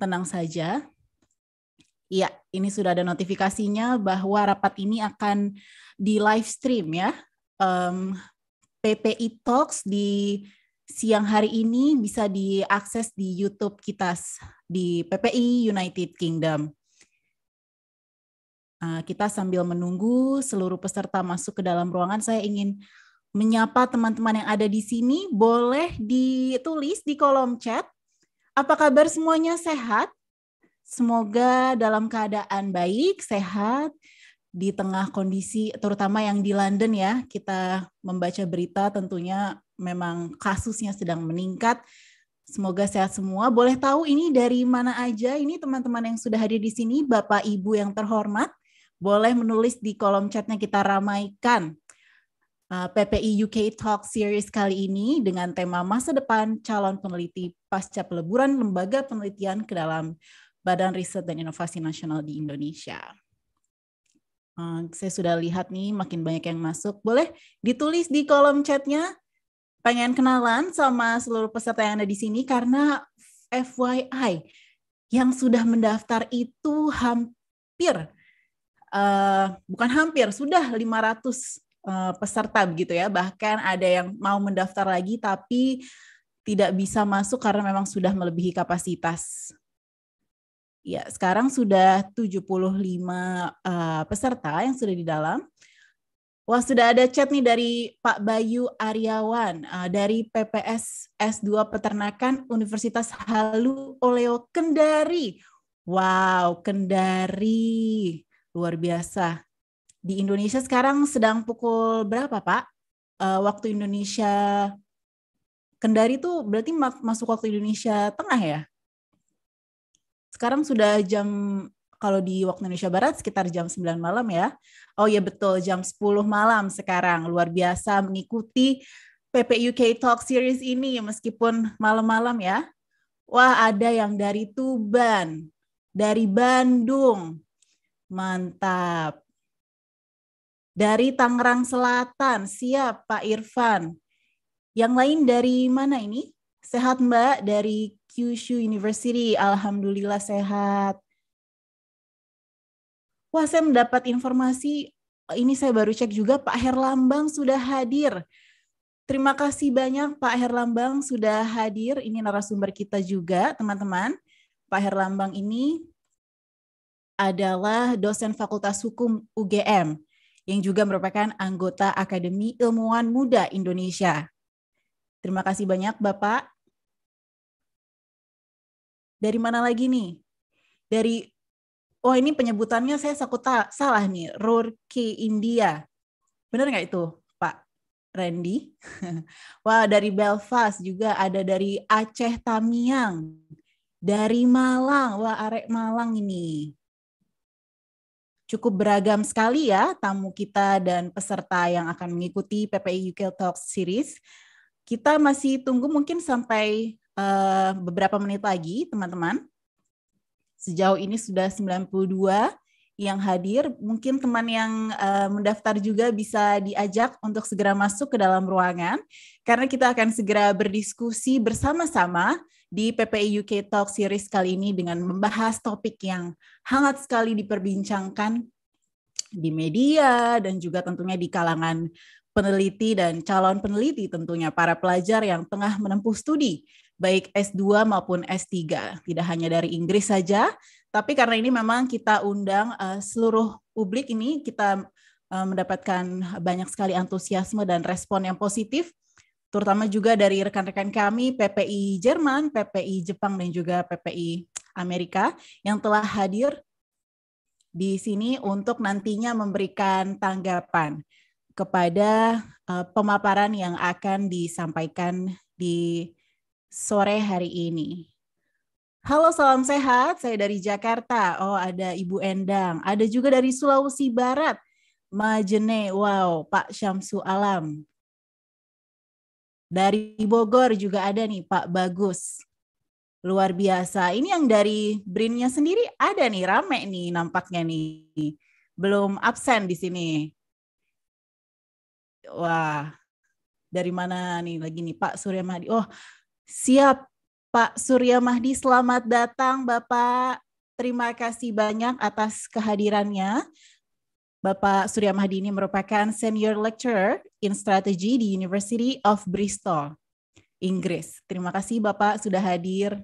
tenang saja. Iya, ini sudah ada notifikasinya bahwa rapat ini akan di live stream ya. Um, PPI Talks di siang hari ini bisa diakses di YouTube kita di PPI United Kingdom. Uh, kita sambil menunggu seluruh peserta masuk ke dalam ruangan, saya ingin menyapa teman-teman yang ada di sini. Boleh ditulis di kolom chat apa kabar semuanya sehat? Semoga dalam keadaan baik, sehat di tengah kondisi terutama yang di London ya. Kita membaca berita tentunya memang kasusnya sedang meningkat. Semoga sehat semua. Boleh tahu ini dari mana aja? Ini teman-teman yang sudah hadir di sini, Bapak Ibu yang terhormat, boleh menulis di kolom chatnya kita ramaikan Eh, PPI UK Talk Series kali ini dengan tema masa depan calon peneliti pasca peleburan lembaga penelitian ke dalam Badan Riset dan Inovasi Nasional di Indonesia. Eh, saya sudah lihat nih makin banyak yang masuk. Boleh ditulis di kolom chatnya. Pengen kenalan sama seluruh peserta yang ada di sini karena FYI yang sudah mendaftar itu hampir uh, bukan hampir sudah 500 Eh, peserta begitu ya. Bahkan ada yang mau mendaftar lagi tapi tidak bisa masuk karena memang sudah melebihi kapasitas. Ya, sekarang sudah 75 uh, eh, peserta yang sudah di dalam. Wah, sudah ada chat nih dari Pak Bayu Aryawan uh, dari PPS S2 Peternakan Universitas Halu Oleo Kendari. Wow, Kendari. Luar biasa. Di Indonesia sekarang sedang pukul berapa, Pak? Uh, waktu Indonesia Kendari itu berarti masuk waktu Indonesia Tengah ya? Sekarang sudah jam kalau di waktu Indonesia Barat sekitar jam 9 malam ya. Oh ya betul, jam 10 malam sekarang. Luar biasa mengikuti PPUK Talk Series ini meskipun malam-malam ya. Wah, ada yang dari Tuban, dari Bandung. Mantap. Dari Tangerang Selatan, siap Pak Irfan. Yang lain dari mana ini? Sehat Mbak dari Kyushu University. Alhamdulillah sehat. Wah, saya mendapat informasi ini saya baru cek juga Pak Herlambang sudah hadir. Terima kasih banyak Pak Herlambang sudah hadir. Ini narasumber kita juga, teman-teman. Pak Herlambang ini adalah dosen Fakultas Hukum UGM yang juga merupakan anggota Akademi Ilmuwan Muda Indonesia. Terima kasih banyak Bapak. Dari mana lagi nih? Dari oh ini penyebutannya saya sakuta salah nih, Rurki India. Benar nggak itu, Pak Randy? Wah, dari Belfast juga ada dari Aceh Tamiang. Dari Malang, wah arek Malang ini cukup beragam sekali ya tamu kita dan peserta yang akan mengikuti PPI UK Talks Series. Kita masih tunggu mungkin sampai uh, beberapa menit lagi, teman-teman. Sejauh ini sudah 92 yang hadir. Mungkin teman yang uh, mendaftar juga bisa diajak untuk segera masuk ke dalam ruangan karena kita akan segera berdiskusi bersama-sama di PPI UK Talk series kali ini dengan membahas topik yang hangat sekali diperbincangkan di media dan juga tentunya di kalangan peneliti dan calon peneliti tentunya para pelajar yang tengah menempuh studi baik S2 maupun S3. Tidak hanya dari Inggris saja, tapi karena ini memang kita undang uh, seluruh publik ini kita uh, mendapatkan banyak sekali antusiasme dan respon yang positif terutama juga dari rekan-rekan kami PPI Jerman, PPI Jepang dan juga PPI Amerika yang telah hadir di sini untuk nantinya memberikan tanggapan kepada uh, pemaparan yang akan disampaikan di sore hari ini. Halo, salam sehat. Saya dari Jakarta. Oh, ada Ibu Endang. Ada juga dari Sulawesi Barat. Majene, wow, Pak Syamsu Alam. Dari Bogor juga ada nih Pak Bagus. Luar biasa. Ini yang dari Brinnya sendiri ada nih, rame nih nampaknya nih. Belum absen di sini. Wah, dari mana nih lagi nih Pak Surya Mahdi? Oh, siap Pak Surya Mahdi, selamat datang Bapak. Terima kasih banyak atas kehadirannya. Bapak Surya Mahdi ini merupakan Senior Lecturer in Strategy di University of Bristol, Inggris. Terima kasih Bapak sudah hadir.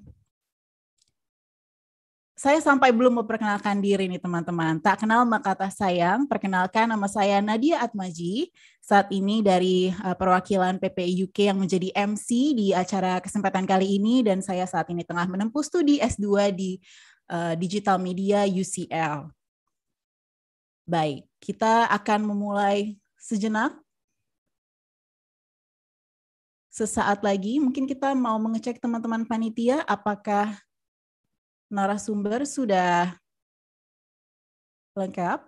Saya sampai belum memperkenalkan diri nih teman-teman. Tak kenal maka tak sayang, perkenalkan nama saya Nadia Atmaji, saat ini dari eh, perwakilan PPI UK yang menjadi MC di acara kesempatan kali ini dan saya saat ini tengah menempuh studi S2 di uh, Digital Media UCL. Baik, kita akan memulai sejenak. Sesaat lagi, mungkin kita mau mengecek teman-teman panitia apakah narasumber sudah lengkap.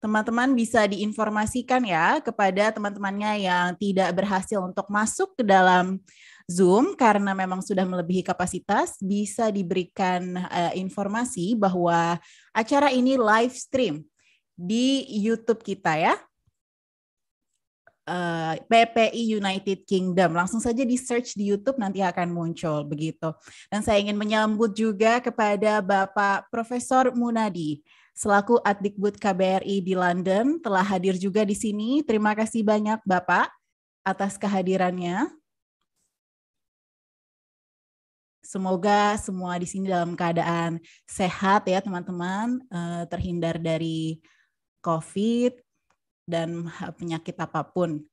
Teman-teman bisa diinformasikan ya kepada teman-temannya yang tidak berhasil untuk masuk ke dalam Zoom karena memang sudah melebihi kapasitas bisa diberikan uh, informasi bahwa acara ini live stream di YouTube kita ya. Eh, PPI United Kingdom. Langsung saja di search di YouTube nanti akan muncul begitu. Dan saya ingin menyambut juga kepada Bapak Profesor Munadi selaku Adikbud KBRI di London telah hadir juga di sini. Terima kasih banyak Bapak atas kehadirannya. Semoga semua di sini dalam keadaan sehat ya teman-teman, eh, terhindar dari COVID dan penyakit apapun.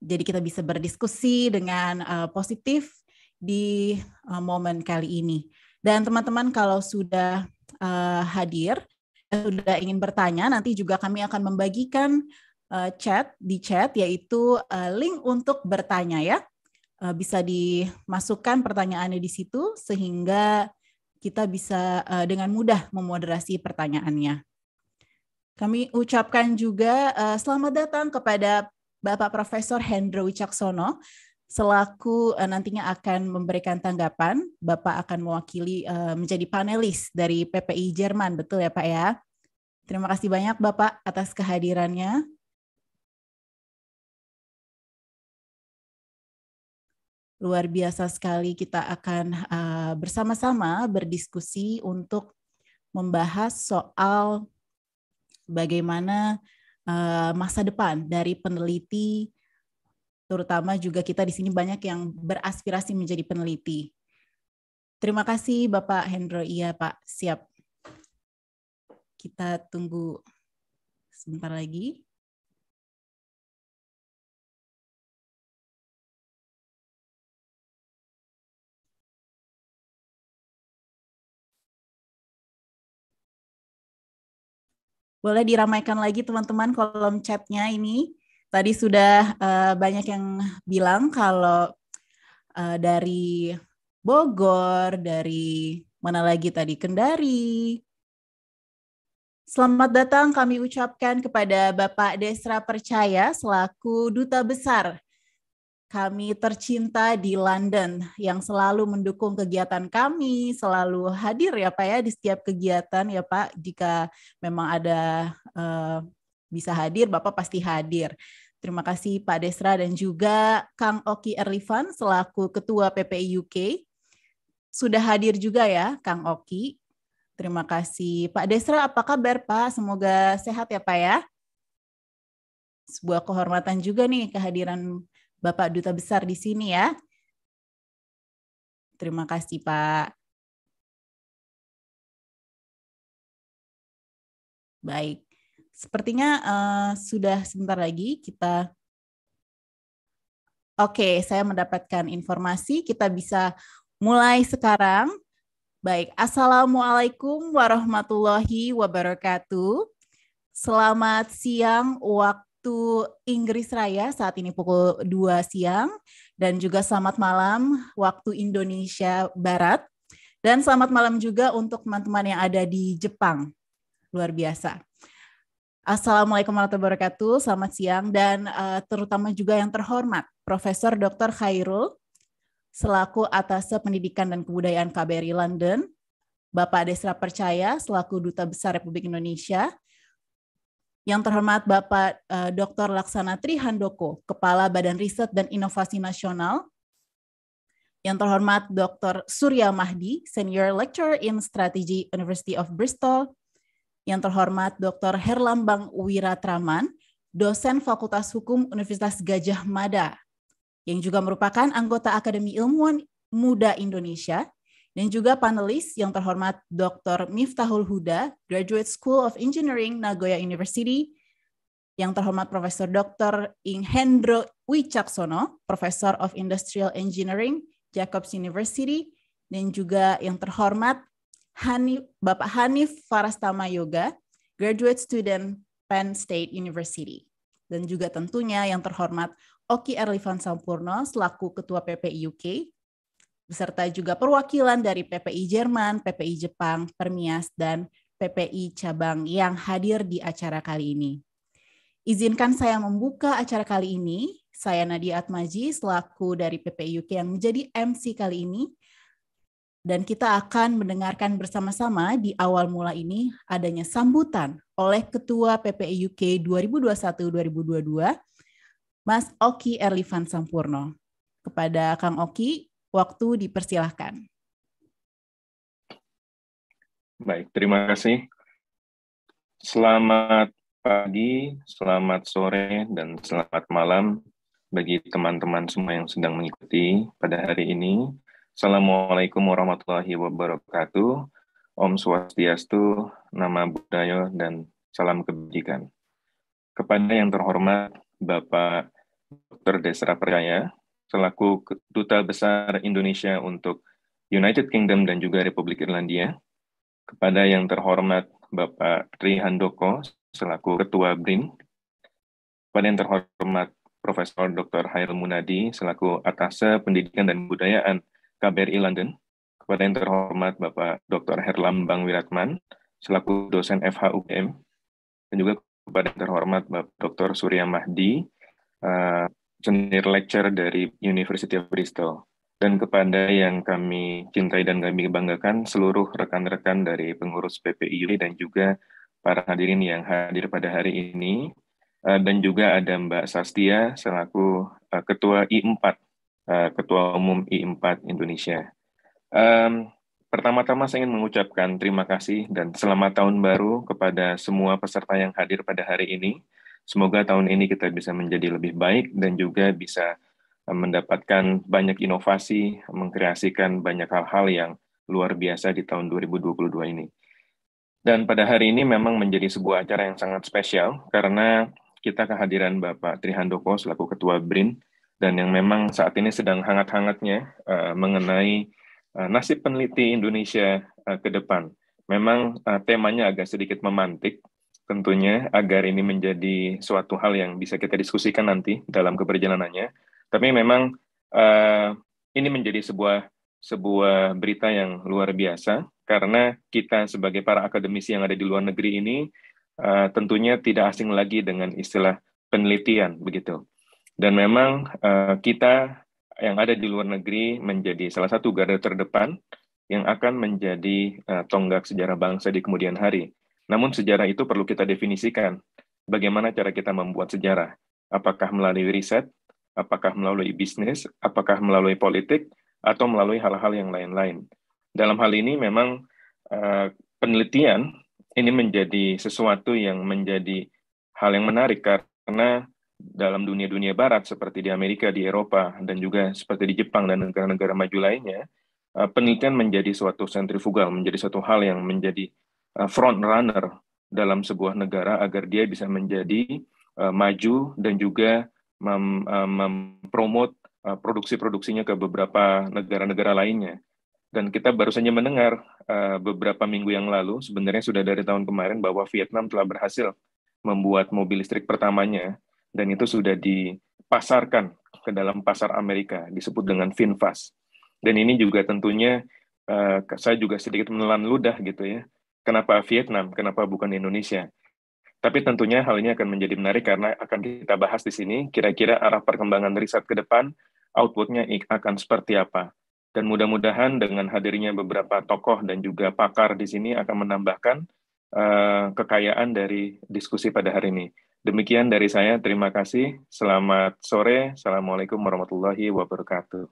Jadi kita bisa berdiskusi dengan eh, positif di eh, momen kali ini. Dan teman-teman kalau sudah hadir, sudah ingin bertanya, nanti juga kami akan membagikan chat di chat yaitu link untuk bertanya ya. Eh, bisa dimasukkan pertanyaannya di situ sehingga kita bisa eh, dengan mudah memoderasi pertanyaannya. Kami ucapkan juga eh, selamat datang kepada Bapak Profesor Hendro Wicaksono selaku nantinya akan memberikan tanggapan. Bapak akan mewakili menjadi panelis dari PPI Jerman, betul ya Pak ya? Terima kasih banyak Bapak atas kehadirannya. Luar biasa sekali kita akan uh, bersama-sama berdiskusi untuk membahas soal bagaimana uh, masa depan dari peneliti terutama juga kita di sini banyak yang beraspirasi menjadi peneliti. Terima kasih Bapak Hendro. Iya Pak, siap. Kita tunggu sebentar lagi. Boleh diramaikan lagi teman-teman kolom chatnya ini. Tadi sudah uh, banyak yang bilang kalau uh, dari Bogor, dari mana lagi tadi Kendari. Selamat datang kami ucapkan kepada Bapak Desra Percaya selaku Duta Besar kami tercinta di London yang selalu mendukung kegiatan kami, selalu hadir ya Pak ya di setiap kegiatan ya Pak. Jika memang ada uh, bisa hadir, Bapak pasti hadir. Terima kasih Pak Desra dan juga Kang Oki Erlivan selaku Ketua PPI UK. Sudah hadir juga ya Kang Oki. Terima kasih. Pak Desra apa kabar Pak? Semoga sehat ya Pak ya. Sebuah kehormatan juga nih kehadiran Bapak Duta Besar di sini ya. Terima kasih Pak. Baik, sepertinya uh, sudah sebentar lagi kita. Oke, okay, saya mendapatkan informasi kita bisa mulai sekarang. Baik, assalamualaikum warahmatullahi wabarakatuh. Selamat siang waktu waktu Inggris Raya saat ini pukul 2 siang dan juga selamat malam waktu Indonesia Barat dan selamat malam juga untuk teman-teman yang ada di Jepang. Luar biasa. Assalamualaikum warahmatullahi wabarakatuh. Selamat siang dan uh, terutama juga yang terhormat Profesor Dr. Khairul selaku Atase Pendidikan dan Kebudayaan KBRI London, Bapak Desra Percaya selaku Duta Besar Republik Indonesia, yang terhormat Bapak uh, eh, Dr. Laksana Trihandoko, Kepala Badan Riset dan Inovasi Nasional. Yang terhormat Dr. Surya Mahdi, Senior Lecturer in Strategy University of Bristol. Yang terhormat Dr. Herlambang Wiratraman, dosen Fakultas Hukum Universitas Gajah Mada, yang juga merupakan anggota Akademi Ilmuwan Muda Indonesia dan juga panelis yang terhormat Dr. Miftahul Huda, Graduate School of Engineering Nagoya University, yang terhormat Profesor Dr. Ing. Hendro Wicaksono, Professor of Industrial Engineering, Jacobs University, dan juga yang terhormat Hanif, Bapak Hanif Farastama Yoga, Graduate Student Penn State University. Dan juga tentunya yang terhormat Oki Erlivan Sampurno selaku Ketua PPI UK, beserta juga perwakilan dari PPI Jerman, PPI Jepang, Permias, dan PPI cabang yang hadir di acara kali ini. Izinkan saya membuka acara kali ini. Saya Nadia Atmaji selaku dari PPI UK yang menjadi MC kali ini. Dan kita akan mendengarkan bersama-sama di awal mula ini adanya sambutan oleh Ketua PPI UK 2021-2022, Mas Oki Erlivan Sampurno. Kepada Kang Oki, Waktu dipersilahkan. Baik, terima kasih. Selamat pagi, selamat sore, dan selamat malam bagi teman-teman semua yang sedang mengikuti pada hari ini. Assalamualaikum warahmatullahi wabarakatuh. Om Swastiastu, Nama Budaya, dan Salam Kebajikan. Kepada yang terhormat Bapak Dr. Desra Percaya, selaku Duta Besar Indonesia untuk United Kingdom dan juga Republik Irlandia, kepada yang terhormat Bapak Tri Handoko selaku Ketua BRIN, kepada yang terhormat Profesor Dr. Hairul Munadi selaku Atase Pendidikan dan Budayaan KBRI London, kepada yang terhormat Bapak Dr. Herlambang Wiratman selaku dosen FH UGM, dan juga kepada yang terhormat Bapak Dr. Surya Mahdi, eh, senior lecturer dari University of Bristol. Dan kepada yang kami cintai dan kami banggakan, seluruh rekan-rekan dari pengurus PPI dan juga para hadirin yang hadir pada hari ini, eh, dan juga ada Mbak Sastia selaku eh, Ketua I4, eh, Ketua Umum I4 Indonesia. Um, Pertama-tama saya ingin mengucapkan terima kasih dan selamat tahun baru kepada semua peserta yang hadir pada hari ini. Semoga tahun ini kita bisa menjadi lebih baik dan juga bisa eh, mendapatkan banyak inovasi, mengkreasikan banyak hal-hal yang luar biasa di tahun 2022 ini. Dan pada hari ini memang menjadi sebuah acara yang sangat spesial karena kita kehadiran Bapak Trihandoko selaku Ketua BRIN dan yang memang saat ini sedang hangat-hangatnya eh, mengenai eh, nasib peneliti Indonesia ke depan. Memang temanya agak sedikit memantik tentunya agar ini menjadi suatu hal yang bisa kita diskusikan nanti dalam keberjalanannya. Tapi memang uh, ini menjadi sebuah sebuah berita yang luar biasa karena kita sebagai para akademisi yang ada di luar negeri ini uh, tentunya tidak asing lagi dengan istilah penelitian begitu. Dan memang uh, kita yang ada di luar negeri menjadi salah satu garda terdepan yang akan menjadi uh, tonggak sejarah bangsa di kemudian hari namun sejarah itu perlu kita definisikan. Bagaimana cara kita membuat sejarah? Apakah melalui riset, apakah melalui bisnis, apakah melalui politik, atau melalui hal-hal yang lain-lain. Dalam hal ini memang uh, penelitian ini menjadi sesuatu yang menjadi hal yang menarik karena dalam dunia-dunia barat seperti di Amerika, di Eropa, dan juga seperti di Jepang dan negara-negara maju lainnya, eh, penelitian menjadi suatu sentrifugal, menjadi suatu hal yang menjadi Eh, front runner dalam sebuah negara agar dia bisa menjadi uh, maju dan juga mem, uh, eh, mempromot uh, produksi-produksinya ke beberapa negara-negara lainnya. Dan kita baru saja mendengar uh, beberapa minggu yang lalu, sebenarnya sudah dari tahun kemarin bahwa Vietnam telah berhasil membuat mobil listrik pertamanya dan itu sudah dipasarkan ke dalam pasar Amerika disebut dengan VinFast. Dan ini juga tentunya uh, saya juga sedikit menelan ludah gitu ya Kenapa Vietnam? Kenapa bukan Indonesia? Tapi tentunya hal ini akan menjadi menarik karena akan kita bahas di sini kira-kira arah perkembangan riset ke depan, outputnya akan seperti apa. Dan mudah-mudahan dengan hadirnya beberapa tokoh dan juga pakar di sini akan menambahkan uh, kekayaan dari diskusi pada hari ini. Demikian dari saya, terima kasih. Selamat sore. Assalamualaikum warahmatullahi wabarakatuh.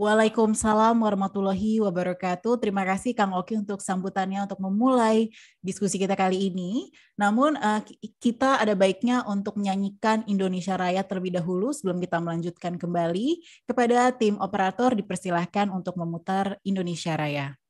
Waalaikumsalam warahmatullahi wabarakatuh. Terima kasih Kang Oki untuk sambutannya untuk memulai diskusi kita kali ini. Namun eh, kita ada baiknya untuk menyanyikan Indonesia Raya terlebih dahulu sebelum kita melanjutkan kembali kepada tim operator dipersilahkan untuk memutar Indonesia Raya.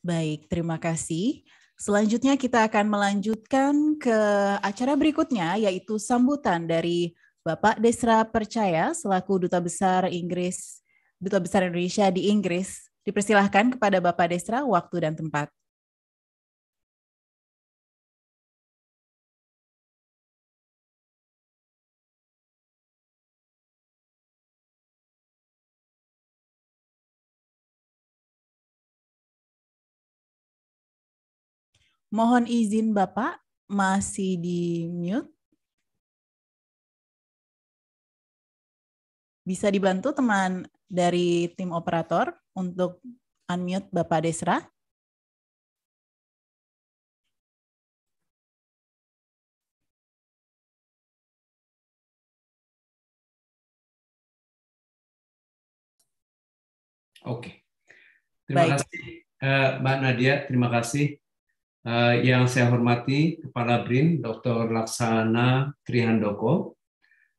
Baik, terima kasih. Selanjutnya kita akan melanjutkan ke acara berikutnya yaitu sambutan dari Bapak Desra Percaya selaku Duta Besar Inggris Duta Besar Indonesia di Inggris. Dipersilahkan kepada Bapak Desra waktu dan tempat. Mohon izin Bapak, masih di mute. Bisa dibantu teman dari tim operator untuk unmute Bapak Desra? Oke. Terima Baik. kasih eh, Mbak Nadia, terima kasih Eh, yang saya hormati Kepala BRIN Dr. Laksana Trihandoko,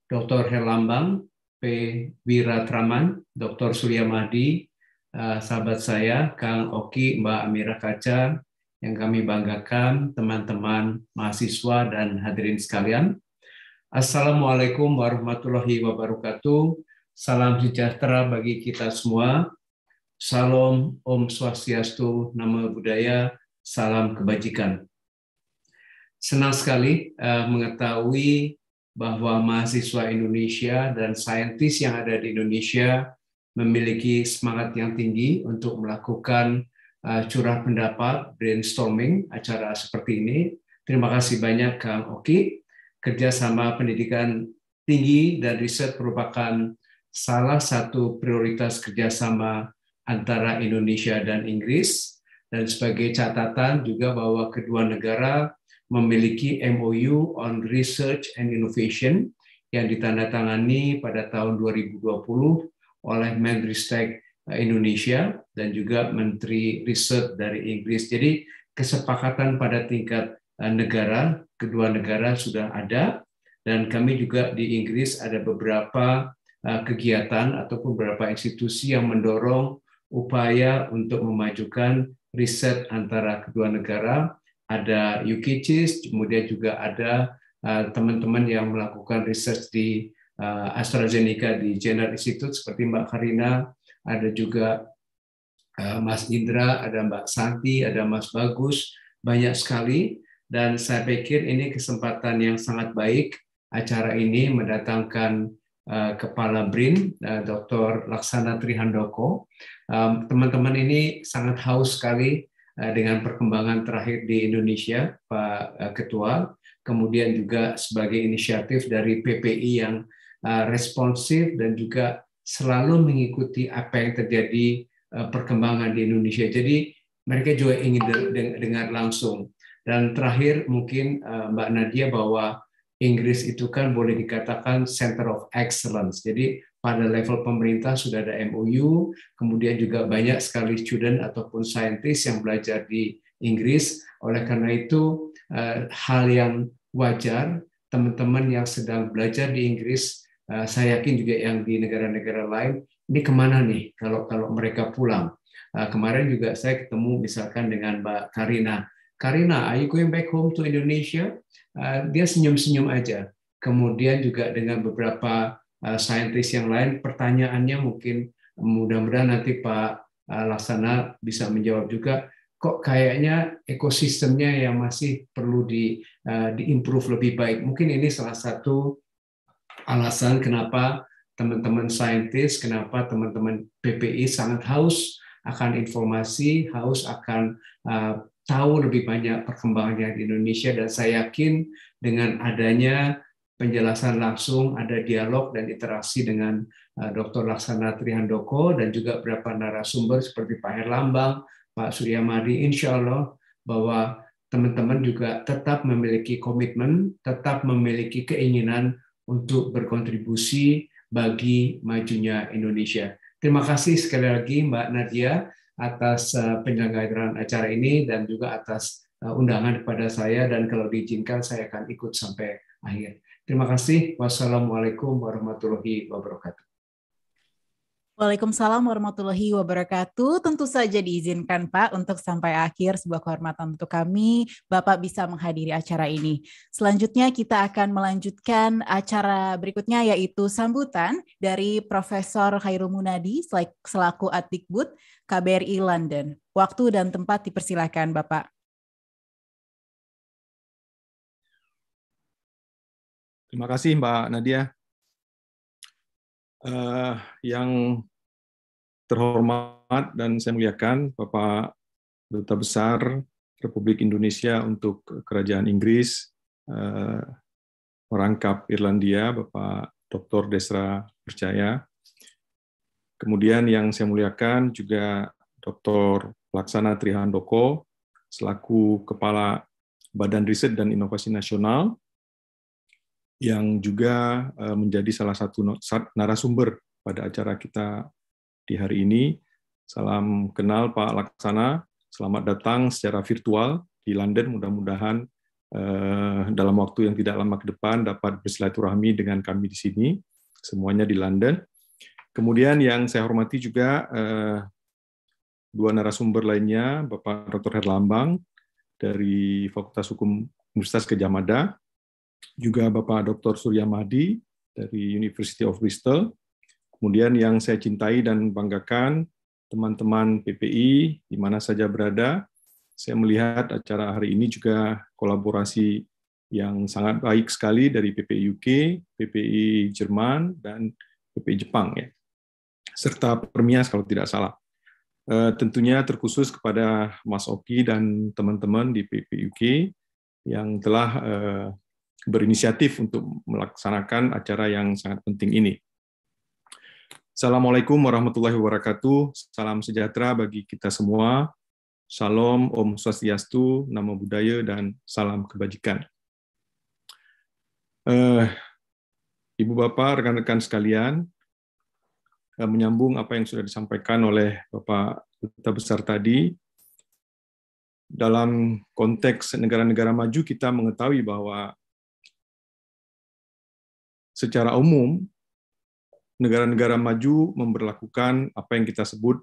Dr. Herlambang P. Wiratraman, Dr. Surya Mahdi, eh, sahabat saya Kang Oki, Mbak Amira Kaca, yang kami banggakan teman-teman mahasiswa dan hadirin sekalian. Assalamualaikum warahmatullahi wabarakatuh. Salam sejahtera bagi kita semua. Salam Om Swastiastu, Nama Budaya, salam kebajikan. Senang sekali eh, mengetahui bahwa mahasiswa Indonesia dan saintis yang ada di Indonesia memiliki semangat yang tinggi untuk melakukan eh, curah pendapat, brainstorming, acara seperti ini. Terima kasih banyak Kang Oki. Kerjasama pendidikan tinggi dan riset merupakan salah satu prioritas kerjasama antara Indonesia dan Inggris dan sebagai catatan juga bahwa kedua negara memiliki MOU on Research and Innovation yang ditandatangani pada tahun 2020 oleh Menristek eh, Indonesia dan juga Menteri Riset dari Inggris. Jadi kesepakatan pada tingkat eh, negara, kedua negara sudah ada dan kami juga di Inggris ada beberapa eh, kegiatan ataupun beberapa institusi yang mendorong upaya untuk memajukan riset antara kedua negara, ada UKCIS, kemudian juga ada eh, teman-teman yang melakukan riset di eh, AstraZeneca di Jenner Institute seperti Mbak Karina, ada juga eh, Mas Indra, ada Mbak Santi, ada Mas Bagus, banyak sekali dan saya pikir ini kesempatan yang sangat baik acara ini mendatangkan Eh, Kepala BRIN, eh, Dr. Laksana Trihandoko. Teman-teman ini sangat haus sekali eh, dengan perkembangan terakhir di Indonesia, Pak Ketua. Kemudian juga sebagai inisiatif dari PPI yang responsif dan juga selalu mengikuti apa yang terjadi perkembangan di Indonesia. Jadi mereka juga ingin dengar langsung. Dan terakhir mungkin Mbak Nadia bahwa Inggris itu kan boleh dikatakan center of excellence. Jadi pada level pemerintah sudah ada MOU, kemudian juga banyak sekali student ataupun saintis yang belajar di Inggris. Oleh karena itu, eh, hal yang wajar teman-teman yang sedang belajar di Inggris, eh, saya yakin juga yang di negara-negara lain, ini kemana nih kalau kalau mereka pulang? Eh, kemarin juga saya ketemu misalkan dengan Mbak Karina. Karina, are you going back home to Indonesia? Eh, dia senyum-senyum aja. Kemudian juga dengan beberapa eh, saintis yang lain, pertanyaannya mungkin mudah-mudahan nanti Pak eh, Laksana bisa menjawab juga. Kok kayaknya ekosistemnya yang masih perlu di improve lebih baik. Mungkin ini salah satu alasan kenapa teman-teman saintis, kenapa teman-teman PPI sangat haus akan informasi, haus akan tahu lebih banyak perkembangannya di Indonesia dan saya yakin dengan adanya penjelasan langsung, ada dialog dan interaksi dengan eh, Dr. Laksana Trihandoko dan juga beberapa narasumber seperti Pak Herlambang, Pak Suryamadi, insya Allah bahwa teman-teman juga tetap memiliki komitmen, tetap memiliki keinginan untuk berkontribusi bagi majunya Indonesia. Terima kasih sekali lagi Mbak Nadia atas eh, penyelenggaraan acara ini dan juga atas eh, undangan kepada saya dan kalau diizinkan saya akan ikut sampai akhir. Terima kasih. Wassalamualaikum warahmatullahi wabarakatuh. Waalaikumsalam warahmatullahi wabarakatuh. Tentu saja diizinkan Pak untuk sampai akhir sebuah kehormatan untuk kami Bapak bisa menghadiri acara ini. Selanjutnya kita akan melanjutkan acara berikutnya yaitu sambutan dari Profesor Khairul Munadi selaku Adikbud KBRI London. Waktu dan tempat dipersilakan Bapak. Terima kasih Mbak Nadia. Uh, yang terhormat dan saya muliakan Bapak Duta Besar Republik Indonesia untuk Kerajaan Inggris, eh, merangkap Irlandia, Bapak Dr. Desra Percaya. Kemudian yang saya muliakan juga Dr. Laksana Trihandoko, selaku Kepala Badan Riset dan Inovasi Nasional, yang juga eh, menjadi salah satu narasumber pada acara kita di hari ini. Salam kenal Pak Laksana, selamat datang secara virtual di London. Mudah-mudahan eh, dalam waktu yang tidak lama ke depan dapat bersilaturahmi dengan kami di sini, semuanya di London. Kemudian yang saya hormati juga eh, dua narasumber lainnya, Bapak Dr. Herlambang dari Fakultas Hukum Universitas Gajah Mada, juga Bapak Dr. Surya Mahdi dari University of Bristol, Kemudian yang saya cintai dan banggakan, teman-teman PPI di mana saja berada, saya melihat acara hari ini juga kolaborasi yang sangat baik sekali dari PPI UK, PPI Jerman, dan PPI Jepang ya, serta Permias kalau tidak salah. Eh, tentunya terkhusus kepada Mas Oki dan teman-teman di PPI UK yang telah eh, berinisiatif untuk melaksanakan acara yang sangat penting ini. Assalamualaikum warahmatullahi wabarakatuh. Salam sejahtera bagi kita semua. salam Om Swastiastu, nama budaya dan salam kebajikan. Uh, Ibu Bapak, rekan-rekan sekalian, uh, menyambung apa yang sudah disampaikan oleh Bapak Duta Besar tadi, dalam konteks negara-negara maju kita mengetahui bahwa secara umum negara-negara maju memperlakukan apa yang kita sebut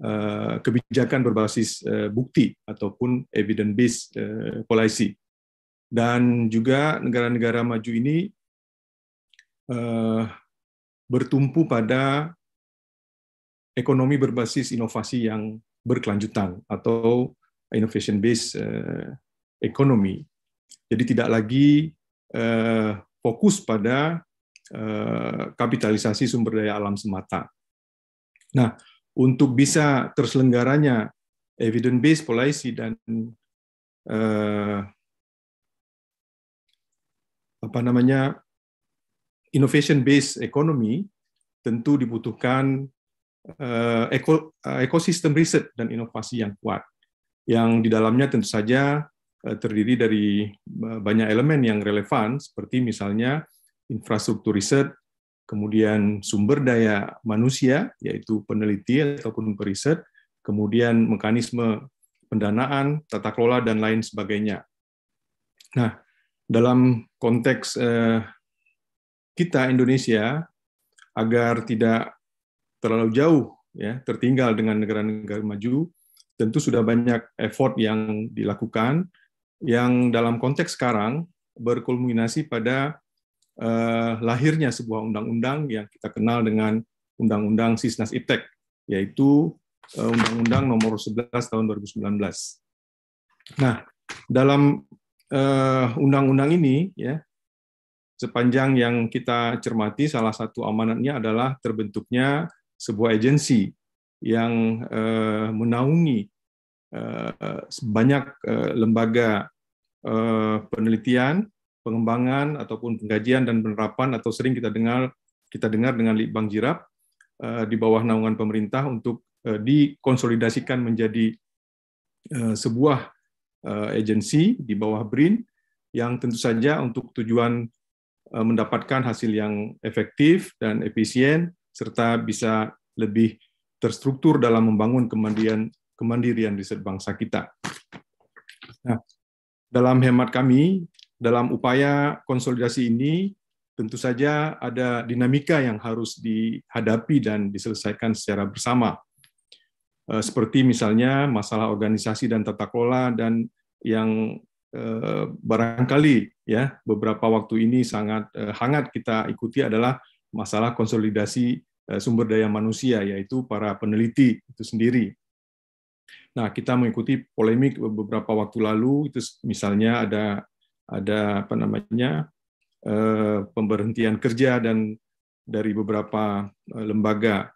eh, kebijakan berbasis eh, bukti ataupun evidence based eh, policy. Dan juga negara-negara maju ini bertumpu pada ekonomi berbasis inovasi yang berkelanjutan atau innovation based economy. Jadi tidak lagi fokus pada Eh, kapitalisasi sumber daya alam semata. Nah, untuk bisa terselenggaranya evidence based policy dan eh, apa namanya innovation based economy tentu dibutuhkan eh, eh, ekosistem riset dan inovasi yang kuat yang di dalamnya tentu saja eh, terdiri dari banyak elemen yang relevan seperti misalnya infrastruktur riset, kemudian sumber daya manusia, yaitu peneliti ataupun periset, kemudian mekanisme pendanaan, tata kelola, dan lain sebagainya. Nah, dalam konteks eh, kita Indonesia, agar tidak terlalu jauh ya tertinggal dengan negara-negara maju, tentu sudah banyak effort yang dilakukan yang dalam konteks sekarang berkulminasi pada eh, lahirnya sebuah undang-undang yang kita kenal dengan Undang-Undang Sisnas Iptek, yaitu eh, Undang-Undang Nomor 11 Tahun 2019. Nah, dalam eh, undang-undang eh, ini ya sepanjang yang kita cermati salah satu amanatnya adalah terbentuknya sebuah agensi yang eh, menaungi banyak lembaga penelitian pengembangan ataupun penggajian dan penerapan atau sering kita dengar kita dengar dengan Litbang Jirap eh, di bawah naungan pemerintah untuk eh, dikonsolidasikan menjadi eh, sebuah agensi di bawah BRIN yang tentu saja untuk tujuan mendapatkan hasil yang efektif dan efisien serta bisa lebih terstruktur dalam membangun kemandirian kemandirian riset bangsa kita. Nah, dalam hemat kami, dalam upaya konsolidasi ini tentu saja ada dinamika yang harus dihadapi dan diselesaikan secara bersama. Eh, seperti misalnya masalah organisasi dan tata kelola dan yang eh, barangkali ya beberapa waktu ini sangat eh, hangat kita ikuti adalah masalah konsolidasi sumber daya manusia yaitu para peneliti itu sendiri. Nah, kita mengikuti polemik beberapa waktu lalu itu misalnya ada ada apa namanya eh, pemberhentian kerja dan dari beberapa eh, lembaga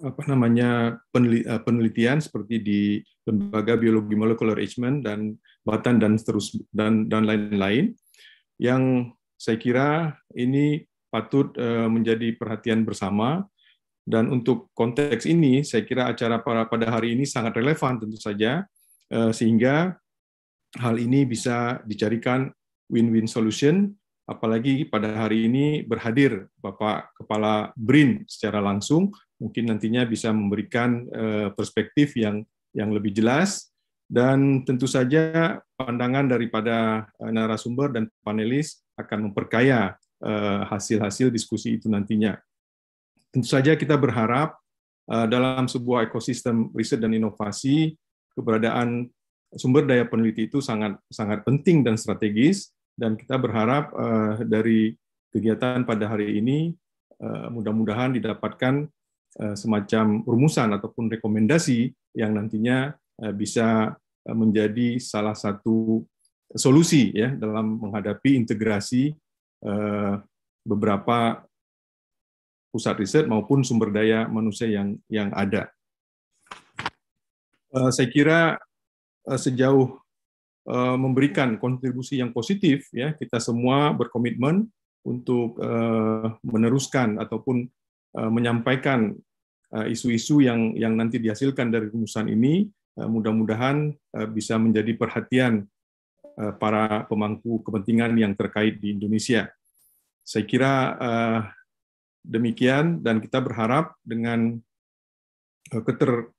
apa namanya eh, penelitian seperti di lembaga biologi molekuler Eichmann dan Batan dan terus dan dan lain-lain yang saya kira ini patut menjadi perhatian bersama dan untuk konteks ini saya kira acara pada hari ini sangat relevan tentu saja sehingga hal ini bisa dicarikan win-win solution, apalagi pada hari ini berhadir Bapak Kepala BRIN secara langsung, mungkin nantinya bisa memberikan eh, perspektif yang yang lebih jelas dan tentu saja pandangan daripada eh, narasumber dan panelis akan memperkaya eh, hasil-hasil diskusi itu nantinya. Tentu saja kita berharap dalam sebuah ekosistem riset dan inovasi keberadaan sumber daya peneliti itu sangat sangat penting dan strategis dan kita berharap uh, dari kegiatan pada hari ini uh, mudah-mudahan didapatkan uh, semacam rumusan ataupun rekomendasi yang nantinya uh, bisa menjadi salah satu solusi ya dalam menghadapi integrasi uh, beberapa pusat riset maupun sumber daya manusia yang yang ada. Uh, saya kira Eh, sejauh eh, memberikan kontribusi yang positif ya kita semua berkomitmen untuk eh, meneruskan ataupun menyampaikan isu-isu yang yang nanti dihasilkan dari rumusan ini mudah-mudahan bisa menjadi perhatian para pemangku kepentingan yang terkait di Indonesia. Saya kira demikian dan kita berharap dengan keter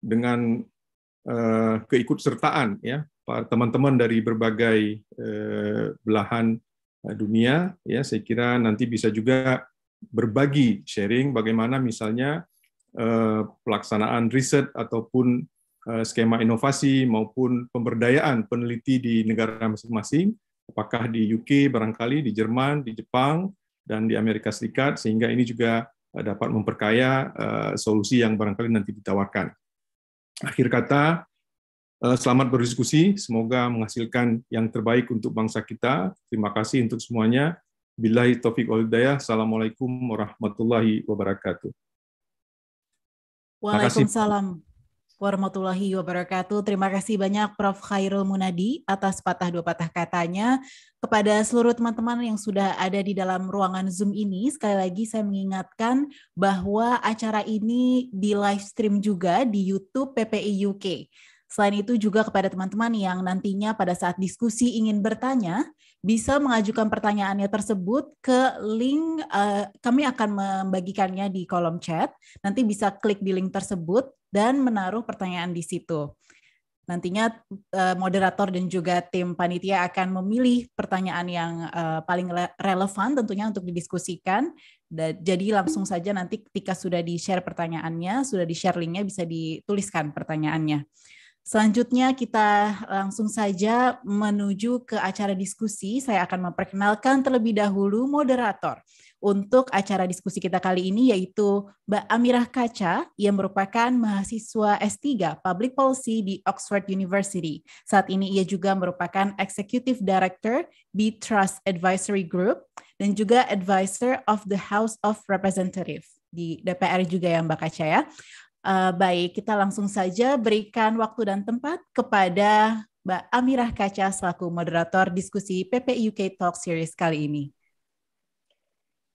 dengan Eh, keikutsertaan ya para teman-teman dari berbagai eh, belahan eh, dunia ya saya kira nanti bisa juga berbagi sharing bagaimana misalnya pelaksanaan riset ataupun skema inovasi maupun pemberdayaan peneliti di negara masing-masing apakah di UK barangkali di Jerman di Jepang dan di Amerika Serikat sehingga ini juga dapat memperkaya solusi yang barangkali nanti ditawarkan. Akhir kata, eh, selamat berdiskusi. Semoga menghasilkan yang terbaik untuk bangsa kita. Terima kasih untuk semuanya. Bilahi taufiq wal Assalamualaikum warahmatullahi wabarakatuh. Waalaikumsalam warahmatullahi wabarakatuh. Terima kasih banyak Prof. Khairul Munadi atas patah dua patah katanya. Kepada seluruh teman-teman yang sudah ada di dalam ruangan Zoom ini, sekali lagi saya mengingatkan bahwa acara ini di live stream juga di YouTube PPI UK. Selain itu juga kepada teman-teman yang nantinya pada saat diskusi ingin bertanya, bisa mengajukan pertanyaannya tersebut ke link uh, kami akan membagikannya di kolom chat. Nanti bisa klik di link tersebut dan menaruh pertanyaan di situ. Nantinya uh, moderator dan juga tim panitia akan memilih pertanyaan yang uh, paling relevan tentunya untuk didiskusikan. Dan, jadi langsung saja nanti ketika sudah di-share pertanyaannya, sudah di-share linknya bisa dituliskan pertanyaannya. Selanjutnya kita langsung saja menuju ke acara diskusi. Saya akan memperkenalkan terlebih dahulu moderator untuk acara diskusi kita kali ini yaitu Mbak Amirah Kaca yang merupakan mahasiswa S3 Public Policy di Oxford University. Saat ini ia juga merupakan Executive Director B Trust Advisory Group dan juga Advisor of the House of Representatives di DPR juga ya Mbak Kaca ya. Uh, baik, kita langsung saja berikan waktu dan tempat kepada Mbak Amirah Kaca selaku moderator diskusi PPUK Talk Series kali ini.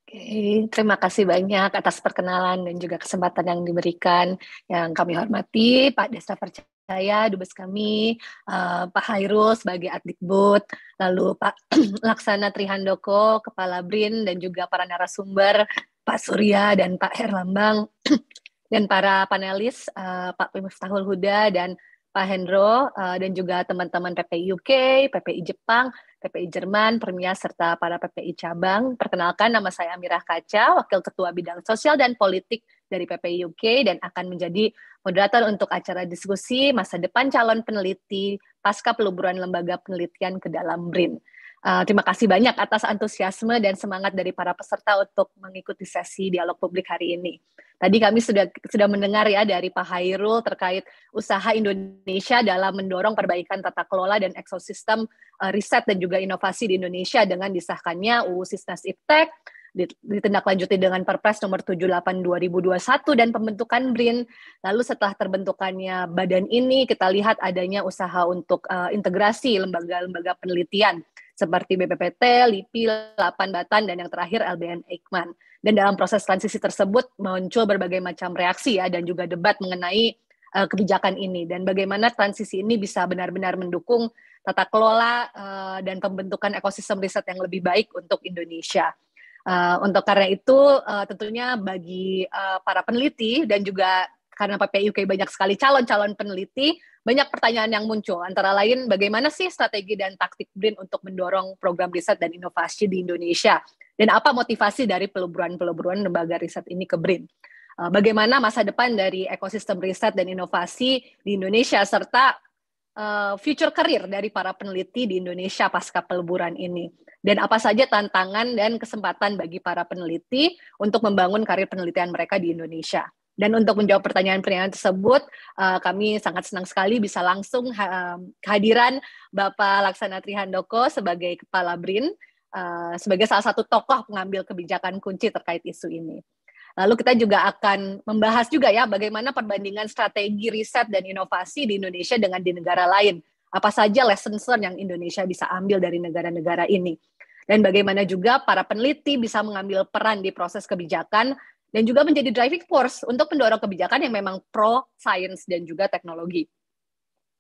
Oke, terima kasih banyak atas perkenalan dan juga kesempatan yang diberikan. Yang kami hormati Pak Desa Percaya dubes kami, uh, Pak Hairul sebagai Adikbud, lalu Pak Laksana Trihandoko, Kepala BRIN, dan juga para narasumber, Pak Surya dan Pak Herlambang, dan para panelis uh, Pak Miftahul Huda dan Pak Hendro uh, dan juga teman-teman PPI UK, PPI Jepang, PPI Jerman, Permia serta para PPI cabang. Perkenalkan nama saya Amirah Kaca, Wakil Ketua Bidang Sosial dan Politik dari PPI UK dan akan menjadi moderator untuk acara diskusi masa depan calon peneliti pasca peluburan lembaga penelitian ke dalam BRIN. Uh, terima kasih banyak atas antusiasme dan semangat dari para peserta untuk mengikuti sesi dialog publik hari ini. Tadi kami sudah sudah mendengar ya dari Pak Hairul terkait usaha Indonesia dalam mendorong perbaikan tata kelola dan ekosistem uh, riset dan juga inovasi di Indonesia dengan disahkannya UU Sisnas Iptek, ditindaklanjuti dengan Perpres nomor 78 2021 dan pembentukan BRIN. Lalu setelah terbentukannya badan ini kita lihat adanya usaha untuk uh, integrasi lembaga-lembaga penelitian seperti BPPT, LIPI, Lapan Batan, dan yang terakhir LBN Eijkman. Dan dalam proses transisi tersebut muncul berbagai macam reaksi ya dan juga debat mengenai uh, kebijakan ini dan bagaimana transisi ini bisa benar-benar mendukung tata kelola uh, dan pembentukan ekosistem riset yang lebih baik untuk Indonesia. Uh, untuk karena itu uh, tentunya bagi uh, para peneliti dan juga karena PPIUK banyak sekali calon-calon peneliti banyak pertanyaan yang muncul, antara lain bagaimana sih strategi dan taktik BRIN untuk mendorong program riset dan inovasi di Indonesia, dan apa motivasi dari peleburan-peleburan lembaga riset ini ke BRIN. Eh, bagaimana masa depan dari ekosistem riset dan inovasi di Indonesia, serta eh, future career dari para peneliti di Indonesia pasca peleburan ini. Dan apa saja tantangan dan kesempatan bagi para peneliti untuk membangun karir penelitian mereka di Indonesia. Dan untuk menjawab pertanyaan-pertanyaan tersebut, uh, kami sangat senang sekali bisa langsung ha eh, kehadiran Bapak Laksana Trihandoko sebagai Kepala BRIN, uh, sebagai salah satu tokoh pengambil kebijakan kunci terkait isu ini. Lalu kita juga akan membahas juga ya bagaimana perbandingan strategi riset dan inovasi di Indonesia dengan di negara lain. Apa saja lesson learn yang Indonesia bisa ambil dari negara-negara ini. Dan bagaimana juga para peneliti bisa mengambil peran di proses kebijakan dan juga menjadi driving force untuk mendorong kebijakan yang memang pro science dan juga teknologi.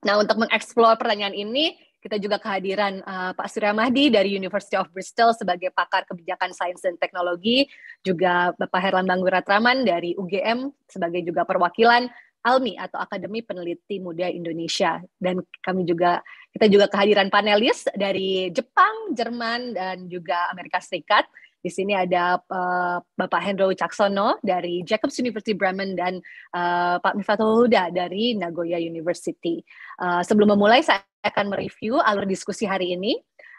Nah, untuk mengeksplor pertanyaan ini, kita juga kehadiran uh, Pak Surya Mahdi dari University of Bristol sebagai pakar kebijakan sains dan teknologi, juga Bapak Herlambang Wiratraman dari UGM sebagai juga perwakilan ALMI atau Akademi Peneliti Muda Indonesia dan kami juga kita juga kehadiran panelis dari Jepang, Jerman dan juga Amerika Serikat di sini ada uh, Bapak Hendro Caksono dari Jacobs University Bremen dan uh, Pak Mifatul Huda dari Nagoya University. Uh, sebelum memulai, saya akan mereview alur diskusi hari ini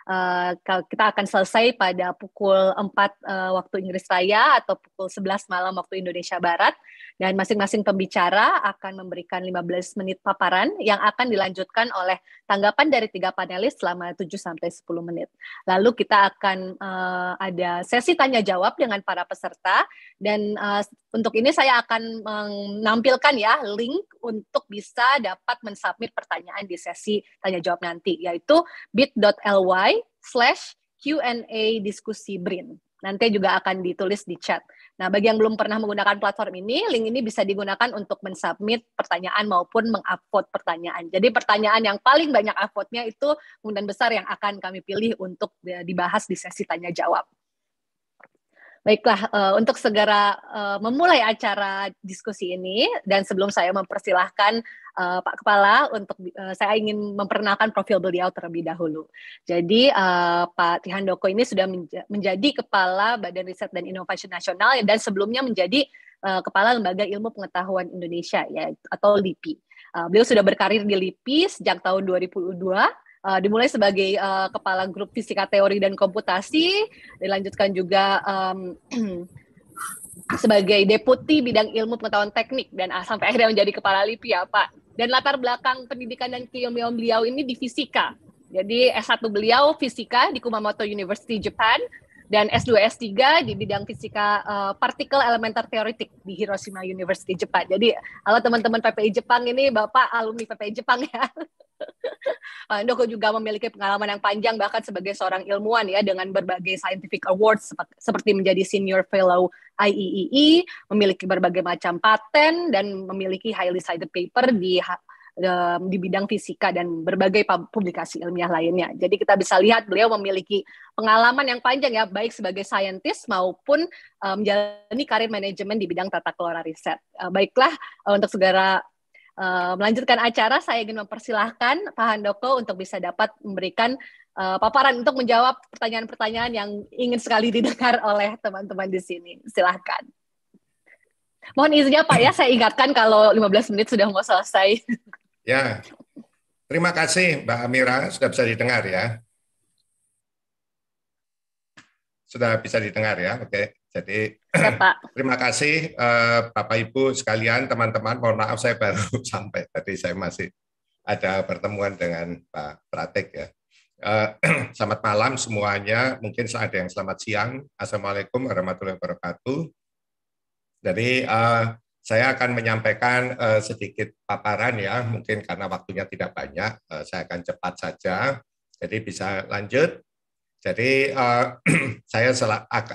uh, kita akan selesai pada pukul 4 uh, eh, waktu Inggris Raya atau pukul 11 malam waktu Indonesia Barat dan masing-masing pembicara akan memberikan 15 menit paparan yang akan dilanjutkan oleh tanggapan dari tiga panelis selama 7 sampai 10 menit. Lalu kita akan uh, ada sesi tanya jawab dengan para peserta dan uh, untuk ini saya akan menampilkan ya link untuk bisa dapat mensubmit pertanyaan di sesi tanya jawab nanti yaitu bit.ly slash Q&A diskusi BRIN. Nanti juga akan ditulis di chat. Nah, bagi yang belum pernah menggunakan platform ini, link ini bisa digunakan untuk mensubmit pertanyaan maupun mengupload pertanyaan. Jadi pertanyaan yang paling banyak uploadnya itu kemudian besar yang akan kami pilih untuk dibahas di sesi tanya jawab. Baiklah, uh, untuk segera uh, memulai acara diskusi ini dan sebelum saya mempersilahkan uh, Pak Kepala untuk uh, saya ingin memperkenalkan profil beliau terlebih dahulu. Jadi uh, Pak Tihandoko ini sudah menja menjadi Kepala Badan Riset dan Inovasi Nasional dan sebelumnya menjadi uh, Kepala Lembaga Ilmu Pengetahuan Indonesia ya atau LIPI. Uh, beliau sudah berkarir di LIPI sejak tahun 2002 uh, dimulai sebagai uh, kepala grup fisika teori dan komputasi, dilanjutkan juga um, sebagai deputi bidang ilmu pengetahuan teknik dan ah, sampai akhirnya menjadi kepala LIPI ya Pak. Dan latar belakang pendidikan dan keilmuan beliau ini di fisika. Jadi S1 beliau fisika di Kumamoto University Japan dan S2 S3 di bidang fisika uh, partikel elementer teoretik di Hiroshima University Jepang. Jadi kalau teman-teman PPI Jepang ini Bapak alumni PPI Jepang ya. Pak eh, juga memiliki pengalaman yang panjang bahkan sebagai seorang ilmuwan ya dengan berbagai scientific awards seperti menjadi senior fellow IEEE, e e, memiliki berbagai macam paten dan memiliki highly cited paper di eh, di bidang fisika dan berbagai publikasi ilmiah lainnya. Jadi kita bisa lihat beliau memiliki pengalaman yang panjang ya baik sebagai saintis maupun eh, menjalani karir manajemen di bidang tata kelola riset. baiklah untuk segera Eh, melanjutkan acara, saya ingin mempersilahkan Pak Handoko untuk bisa dapat memberikan uh, paparan untuk menjawab pertanyaan-pertanyaan yang ingin sekali didengar oleh teman-teman di sini. Silahkan. Mohon izinnya Pak ya, saya ingatkan kalau 15 menit sudah mau selesai. Ya, terima kasih Mbak Amira, sudah bisa didengar ya. Sudah bisa didengar ya, oke. Jadi terima kasih eh, Bapak Ibu sekalian, teman-teman. Mohon maaf saya baru sampai tadi saya masih ada pertemuan dengan Pak Pratik ya. Eh, selamat malam semuanya. Mungkin ada yang selamat siang. Assalamualaikum warahmatullahi wabarakatuh. Jadi eh, saya akan menyampaikan sedikit paparan ya, mungkin karena waktunya tidak banyak, saya akan cepat saja. Jadi bisa lanjut. Jadi uh, saya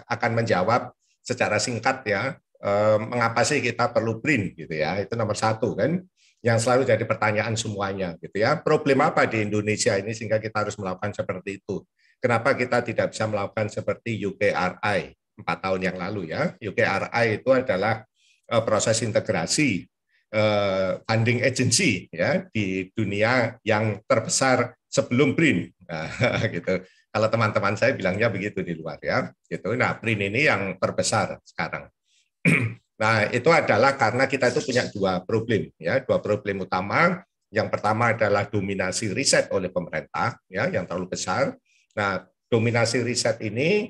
akan menjawab secara singkat ya, uh, mengapa sih kita perlu print gitu ya? Itu nomor satu kan, yang selalu jadi pertanyaan semuanya gitu ya. Problem apa di Indonesia ini sehingga kita harus melakukan seperti itu? Kenapa kita tidak bisa melakukan seperti UKRI empat tahun yang lalu ya? UKRI itu adalah uh, proses integrasi uh, funding agency ya di dunia yang terbesar sebelum BRIN nah, gitu kalau teman-teman saya bilangnya begitu di luar ya. Gitu. Nah, print ini yang terbesar sekarang. nah, itu adalah karena kita itu punya dua problem ya, dua problem utama. Yang pertama adalah dominasi riset oleh pemerintah ya yang terlalu besar. Nah, dominasi riset ini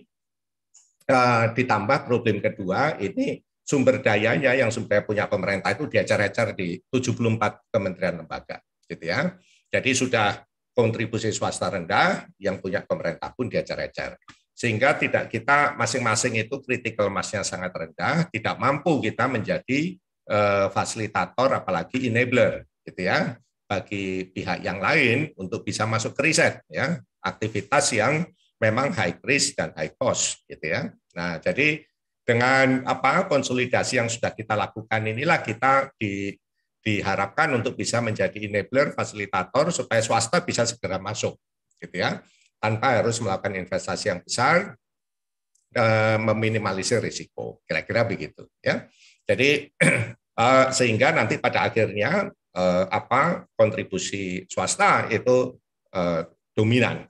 eh, ditambah problem kedua ini sumber dayanya yang sumber punya pemerintah itu diajar-ajar di 74 kementerian lembaga gitu ya. Jadi sudah kontribusi swasta rendah, yang punya pemerintah pun diajar-ajar. Sehingga tidak kita masing-masing itu critical massnya sangat rendah, tidak mampu kita menjadi eh, fasilitator apalagi enabler gitu ya bagi pihak yang lain untuk bisa masuk ke riset ya, aktivitas yang memang high risk dan high cost gitu ya. Nah, jadi dengan apa konsolidasi yang sudah kita lakukan inilah kita di diharapkan untuk bisa menjadi enabler, fasilitator supaya swasta bisa segera masuk, gitu ya, tanpa harus melakukan investasi yang besar, eh, meminimalisir risiko, kira-kira begitu, ya. Jadi eh, sehingga nanti pada akhirnya eh, apa kontribusi swasta itu dominan,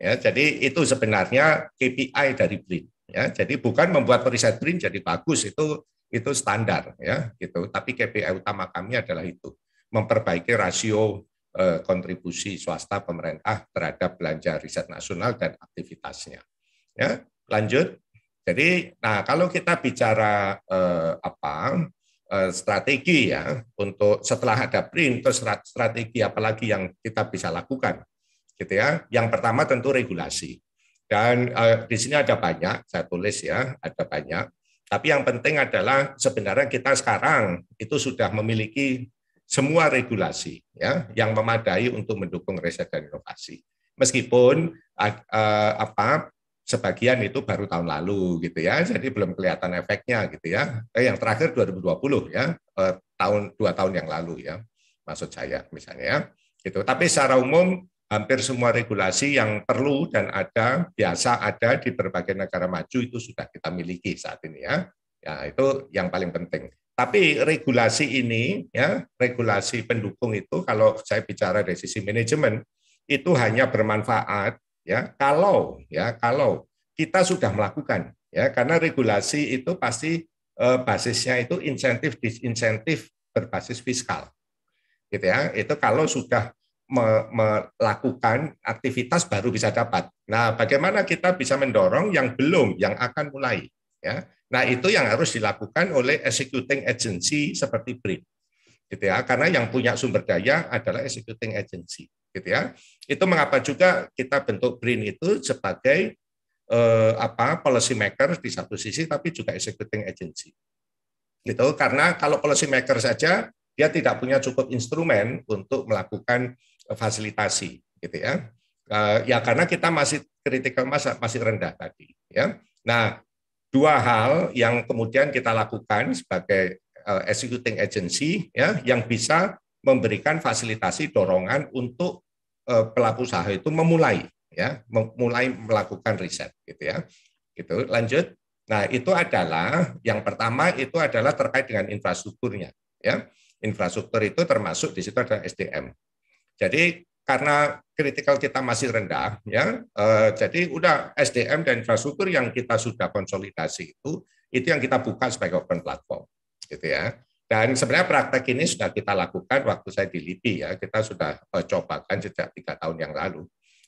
ya. Jadi itu sebenarnya KPI dari BRIN, ya. Jadi bukan membuat riset BRIN jadi bagus itu itu standar ya gitu. Tapi KPI utama kami adalah itu memperbaiki rasio eh, kontribusi swasta pemerintah terhadap belanja riset nasional dan aktivitasnya. Ya, lanjut. Jadi, nah kalau kita bicara eh, apa eh, strategi ya untuk setelah ada print terus strategi apalagi yang kita bisa lakukan, gitu ya. Yang pertama tentu regulasi. Dan eh, di sini ada banyak, saya tulis ya, ada banyak. Tapi yang penting adalah sebenarnya kita sekarang itu sudah memiliki semua regulasi ya yang memadai untuk mendukung riset dan inovasi. Meskipun uh, apa sebagian itu baru tahun lalu gitu ya, jadi belum kelihatan efeknya gitu ya. Eh, yang terakhir 2020 ya, uh, tahun dua tahun yang lalu ya, maksud saya misalnya ya. Gitu. Tapi secara umum hampir semua regulasi yang perlu dan ada biasa ada di berbagai negara maju itu sudah kita miliki saat ini ya. Ya, itu yang paling penting. Tapi regulasi ini ya, regulasi pendukung itu kalau saya bicara dari sisi manajemen itu hanya bermanfaat ya kalau ya kalau kita sudah melakukan ya karena regulasi itu pasti eh, basisnya itu insentif disinsentif berbasis fiskal gitu ya itu kalau sudah melakukan aktivitas baru bisa dapat. Nah, bagaimana kita bisa mendorong yang belum, yang akan mulai, ya? Nah, itu yang harus dilakukan oleh executing agency seperti Brin, Gitu ya, karena yang punya sumber daya adalah executing agency, gitu ya. Itu mengapa juga kita bentuk BRIN itu sebagai eh, apa policy maker di satu sisi tapi juga executing agency. Gitu, karena kalau policy maker saja dia tidak punya cukup instrumen untuk melakukan fasilitasi gitu ya. Eh, ya karena kita masih kritikal masa masih rendah tadi ya. Nah, dua hal yang kemudian kita lakukan sebagai eh, executing agency ya yang bisa memberikan fasilitasi dorongan untuk eh, pelaku usaha itu memulai ya, memulai melakukan riset gitu ya. Gitu. Lanjut. Nah, itu adalah yang pertama itu adalah terkait dengan infrastrukturnya, ya. Infrastruktur itu termasuk di situ ada SDM, jadi karena kritikal kita masih rendah ya eh, jadi udah SDM dan infrastruktur yang kita sudah konsolidasi itu itu yang kita buka sebagai open platform gitu ya dan sebenarnya praktek ini sudah kita lakukan waktu saya di LIPI ya kita sudah eh, cobakan sejak tiga tahun yang lalu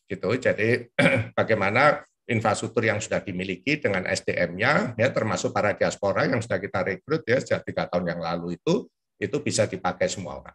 gitu jadi bagaimana infrastruktur yang sudah dimiliki dengan SDM-nya ya termasuk para diaspora yang sudah kita rekrut ya sejak tiga tahun yang lalu itu itu bisa dipakai semua orang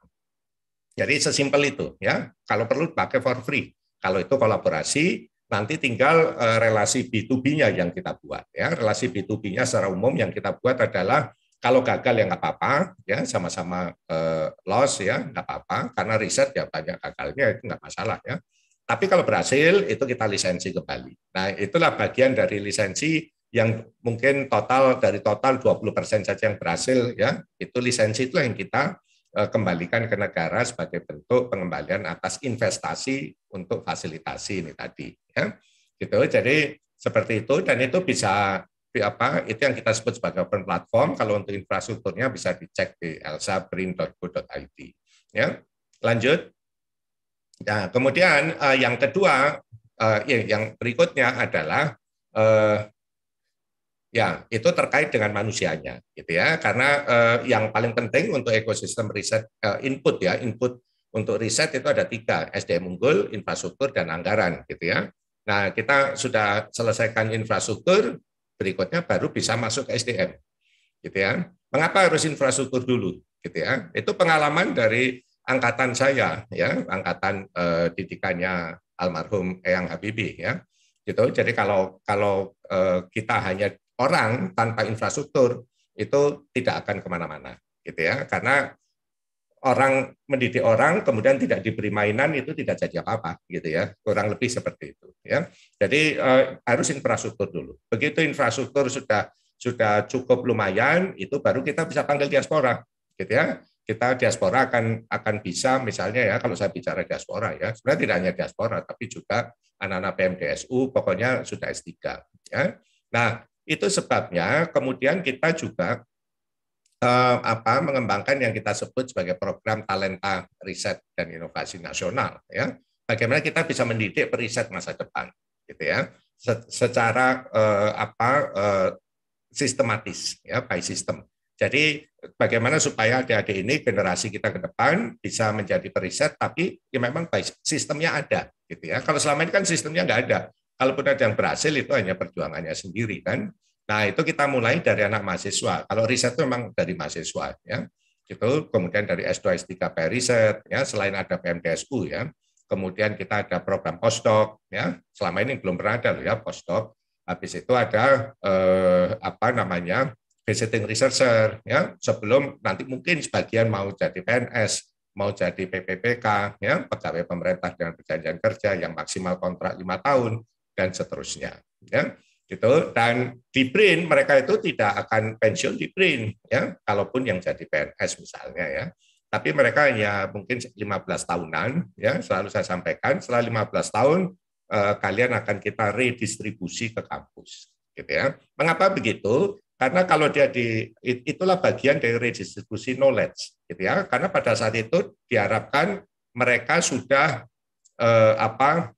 jadi sesimpel itu ya. Kalau perlu pakai for free. Kalau itu kolaborasi, nanti tinggal eh, relasi B2B-nya yang kita buat ya. Relasi B2B-nya secara umum yang kita buat adalah kalau gagal ya nggak apa-apa ya sama-sama eh, loss ya nggak apa-apa karena riset ya banyak gagalnya itu nggak masalah ya. Tapi kalau berhasil itu kita lisensi kembali. Nah, itulah bagian dari lisensi yang mungkin total dari total 20% saja yang berhasil ya. Itu lisensi itu yang kita Eh, kembalikan ke negara sebagai bentuk pengembalian atas investasi untuk fasilitasi ini tadi ya gitu jadi seperti itu dan itu bisa apa itu yang kita sebut sebagai open platform kalau untuk infrastrukturnya bisa dicek di elsabrin.go.id ya lanjut nah kemudian eh, yang kedua eh, iya, yang berikutnya adalah Ya, itu terkait dengan manusianya, gitu ya. Karena eh, yang paling penting untuk ekosistem riset eh, input ya, input untuk riset itu ada tiga, SDM unggul, infrastruktur, dan anggaran, gitu ya. Nah, kita sudah selesaikan infrastruktur, berikutnya baru bisa masuk ke SDM, gitu ya. Mengapa harus infrastruktur dulu, gitu ya? Itu pengalaman dari angkatan saya, ya, angkatan eh, didikannya almarhum Eyang Habibie, ya gitu jadi kalau kalau eh, kita hanya orang tanpa infrastruktur itu tidak akan kemana-mana, gitu ya. Karena orang mendidik orang kemudian tidak diberi mainan itu tidak jadi apa-apa, gitu ya. Kurang lebih seperti itu, ya. Jadi eh, harus infrastruktur dulu. Begitu infrastruktur sudah sudah cukup lumayan, itu baru kita bisa panggil diaspora, gitu ya. Kita diaspora akan akan bisa misalnya ya kalau saya bicara diaspora ya, sebenarnya tidak hanya diaspora tapi juga anak-anak PMDSU pokoknya sudah S3 ya. Nah, itu sebabnya kemudian kita juga eh, apa mengembangkan yang kita sebut sebagai program talenta riset dan inovasi nasional ya. Bagaimana kita bisa mendidik periset masa depan gitu ya. Secara eh, apa eh, sistematis ya by system. Jadi bagaimana supaya adik-adik ini generasi kita ke depan bisa menjadi periset tapi ya memang by, sistemnya ada gitu ya. Kalau selama ini kan sistemnya nggak ada. Kalaupun ada yang berhasil itu hanya perjuangannya sendiri kan. Nah itu kita mulai dari anak mahasiswa. Kalau riset itu memang dari mahasiswa ya. Itu kemudian dari S2, S3 per riset ya. Selain ada PMDSU ya. Kemudian kita ada program postdoc ya. Selama ini belum pernah ada loh ya postdoc. Habis itu ada eh, apa namanya visiting researcher ya sebelum nanti mungkin sebagian mau jadi PNS mau jadi PPPK ya pegawai pemerintah dengan perjanjian kerja yang maksimal kontrak lima tahun dan seterusnya. Ya, gitu. Dan di print mereka itu tidak akan pensiun di print, ya, kalaupun yang jadi PNS misalnya ya. Tapi mereka hanya mungkin 15 tahunan, ya, selalu saya sampaikan, setelah 15 tahun eh, kalian akan kita redistribusi ke kampus, gitu ya. Mengapa begitu? Karena kalau dia di itulah bagian dari redistribusi knowledge, gitu ya. Karena pada saat itu diharapkan mereka sudah eh, apa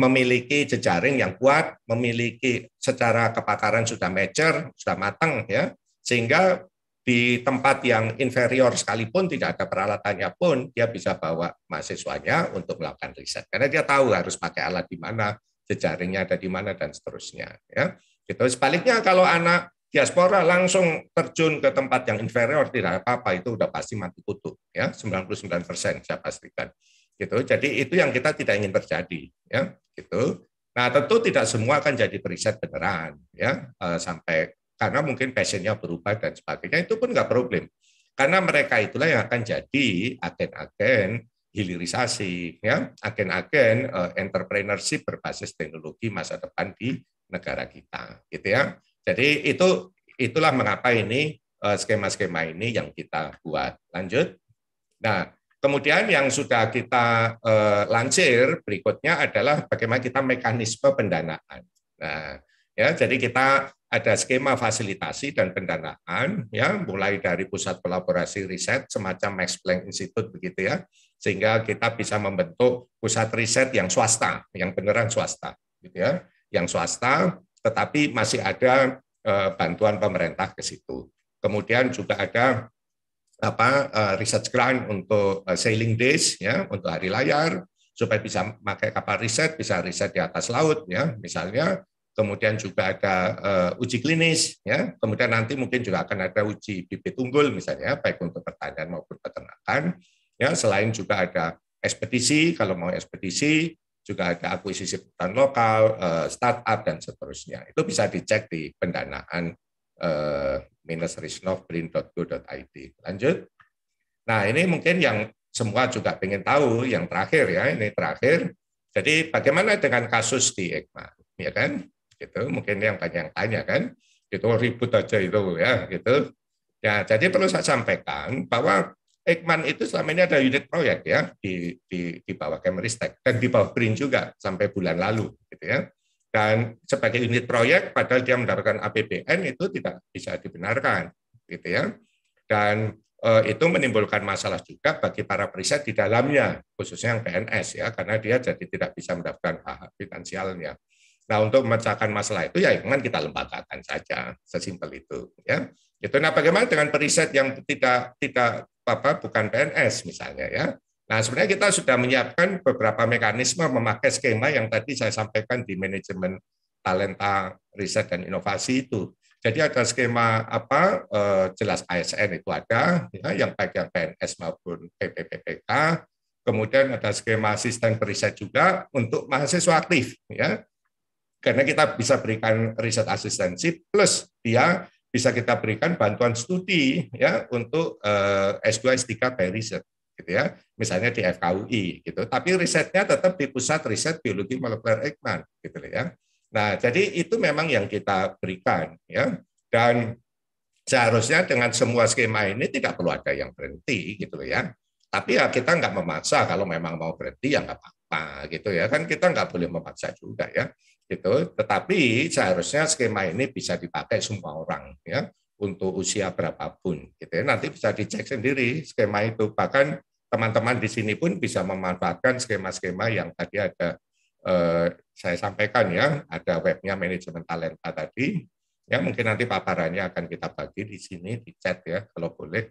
memiliki jejaring yang kuat, memiliki secara kepakaran sudah mature, sudah matang ya, sehingga di tempat yang inferior sekalipun tidak ada peralatannya pun dia bisa bawa mahasiswanya untuk melakukan riset karena dia tahu harus pakai alat di mana jejaringnya ada di mana dan seterusnya ya gitu sebaliknya kalau anak diaspora langsung terjun ke tempat yang inferior tidak apa-apa itu sudah pasti mati kutu ya 99% saya pastikan gitu. Jadi itu yang kita tidak ingin terjadi, ya, gitu. Nah tentu tidak semua akan jadi periset beneran, ya, e, sampai karena mungkin passionnya berubah dan sebagainya itu pun nggak problem, karena mereka itulah yang akan jadi agen-agen hilirisasi, ya, agen-agen e, entrepreneurship berbasis teknologi masa depan di negara kita, gitu ya. Jadi itu itulah mengapa ini e, skema-skema ini yang kita buat. Lanjut. Nah, Kemudian yang sudah kita eh, lansir berikutnya adalah bagaimana kita mekanisme pendanaan. Nah, ya jadi kita ada skema fasilitasi dan pendanaan ya mulai dari pusat kolaborasi riset semacam Max Planck Institute begitu ya sehingga kita bisa membentuk pusat riset yang swasta yang beneran swasta gitu ya yang swasta tetapi masih ada eh, bantuan pemerintah ke situ kemudian juga ada apa uh, research grant untuk eh, sailing days ya untuk hari layar supaya bisa pakai kapal riset bisa riset di atas laut ya misalnya kemudian juga ada uh, uji klinis ya kemudian nanti mungkin juga akan ada uji bibit unggul misalnya baik untuk pertanian maupun peternakan ya selain juga ada ekspedisi kalau mau ekspedisi juga ada akuisisi petani lokal startup dan seterusnya itu bisa dicek di pendanaan Eh, minus minusrisnovprint.go.id. Lanjut. Nah, ini mungkin yang semua juga ingin tahu yang terakhir ya, ini terakhir. Jadi bagaimana dengan kasus di ECMA, ya kan? Gitu, mungkin yang banyak yang tanya kan, itu oh, ribut aja itu ya, gitu. Ya, jadi perlu saya sampaikan bahwa Ekman itu selama ini ada unit proyek ya di di, di bawah kemristek dan di bawah BRIN juga sampai bulan lalu gitu ya dan sebagai unit proyek padahal dia mendapatkan APBN itu tidak bisa dibenarkan gitu ya dan e, itu menimbulkan masalah juga bagi para periset di dalamnya khususnya yang PNS ya karena dia jadi tidak bisa mendapatkan hak, finansialnya nah untuk memecahkan masalah itu ya jangan kita lembagakan saja sesimpel itu ya itu nah bagaimana dengan periset yang tidak tidak apa bukan PNS misalnya ya Nah, sebenarnya kita sudah menyiapkan beberapa mekanisme memakai skema yang tadi saya sampaikan di manajemen talenta riset dan inovasi itu. Jadi ada skema apa eh, jelas ASN itu ada ya, yang baik yang PNS maupun PPPPK. Kemudian ada skema asisten periset juga untuk mahasiswa aktif ya. Karena kita bisa berikan riset asistensi plus dia bisa kita berikan bantuan studi ya untuk S2 S3 by riset gitu ya misalnya di FKUI gitu tapi risetnya tetap di pusat riset biologi molekuler Ekman gitu ya nah jadi itu memang yang kita berikan ya dan seharusnya dengan semua skema ini tidak perlu ada yang berhenti gitu ya tapi ya kita nggak memaksa kalau memang mau berhenti ya nggak apa-apa gitu ya kan kita nggak boleh memaksa juga ya gitu tetapi seharusnya skema ini bisa dipakai semua orang ya untuk usia berapapun. Gitu ya. Nanti bisa dicek sendiri skema itu. Bahkan teman-teman di sini pun bisa memanfaatkan skema-skema yang tadi ada eh, saya sampaikan ya, ada webnya manajemen talenta tadi. Ya mungkin nanti paparannya akan kita bagi di sini di chat ya kalau boleh.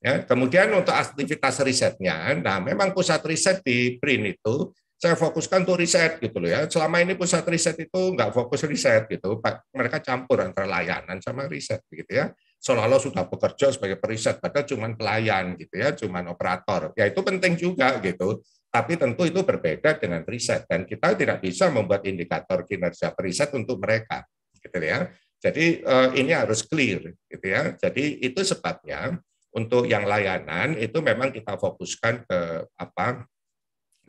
Ya, kemudian untuk aktivitas risetnya, nah memang pusat riset di BRIN itu saya fokuskan tuh riset gitu loh ya. Selama ini pusat riset itu nggak fokus riset gitu, mereka campur antara layanan sama riset gitu ya. seolah sudah bekerja sebagai periset, padahal cuma pelayan gitu ya, cuma operator. Ya itu penting juga gitu. Tapi tentu itu berbeda dengan riset dan kita tidak bisa membuat indikator kinerja periset untuk mereka gitu ya. Jadi eh, ini harus clear gitu ya. Jadi itu sebabnya untuk yang layanan itu memang kita fokuskan ke apa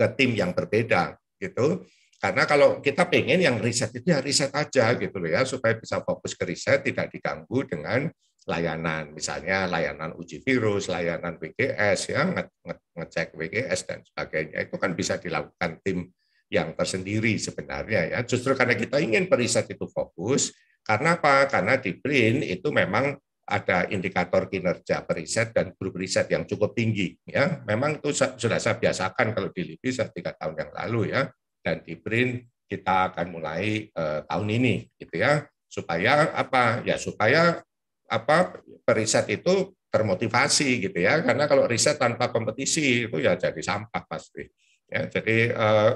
ke tim yang berbeda gitu. Karena kalau kita pengen yang riset itu ya riset aja gitu loh ya supaya bisa fokus ke riset tidak diganggu dengan layanan misalnya layanan uji virus, layanan WGS ya nge nge ngecek WGS dan sebagainya itu kan bisa dilakukan tim yang tersendiri sebenarnya ya. Justru karena kita ingin periset itu fokus karena apa? Karena di print itu memang ada indikator kinerja periset dan grup riset yang cukup tinggi. Ya, memang itu sudah saya biasakan kalau di LIPI tiga tahun yang lalu ya, dan di BRIN kita akan mulai eh, tahun ini, gitu ya, supaya apa? Ya supaya apa periset itu termotivasi gitu ya, karena kalau riset tanpa kompetisi itu ya jadi sampah pasti. Ya, jadi eh,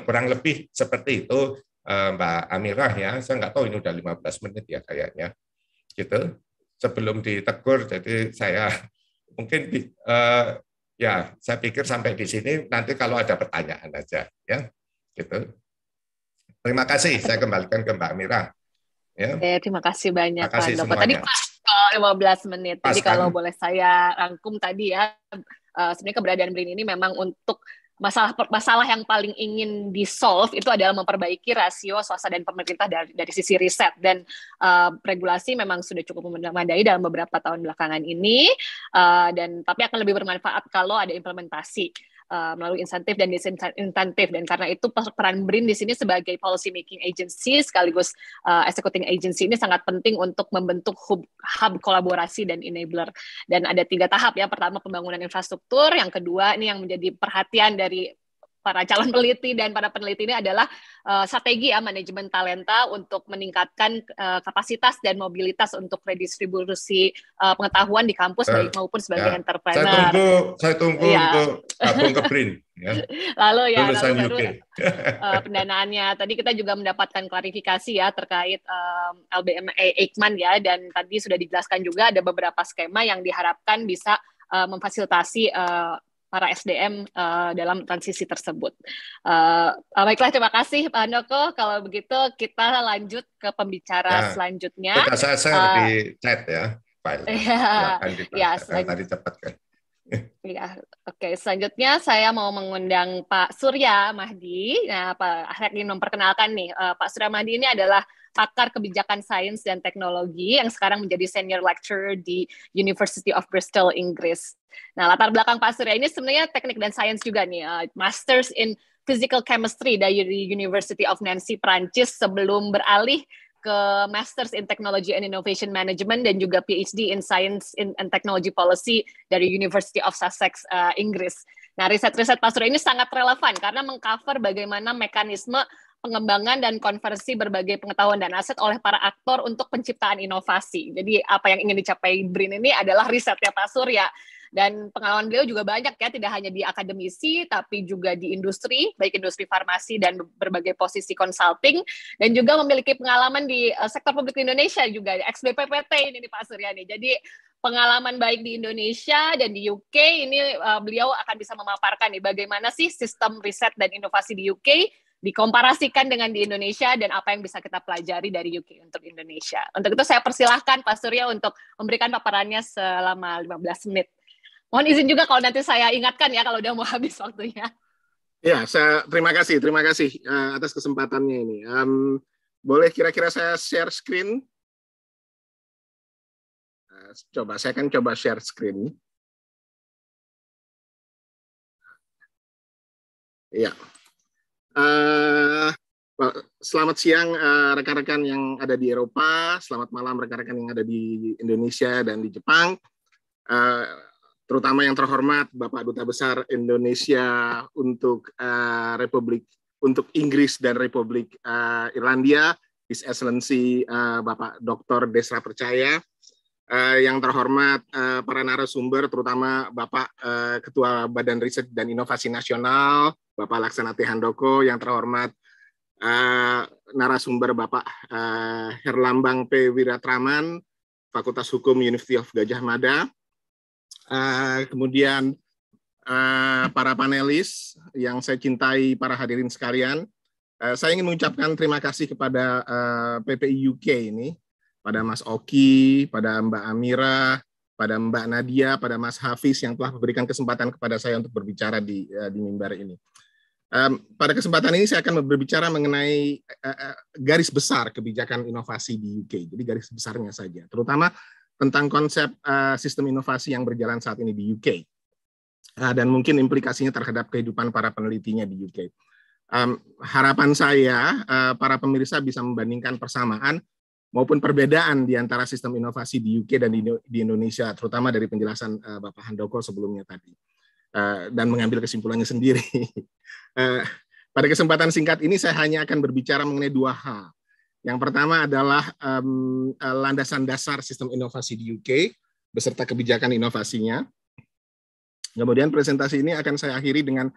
kurang lebih seperti itu eh, Mbak Amirah ya, saya nggak tahu ini udah 15 menit ya kayaknya, gitu sebelum ditegur. Jadi saya mungkin uh, ya saya pikir sampai di sini nanti kalau ada pertanyaan aja ya gitu. Terima kasih. Saya kembalikan ke Mbak Mira. Ya. eh, terima kasih banyak terima kasih Pak Tadi pas 15 menit. Jadi kalau kan? boleh saya rangkum tadi ya, eh, sebenarnya keberadaan BRIN ini memang untuk masalah masalah yang paling ingin di solve itu adalah memperbaiki rasio swasta dan pemerintah dari, dari sisi riset dan uh, regulasi memang sudah cukup memadai dalam beberapa tahun belakangan ini uh, dan tapi akan lebih bermanfaat kalau ada implementasi uh, melalui insentif dan disinsentif dan karena itu peran BRIN di sini sebagai policy making agency sekaligus uh, executing agency ini sangat penting untuk membentuk hub, hub kolaborasi dan enabler dan ada tiga tahap ya pertama pembangunan infrastruktur yang kedua ini yang menjadi perhatian dari para calon peneliti dan para peneliti ini adalah uh, strategi ya manajemen talenta untuk meningkatkan uh, kapasitas dan mobilitas untuk redistribusi uh, pengetahuan di kampus baik maupun sebagai ya. entrepreneur. Saya tunggu, saya tunggu ya. untuk gabung ke print. Ya. Lalu ya, lalu, lalu uh, pendanaannya. Tadi kita juga mendapatkan klarifikasi ya terkait um, LBM Eijkman ya, dan tadi sudah dijelaskan juga ada beberapa skema yang diharapkan bisa uh, memfasilitasi uh, para SDM uh, eh, dalam transisi tersebut. Uh, baiklah, terima kasih Pak Handoko. Kalau begitu kita lanjut ke pembicara ya, selanjutnya. Kita saya uh, eh, di chat ya, Pak. Iya, ya, ya, tadi cepat kan. Ya, oke. Selanjutnya saya mau mengundang Pak Surya Mahdi. Nah, Pak Ahred ingin memperkenalkan nih. Uh, Pak Surya Mahdi ini adalah pakar kebijakan sains dan teknologi yang sekarang menjadi senior lecturer di University of Bristol, Inggris. Nah, latar belakang Pak Surya ini sebenarnya teknik dan sains juga nih. Uh, Masters in Physical Chemistry dari University of Nancy, Prancis sebelum beralih ke Masters in Technology and Innovation Management dan juga PhD in Science in, and Technology Policy dari University of Sussex uh, Inggris. Nah, riset-riset Pastor ini sangat relevan karena mengcover bagaimana mekanisme pengembangan dan konversi berbagai pengetahuan dan aset oleh para aktor untuk penciptaan inovasi. Jadi apa yang ingin dicapai BRIN ini adalah risetnya Pak Surya. Dan pengalaman beliau juga banyak ya, tidak hanya di akademisi, tapi juga di industri, baik industri farmasi dan berbagai posisi consulting, dan juga memiliki pengalaman di uh, sektor publik di Indonesia juga, ex-BPPT ini nih Pak Suryani Jadi pengalaman baik di Indonesia dan di UK ini uh, beliau akan bisa memaparkan nih bagaimana sih sistem riset dan inovasi di UK dikomparasikan dengan di Indonesia dan apa yang bisa kita pelajari dari UK untuk Indonesia. Untuk itu saya persilahkan Pak Surya untuk memberikan paparannya selama 15 menit. Mohon izin juga kalau nanti saya ingatkan ya kalau udah mau habis waktunya. Ya, saya terima kasih, terima kasih uh, atas kesempatannya ini. Um, boleh kira-kira saya share screen? Uh, coba, saya akan coba share screen. Ya. Uh, selamat siang rekan-rekan uh, yang ada di Eropa, selamat malam rekan-rekan yang ada di Indonesia dan di Jepang. Uh, terutama yang terhormat Bapak Duta Besar Indonesia untuk uh, Republik untuk Inggris dan Republik uh, Irlandia, His Excellency uh, Bapak Dr. Desra Percaya, uh, yang terhormat uh, para narasumber, terutama Bapak uh, Ketua Badan Riset dan Inovasi Nasional, Bapak Laksana Handoko, yang terhormat uh, narasumber Bapak uh, Herlambang P. Wiratraman, Fakultas Hukum University of Gajah Mada, Eh, kemudian eh, para panelis yang saya cintai, para hadirin sekalian. Eh, saya ingin mengucapkan terima kasih kepada PPI UK ini, pada Mas Oki, pada Mbak Amira, pada Mbak Nadia, pada Mas Hafiz yang telah memberikan kesempatan kepada saya untuk berbicara di, di mimbar ini. pada kesempatan ini saya akan berbicara mengenai garis besar kebijakan inovasi di UK. Jadi garis besarnya saja, terutama tentang konsep uh, sistem inovasi yang berjalan saat ini di UK uh, nah, dan mungkin implikasinya terhadap kehidupan para penelitinya di UK. Um, harapan saya uh, para pemirsa bisa membandingkan persamaan maupun perbedaan di antara sistem inovasi di UK dan di, di Indonesia, terutama dari penjelasan uh, Bapak Handoko sebelumnya tadi, uh, dan mengambil kesimpulannya sendiri. uh, pada kesempatan singkat ini saya hanya akan berbicara mengenai dua hal. Yang pertama adalah um, landasan dasar sistem inovasi di UK beserta kebijakan inovasinya. Kemudian presentasi ini akan saya akhiri dengan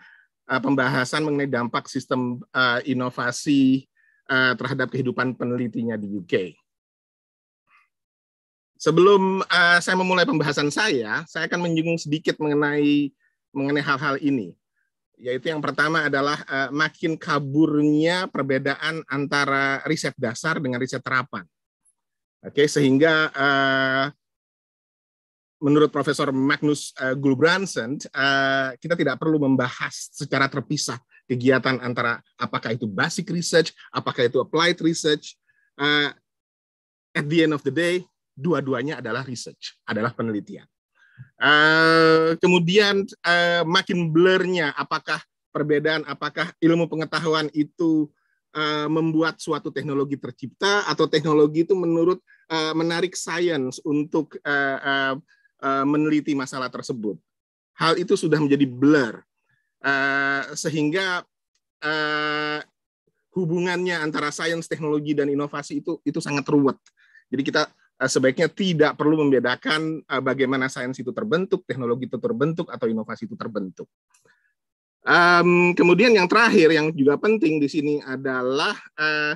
uh, pembahasan mengenai dampak sistem uh, inovasi uh, terhadap kehidupan penelitinya di UK. Sebelum uh, saya memulai pembahasan saya, saya akan menyinggung sedikit mengenai mengenai hal-hal ini yaitu yang pertama adalah uh, makin kaburnya perbedaan antara riset dasar dengan riset terapan. Oke, okay, sehingga uh, menurut Profesor Magnus uh, eh, Gulbrandsen, uh, kita tidak perlu membahas secara terpisah kegiatan antara apakah itu basic research, apakah itu applied research. Uh, at the end of the day, dua-duanya adalah research, adalah penelitian. Uh, kemudian uh, makin blurnya apakah perbedaan apakah ilmu pengetahuan itu uh, membuat suatu teknologi tercipta atau teknologi itu menurut uh, menarik sains untuk uh, uh, uh, meneliti masalah tersebut. Hal itu sudah menjadi blur uh, sehingga uh, hubungannya antara sains, teknologi dan inovasi itu itu sangat ruwet. Jadi kita Eh, sebaiknya tidak perlu membedakan eh, bagaimana sains itu terbentuk, teknologi itu terbentuk, atau inovasi itu terbentuk. Um, kemudian yang terakhir yang juga penting di sini adalah uh,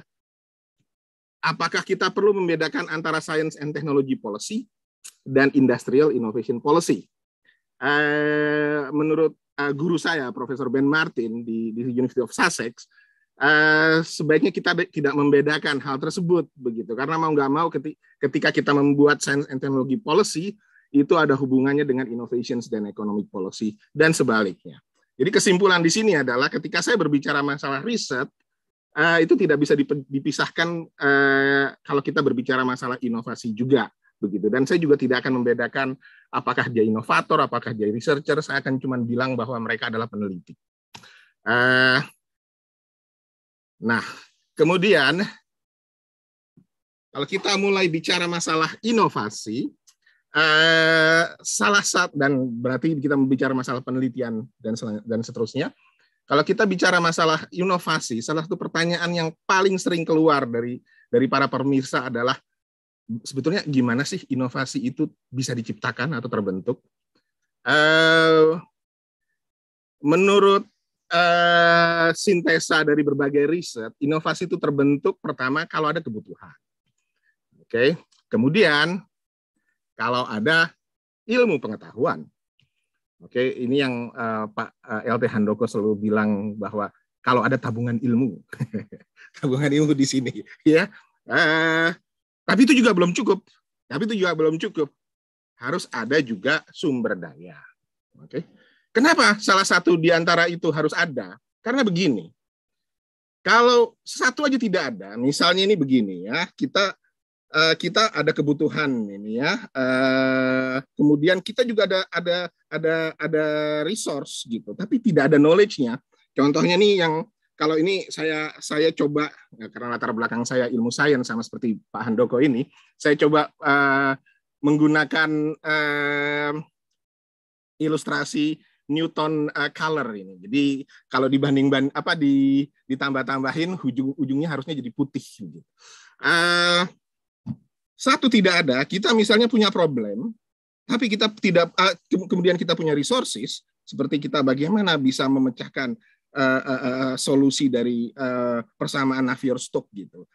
apakah kita perlu membedakan antara science and technology policy dan industrial innovation policy. Uh, menurut uh, guru saya Profesor Ben Martin di, di University of Sussex, Eh, sebaiknya kita tidak membedakan hal tersebut begitu karena mau nggak mau ketika kita membuat science and technology policy itu ada hubungannya dengan innovations dan economic policy dan sebaliknya. Jadi kesimpulan di sini adalah ketika saya berbicara masalah riset eh, itu tidak bisa dipisahkan eh, kalau kita berbicara masalah inovasi juga begitu. Dan saya juga tidak akan membedakan apakah dia inovator, apakah dia researcher. Saya akan cuma bilang bahwa mereka adalah peneliti. Uh, Nah, kemudian kalau kita mulai bicara masalah inovasi, eh, salah satu dan berarti kita bicara masalah penelitian dan dan seterusnya. Kalau kita bicara masalah inovasi, salah satu pertanyaan yang paling sering keluar dari dari para pemirsa adalah sebetulnya gimana sih inovasi itu bisa diciptakan atau terbentuk? Eh, menurut Eh, sintesa dari berbagai riset, inovasi itu terbentuk pertama kalau ada kebutuhan. Oke, kemudian kalau ada ilmu pengetahuan. Oke, ini yang uh, Pak eh, LT Handoko selalu bilang bahwa kalau ada tabungan ilmu, tabungan ilmu di sini, ya. Uh, tapi itu juga belum cukup. Tapi itu juga belum cukup. Harus ada juga sumber daya. Oke. Okay? Kenapa salah satu di antara itu harus ada? Karena begini, kalau satu aja tidak ada, misalnya ini begini ya, kita eh, kita ada kebutuhan ini ya, eh, kemudian kita juga ada ada ada ada resource gitu, tapi tidak ada knowledge-nya. Contohnya nih yang kalau ini saya saya coba ya, karena latar belakang saya ilmu sains sama seperti Pak Handoko ini, saya coba uh, menggunakan uh, ilustrasi Newton uh, color ini. Jadi kalau dibanding apa di ditambah-tambahin ujung ujungnya harusnya jadi putih. Gitu. Uh, satu tidak ada kita misalnya punya problem, tapi kita tidak uh, kemudian kita punya resources seperti kita bagaimana bisa memecahkan uh, uh, uh, solusi dari uh, persamaan Navier Stokes gitu.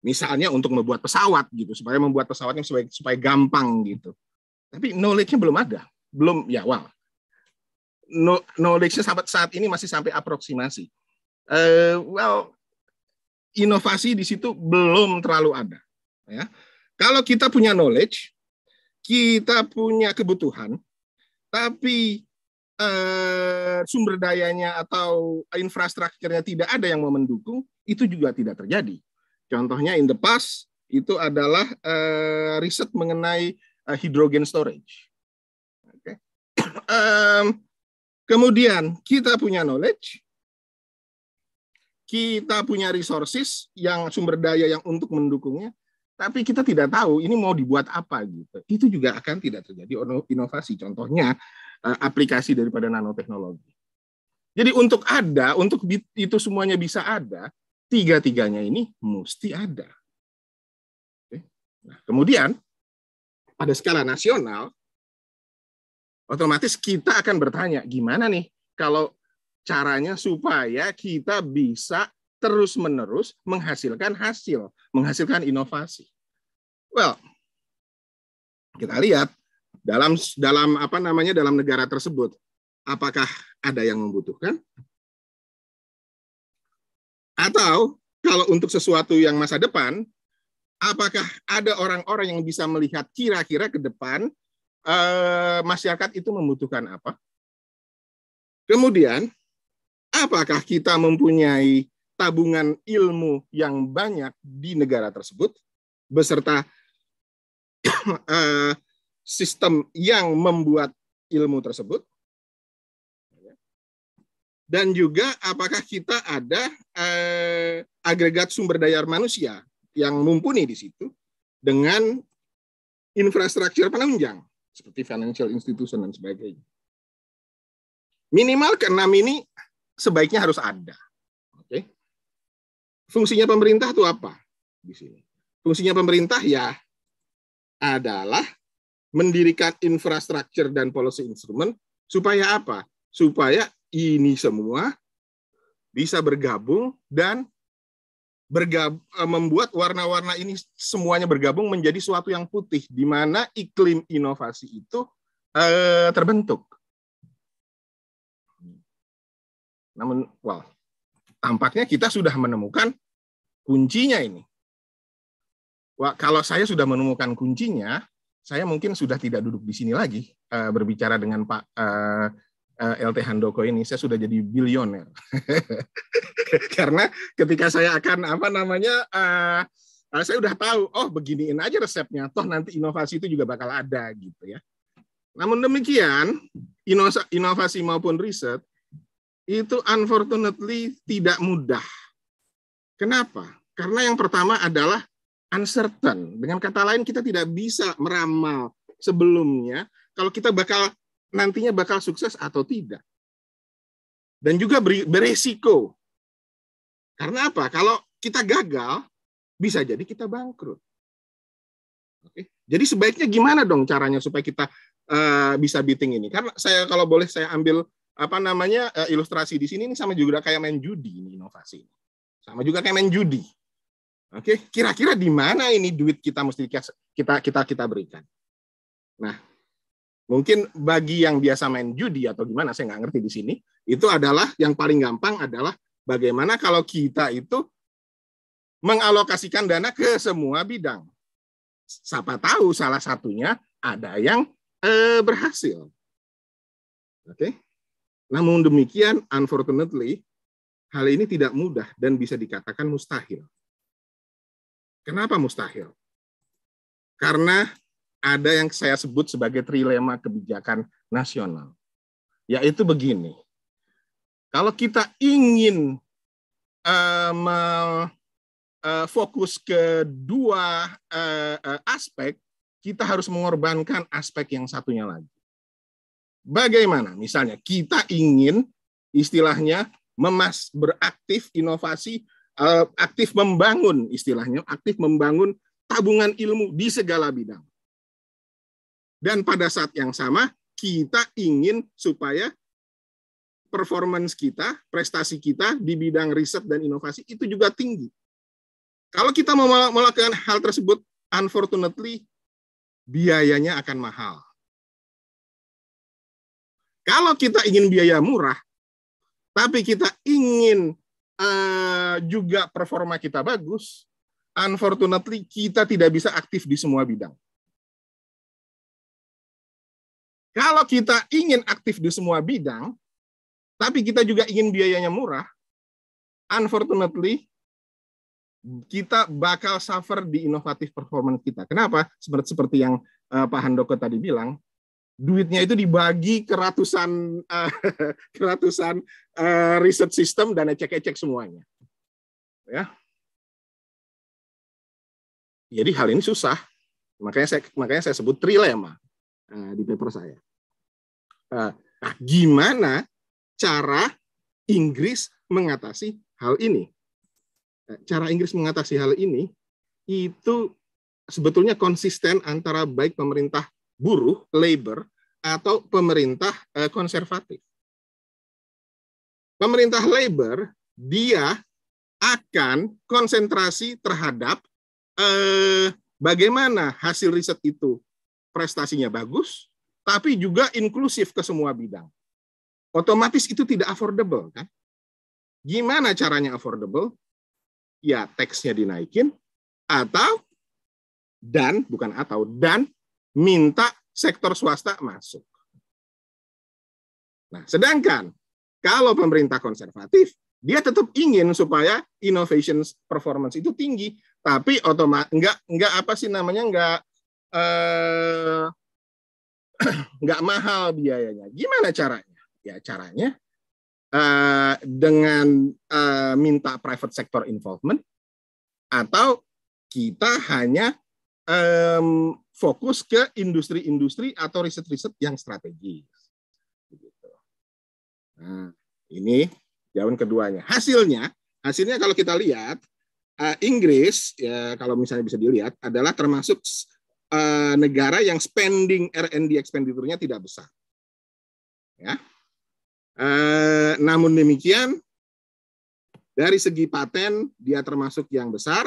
Misalnya untuk membuat pesawat gitu supaya membuat pesawatnya supaya, supaya gampang gitu. Tapi knowledge-nya belum ada. Belum ya wow knowledge-nya sampai saat ini masih sampai aproksimasi. Uh, eh, well, inovasi di situ belum terlalu ada. Ya. Kalau kita punya knowledge, kita punya kebutuhan, tapi uh, sumber dayanya atau infrastrukturnya tidak ada yang mau mendukung, itu juga tidak terjadi. Contohnya in the past itu adalah uh, riset mengenai uh, hydrogen storage. Okay. um, Kemudian kita punya knowledge, kita punya resources yang sumber daya yang untuk mendukungnya, tapi kita tidak tahu ini mau dibuat apa gitu. Itu juga akan tidak terjadi inovasi. Contohnya eh, aplikasi daripada nanoteknologi. Jadi untuk ada, untuk itu semuanya bisa ada, tiga-tiganya ini mesti ada. Nah, kemudian pada skala nasional otomatis kita akan bertanya, gimana nih kalau caranya supaya kita bisa terus-menerus menghasilkan hasil, menghasilkan inovasi. Well, kita lihat dalam dalam apa namanya dalam negara tersebut apakah ada yang membutuhkan? Atau kalau untuk sesuatu yang masa depan, apakah ada orang-orang yang bisa melihat kira-kira ke depan eh, masyarakat itu membutuhkan apa. Kemudian, apakah kita mempunyai tabungan ilmu yang banyak di negara tersebut, beserta eh, sistem yang membuat ilmu tersebut? Dan juga apakah kita ada eh, agregat sumber daya manusia yang mumpuni di situ dengan infrastruktur penunjang? seperti financial institution dan sebagainya. Minimal keenam ini sebaiknya harus ada. Oke. Okay? Fungsinya pemerintah itu apa di sini? Fungsinya pemerintah ya adalah mendirikan infrastruktur dan policy instrument supaya apa? Supaya ini semua bisa bergabung dan bergab, eh, membuat warna-warna ini semuanya bergabung menjadi suatu yang putih, di mana iklim inovasi itu eh, terbentuk. Namun, wow, tampaknya kita sudah menemukan kuncinya ini. Wah, kalau saya sudah menemukan kuncinya, saya mungkin sudah tidak duduk di sini lagi eh, berbicara dengan Pak eh, uh, eh, LT Handoko ini saya sudah jadi bilioner karena ketika saya akan apa namanya uh, saya udah tahu oh beginiin aja resepnya toh nanti inovasi itu juga bakal ada gitu ya namun demikian inovasi maupun riset itu unfortunately tidak mudah kenapa karena yang pertama adalah uncertain dengan kata lain kita tidak bisa meramal sebelumnya kalau kita bakal nantinya bakal sukses atau tidak. Dan juga beresiko. Karena apa? Kalau kita gagal, bisa jadi kita bangkrut. Oke. Jadi sebaiknya gimana dong caranya supaya kita uh, bisa beating ini? Karena saya kalau boleh saya ambil apa namanya uh, ilustrasi di sini ini sama juga kayak main judi ini inovasi ini. Sama juga kayak main judi. Oke, kira-kira di mana ini duit kita mesti kita kita kita berikan? Nah, Mungkin bagi yang biasa main judi atau gimana, saya nggak ngerti di sini, itu adalah yang paling gampang adalah bagaimana kalau kita itu mengalokasikan dana ke semua bidang. Siapa tahu salah satunya ada yang eh, berhasil. Oke. Okay? Namun demikian, unfortunately, hal ini tidak mudah dan bisa dikatakan mustahil. Kenapa mustahil? Karena ada yang saya sebut sebagai trilema kebijakan nasional. Yaitu begini. Kalau kita ingin um, uh, fokus ke dua uh, uh, aspek, kita harus mengorbankan aspek yang satunya lagi. Bagaimana? Misalnya kita ingin istilahnya memas beraktif inovasi aktif membangun istilahnya aktif membangun tabungan ilmu di segala bidang dan pada saat yang sama, kita ingin supaya performance kita, prestasi kita di bidang riset dan inovasi itu juga tinggi. Kalau kita mau melakukan hal tersebut, unfortunately, biayanya akan mahal. Kalau kita ingin biaya murah, tapi kita ingin uh, juga performa kita bagus, unfortunately, kita tidak bisa aktif di semua bidang. Kalau kita ingin aktif di semua bidang, tapi kita juga ingin biayanya murah, unfortunately, kita bakal suffer di inovatif performance kita. Kenapa? Seperti, seperti yang uh, Pak Handoko tadi bilang, duitnya itu dibagi ke ratusan, uh, ke ratusan uh, eh, riset system dan ecek-ecek semuanya. Ya. Jadi hal ini susah. Makanya saya makanya saya sebut trilema. Eh, di paper saya. Eh, nah, gimana cara Inggris mengatasi hal ini? Eh, cara Inggris mengatasi hal ini itu sebetulnya konsisten antara baik pemerintah buruh, labor, atau pemerintah konservatif. Pemerintah labor dia akan konsentrasi terhadap eh, bagaimana hasil riset itu prestasinya bagus, tapi juga inklusif ke semua bidang. Otomatis itu tidak affordable, kan? Gimana caranya affordable? Ya, teksnya dinaikin, atau, dan, bukan atau, dan minta sektor swasta masuk. Nah, sedangkan kalau pemerintah konservatif, dia tetap ingin supaya innovation performance itu tinggi, tapi otomatis enggak enggak apa sih namanya enggak Eh, nggak uh, mahal biayanya. Gimana caranya? Ya caranya uh, dengan uh, minta private sector involvement atau kita hanya um, fokus ke industri-industri atau riset-riset yang strategis. Nah, ini jawaban keduanya. Hasilnya, hasilnya kalau kita lihat, uh, Inggris ya kalau misalnya bisa dilihat adalah termasuk Eh, negara yang spending R&D expenditure-nya tidak besar. Ya. E, namun demikian, dari segi paten dia termasuk yang besar.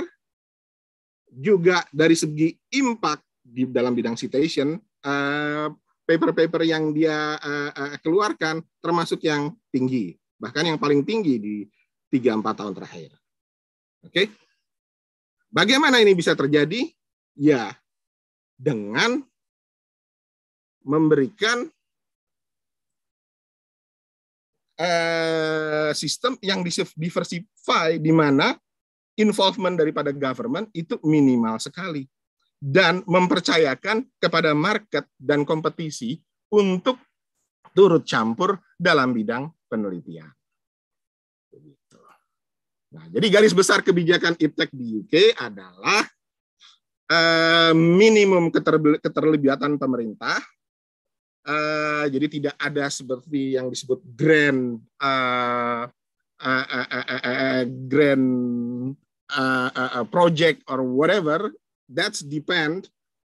Juga dari segi impact di dalam bidang citation, eh, paper-paper yang dia keluarkan termasuk yang tinggi, bahkan yang paling tinggi di 3-4 tahun terakhir. Oke. Okay? Bagaimana ini bisa terjadi? Ya, dengan memberikan eh, sistem yang diversify di mana involvement daripada government itu minimal sekali dan mempercayakan kepada market dan kompetisi untuk turut campur dalam bidang penelitian. Nah, jadi garis besar kebijakan IPTEK di UK adalah Eh, minimum keterlibatan pemerintah. Uh, jadi tidak ada seperti yang disebut grand uh, uh, uh, uh, uh, grand uh, uh, uh, project or whatever. That's depend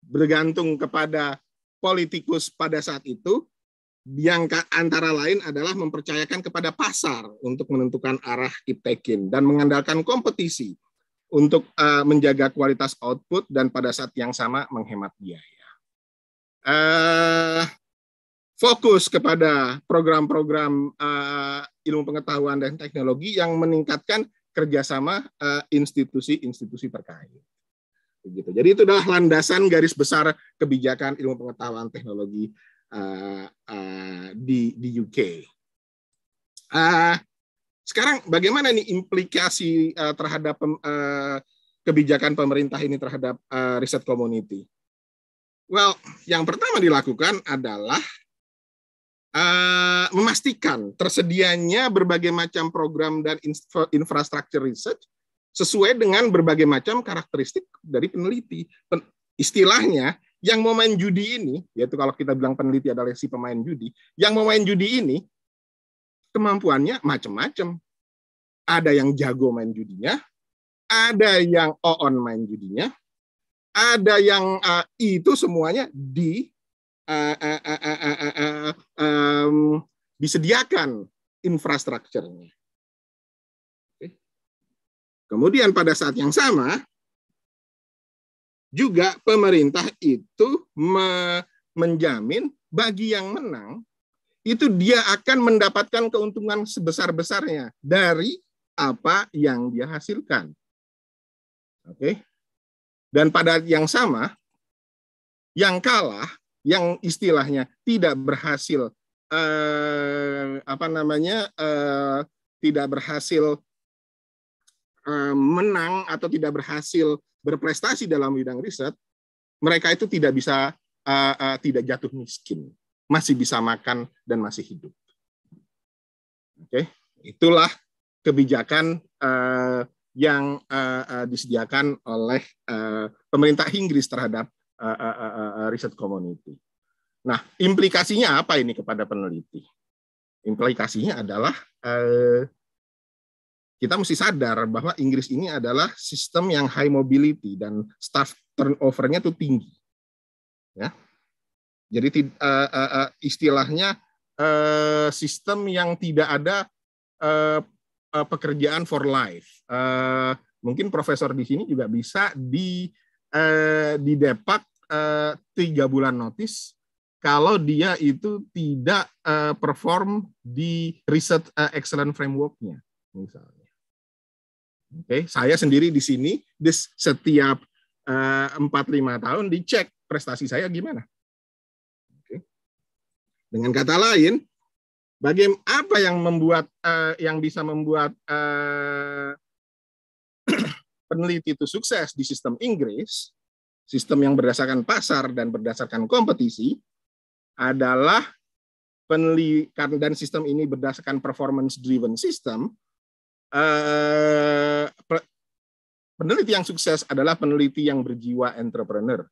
bergantung kepada politikus pada saat itu yang antara lain adalah mempercayakan kepada pasar untuk menentukan arah Iptekin dan mengandalkan kompetisi untuk uh, menjaga kualitas output dan pada saat yang sama menghemat biaya. Uh, fokus kepada program-program uh, ilmu pengetahuan dan teknologi yang meningkatkan kerjasama institusi-institusi uh, terkait. Begitu. Jadi itu adalah landasan garis besar kebijakan ilmu pengetahuan teknologi uh, uh, di di UK. Uh, sekarang bagaimana nih implikasi uh, terhadap uh, kebijakan pemerintah ini terhadap uh, riset community? Well, yang pertama dilakukan adalah uh, memastikan tersedianya berbagai macam program dan infrastruktur riset sesuai dengan berbagai macam karakteristik dari peneliti. Pen istilahnya, yang mau main judi ini, yaitu kalau kita bilang peneliti adalah si pemain judi, yang mau main judi ini kemampuannya macam-macam. Ada yang jago main judinya, ada yang on main judinya, ada yang uh, itu semuanya di uh, uh, uh, uh, uh, um, disediakan infrastrukturnya. Kemudian pada saat yang sama juga pemerintah itu menjamin bagi yang menang itu dia akan mendapatkan keuntungan sebesar-besarnya dari apa yang dia hasilkan. Oke. Okay? Dan pada yang sama, yang kalah, yang istilahnya tidak berhasil eh, apa namanya? Eh, tidak berhasil eh, menang atau tidak berhasil berprestasi dalam bidang riset, mereka itu tidak bisa eh, eh, tidak jatuh miskin masih bisa makan dan masih hidup. Oke, okay? itulah kebijakan uh, yang uh, uh, disediakan oleh uh, pemerintah Inggris terhadap uh, uh, uh, uh, riset community. Nah, implikasinya apa ini kepada peneliti? Implikasinya adalah uh, kita mesti sadar bahwa Inggris ini adalah sistem yang high mobility dan staff turnover-nya itu tinggi. Ya, jadi uh, uh, uh, istilahnya uh, sistem yang tidak ada uh, uh, pekerjaan for life. Uh, mungkin profesor di sini juga bisa di uh, di uh, tiga bulan notis kalau dia itu tidak uh, perform di riset uh, excellent frameworknya misalnya. Oke, okay. saya sendiri di sini di setiap empat 4 lima tahun dicek prestasi saya gimana. Dengan kata lain, bagi apa yang membuat uh, yang bisa membuat uh, peneliti itu sukses di sistem Inggris, sistem yang berdasarkan pasar dan berdasarkan kompetisi adalah penelitian dan sistem ini berdasarkan performance driven system. Uh, peneliti yang sukses adalah peneliti yang berjiwa entrepreneur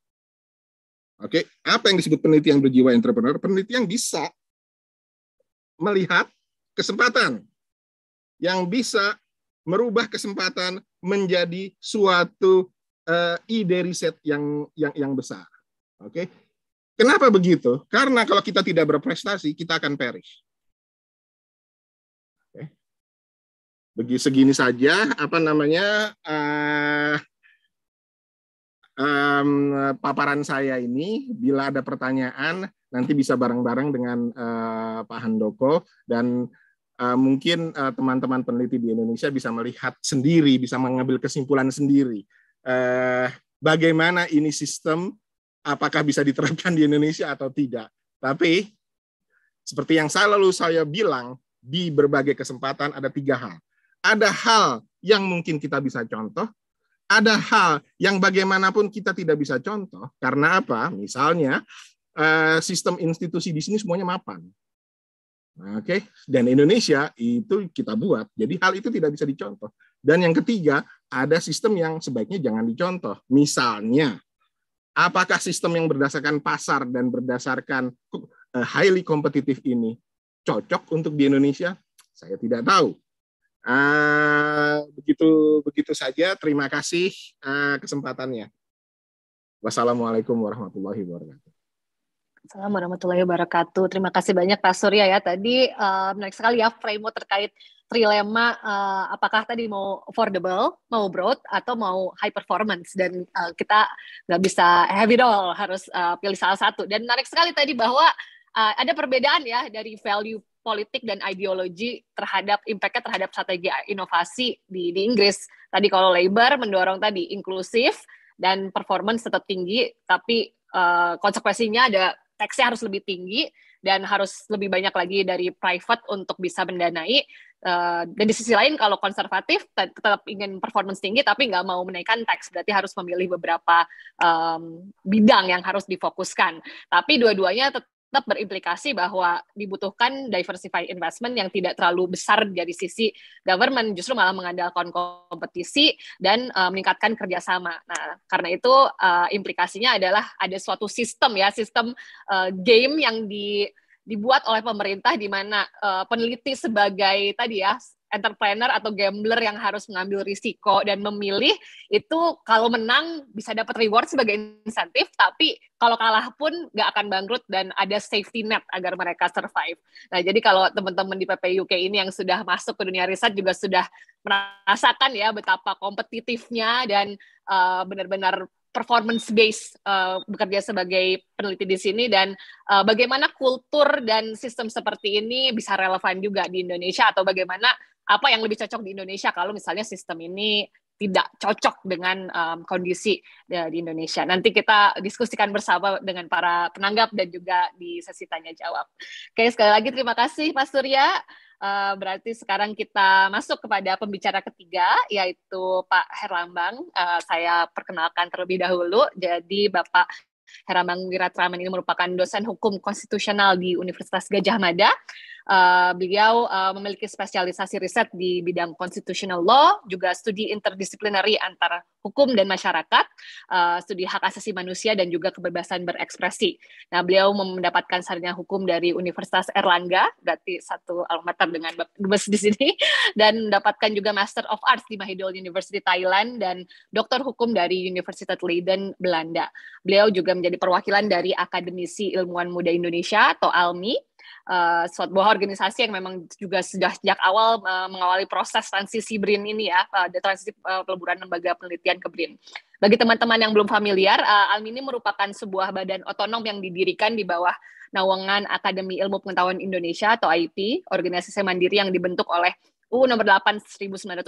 Oke, okay? apa yang disebut peneliti yang berjiwa entrepreneur? Peneliti yang bisa melihat kesempatan, yang bisa merubah kesempatan menjadi suatu uh, ide riset yang yang yang besar. Oke. Okay? Kenapa begitu? Karena kalau kita tidak berprestasi, kita akan perish. Oke. Okay. segini saja apa namanya? Uh, um, paparan saya ini. Bila ada pertanyaan, nanti bisa bareng-bareng dengan uh, Pak Handoko dan uh, mungkin uh, teman-teman peneliti di Indonesia bisa melihat sendiri, bisa mengambil kesimpulan sendiri. Uh, bagaimana ini sistem, apakah bisa diterapkan di Indonesia atau tidak. Tapi seperti yang selalu saya bilang di berbagai kesempatan ada tiga hal. Ada hal yang mungkin kita bisa contoh, ada hal yang bagaimanapun kita tidak bisa contoh karena apa? Misalnya eh, sistem institusi di sini semuanya mapan. Nah, oke, okay? dan Indonesia itu kita buat. Jadi hal itu tidak bisa dicontoh. Dan yang ketiga, ada sistem yang sebaiknya jangan dicontoh. Misalnya, apakah sistem yang berdasarkan pasar dan berdasarkan eh, highly kompetitif ini cocok untuk di Indonesia? Saya tidak tahu. Eh, begitu begitu saja. Terima kasih uh, kesempatannya. Wassalamualaikum warahmatullahi wabarakatuh. Assalamualaikum warahmatullahi wabarakatuh. Terima kasih banyak Pak Surya ya. Tadi uh, menarik sekali ya framework terkait trilema uh, apakah tadi mau affordable, mau broad atau mau high performance dan uh, kita nggak bisa have it all harus uh, pilih salah satu dan menarik sekali tadi bahwa uh, ada perbedaan ya dari value politik dan ideologi terhadap impact-nya terhadap strategi inovasi di, di Inggris. Tadi kalau labor mendorong tadi inklusif dan performance tetap tinggi, tapi uh, konsekuensinya ada teksnya harus lebih tinggi dan harus lebih banyak lagi dari private untuk bisa mendanai. Uh, dan di sisi lain kalau konservatif tetap ingin performance tinggi tapi nggak mau menaikkan tax berarti harus memilih beberapa um, bidang yang harus difokuskan. Tapi dua-duanya tetap tetap berimplikasi bahwa dibutuhkan diversify investment yang tidak terlalu besar dari sisi government, justru malah mengandalkan kompetisi dan uh, meningkatkan kerjasama. Nah, karena itu uh, implikasinya adalah ada suatu sistem ya, sistem uh, game yang di dibuat oleh pemerintah di mana uh, peneliti sebagai tadi ya entrepreneur atau gambler yang harus mengambil risiko dan memilih itu kalau menang bisa dapat reward sebagai insentif tapi kalau kalah pun nggak akan bangkrut dan ada safety net agar mereka survive. Nah jadi kalau teman-teman di PPUK ini yang sudah masuk ke dunia riset juga sudah merasakan ya betapa kompetitifnya dan uh, benar-benar performance based uh, bekerja sebagai peneliti di sini dan uh, bagaimana kultur dan sistem seperti ini bisa relevan juga di Indonesia atau bagaimana apa yang lebih cocok di Indonesia kalau misalnya sistem ini tidak cocok dengan um, kondisi ya, di Indonesia. Nanti kita diskusikan bersama dengan para penanggap dan juga di sesi tanya jawab. Oke, sekali lagi terima kasih Pak Surya. Uh, berarti sekarang kita masuk kepada pembicara ketiga yaitu Pak Herlambang. Uh, saya perkenalkan terlebih dahulu. Jadi Bapak Herlambang Wiratraman ini merupakan dosen hukum konstitusional di Universitas Gajah Mada. Eh, beliau uh, memiliki spesialisasi riset di bidang constitutional law, juga studi interdisiplinari antara hukum dan masyarakat, uh, studi hak asasi manusia dan juga kebebasan berekspresi. Nah, beliau mendapatkan sarjana hukum dari Universitas Erlangga, berarti satu almamater dengan Bapak di sini, dan mendapatkan juga Master of Arts di Mahidol University Thailand dan Doktor Hukum dari Universitas Leiden Belanda. Beliau juga menjadi perwakilan dari Akademisi Ilmuwan Muda Indonesia atau ALMI uh, eh, sebuah organisasi yang memang juga sudah sejak awal uh, mengawali proses transisi BRIN ini ya, uh, transisi uh, peleburan lembaga penelitian ke BRIN. Bagi teman-teman yang belum familiar, uh, ALMI ini merupakan sebuah badan otonom yang didirikan di bawah nawangan Akademi Ilmu Pengetahuan Indonesia atau IP, organisasi mandiri yang dibentuk oleh UU nomor 8 1990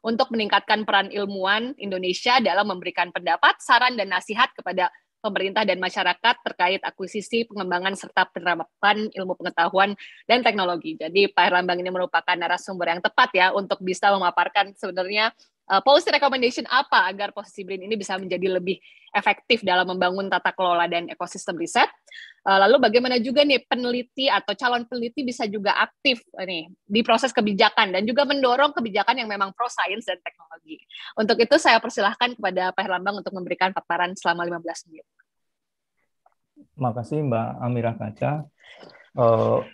untuk meningkatkan peran ilmuwan Indonesia dalam memberikan pendapat, saran, dan nasihat kepada pemerintah dan masyarakat terkait akuisisi, pengembangan, serta penerapan ilmu pengetahuan dan teknologi. Jadi Pak Herlambang ini merupakan narasumber yang tepat ya untuk bisa memaparkan sebenarnya uh, policy recommendation apa agar posisi BRIN ini bisa menjadi lebih efektif dalam membangun tata kelola dan ekosistem riset. Uh, lalu bagaimana juga nih peneliti atau calon peneliti bisa juga aktif uh, nih di proses kebijakan dan juga mendorong kebijakan yang memang pro science dan teknologi. Untuk itu saya persilahkan kepada Pak Herlambang untuk memberikan paparan selama 15 menit. Terima kasih Mbak Amirah Kaca. Uh,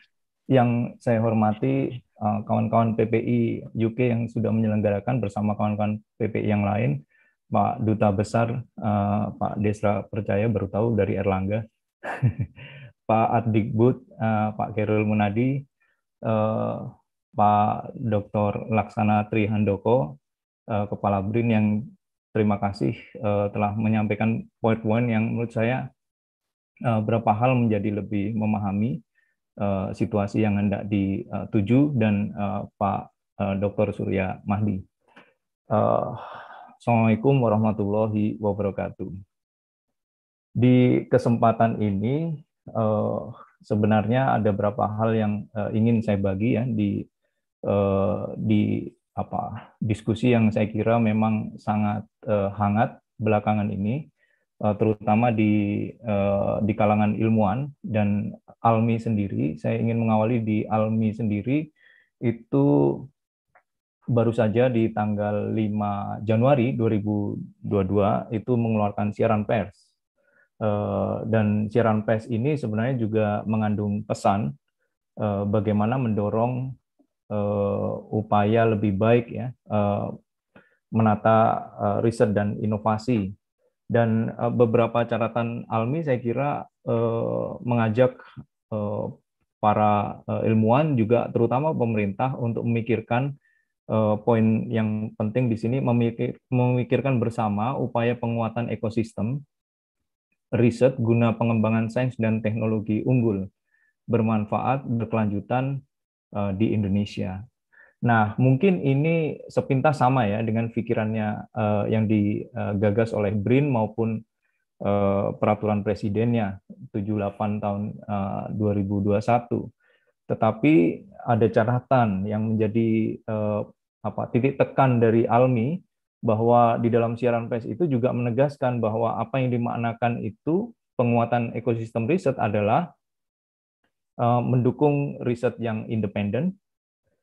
yang saya hormati Eh, kawan-kawan PPI UK yang sudah menyelenggarakan bersama kawan-kawan PPI yang lain. Pak Duta Besar uh, Pak Desra Percaya baru tahu dari Erlangga, Pak Adikbud, uh, Pak Kerul Munadi, uh, Pak Dr. Laksana Trihandoko, uh, Kepala BRIN yang terima kasih uh, telah menyampaikan poin-poin yang menurut saya uh, berapa hal menjadi lebih memahami Eh, situasi yang hendak dituju dan eh, Pak uh, eh, Dr. Surya Mahdi. Assalamualaikum warahmatullahi wabarakatuh. Di kesempatan ini sebenarnya ada beberapa hal yang ingin saya bagi ya di di apa diskusi yang saya kira memang sangat hangat belakangan ini Eh, terutama di eh, di kalangan ilmuwan dan almi sendiri. Saya ingin mengawali di almi sendiri itu baru saja di tanggal 5 Januari 2022 itu mengeluarkan siaran pers. Eh, dan siaran pers ini sebenarnya juga mengandung pesan bagaimana mendorong upaya lebih baik ya menata riset dan inovasi dan uh, beberapa catatan Almi saya kira uh, mengajak uh, para uh, ilmuwan juga terutama pemerintah untuk memikirkan uh, poin yang penting di sini memikir, memikirkan bersama upaya penguatan ekosistem riset guna pengembangan sains dan teknologi unggul bermanfaat berkelanjutan uh, di Indonesia. Nah, mungkin ini sepintas sama ya dengan pikirannya uh, yang digagas oleh BRIN maupun uh, peraturan presidennya 78 tahun eh, uh, 2021. Tetapi ada catatan yang menjadi uh, apa titik tekan dari Almi bahwa di dalam siaran pers itu juga menegaskan bahwa apa yang dimaknakan itu penguatan ekosistem riset adalah mendukung riset yang independen,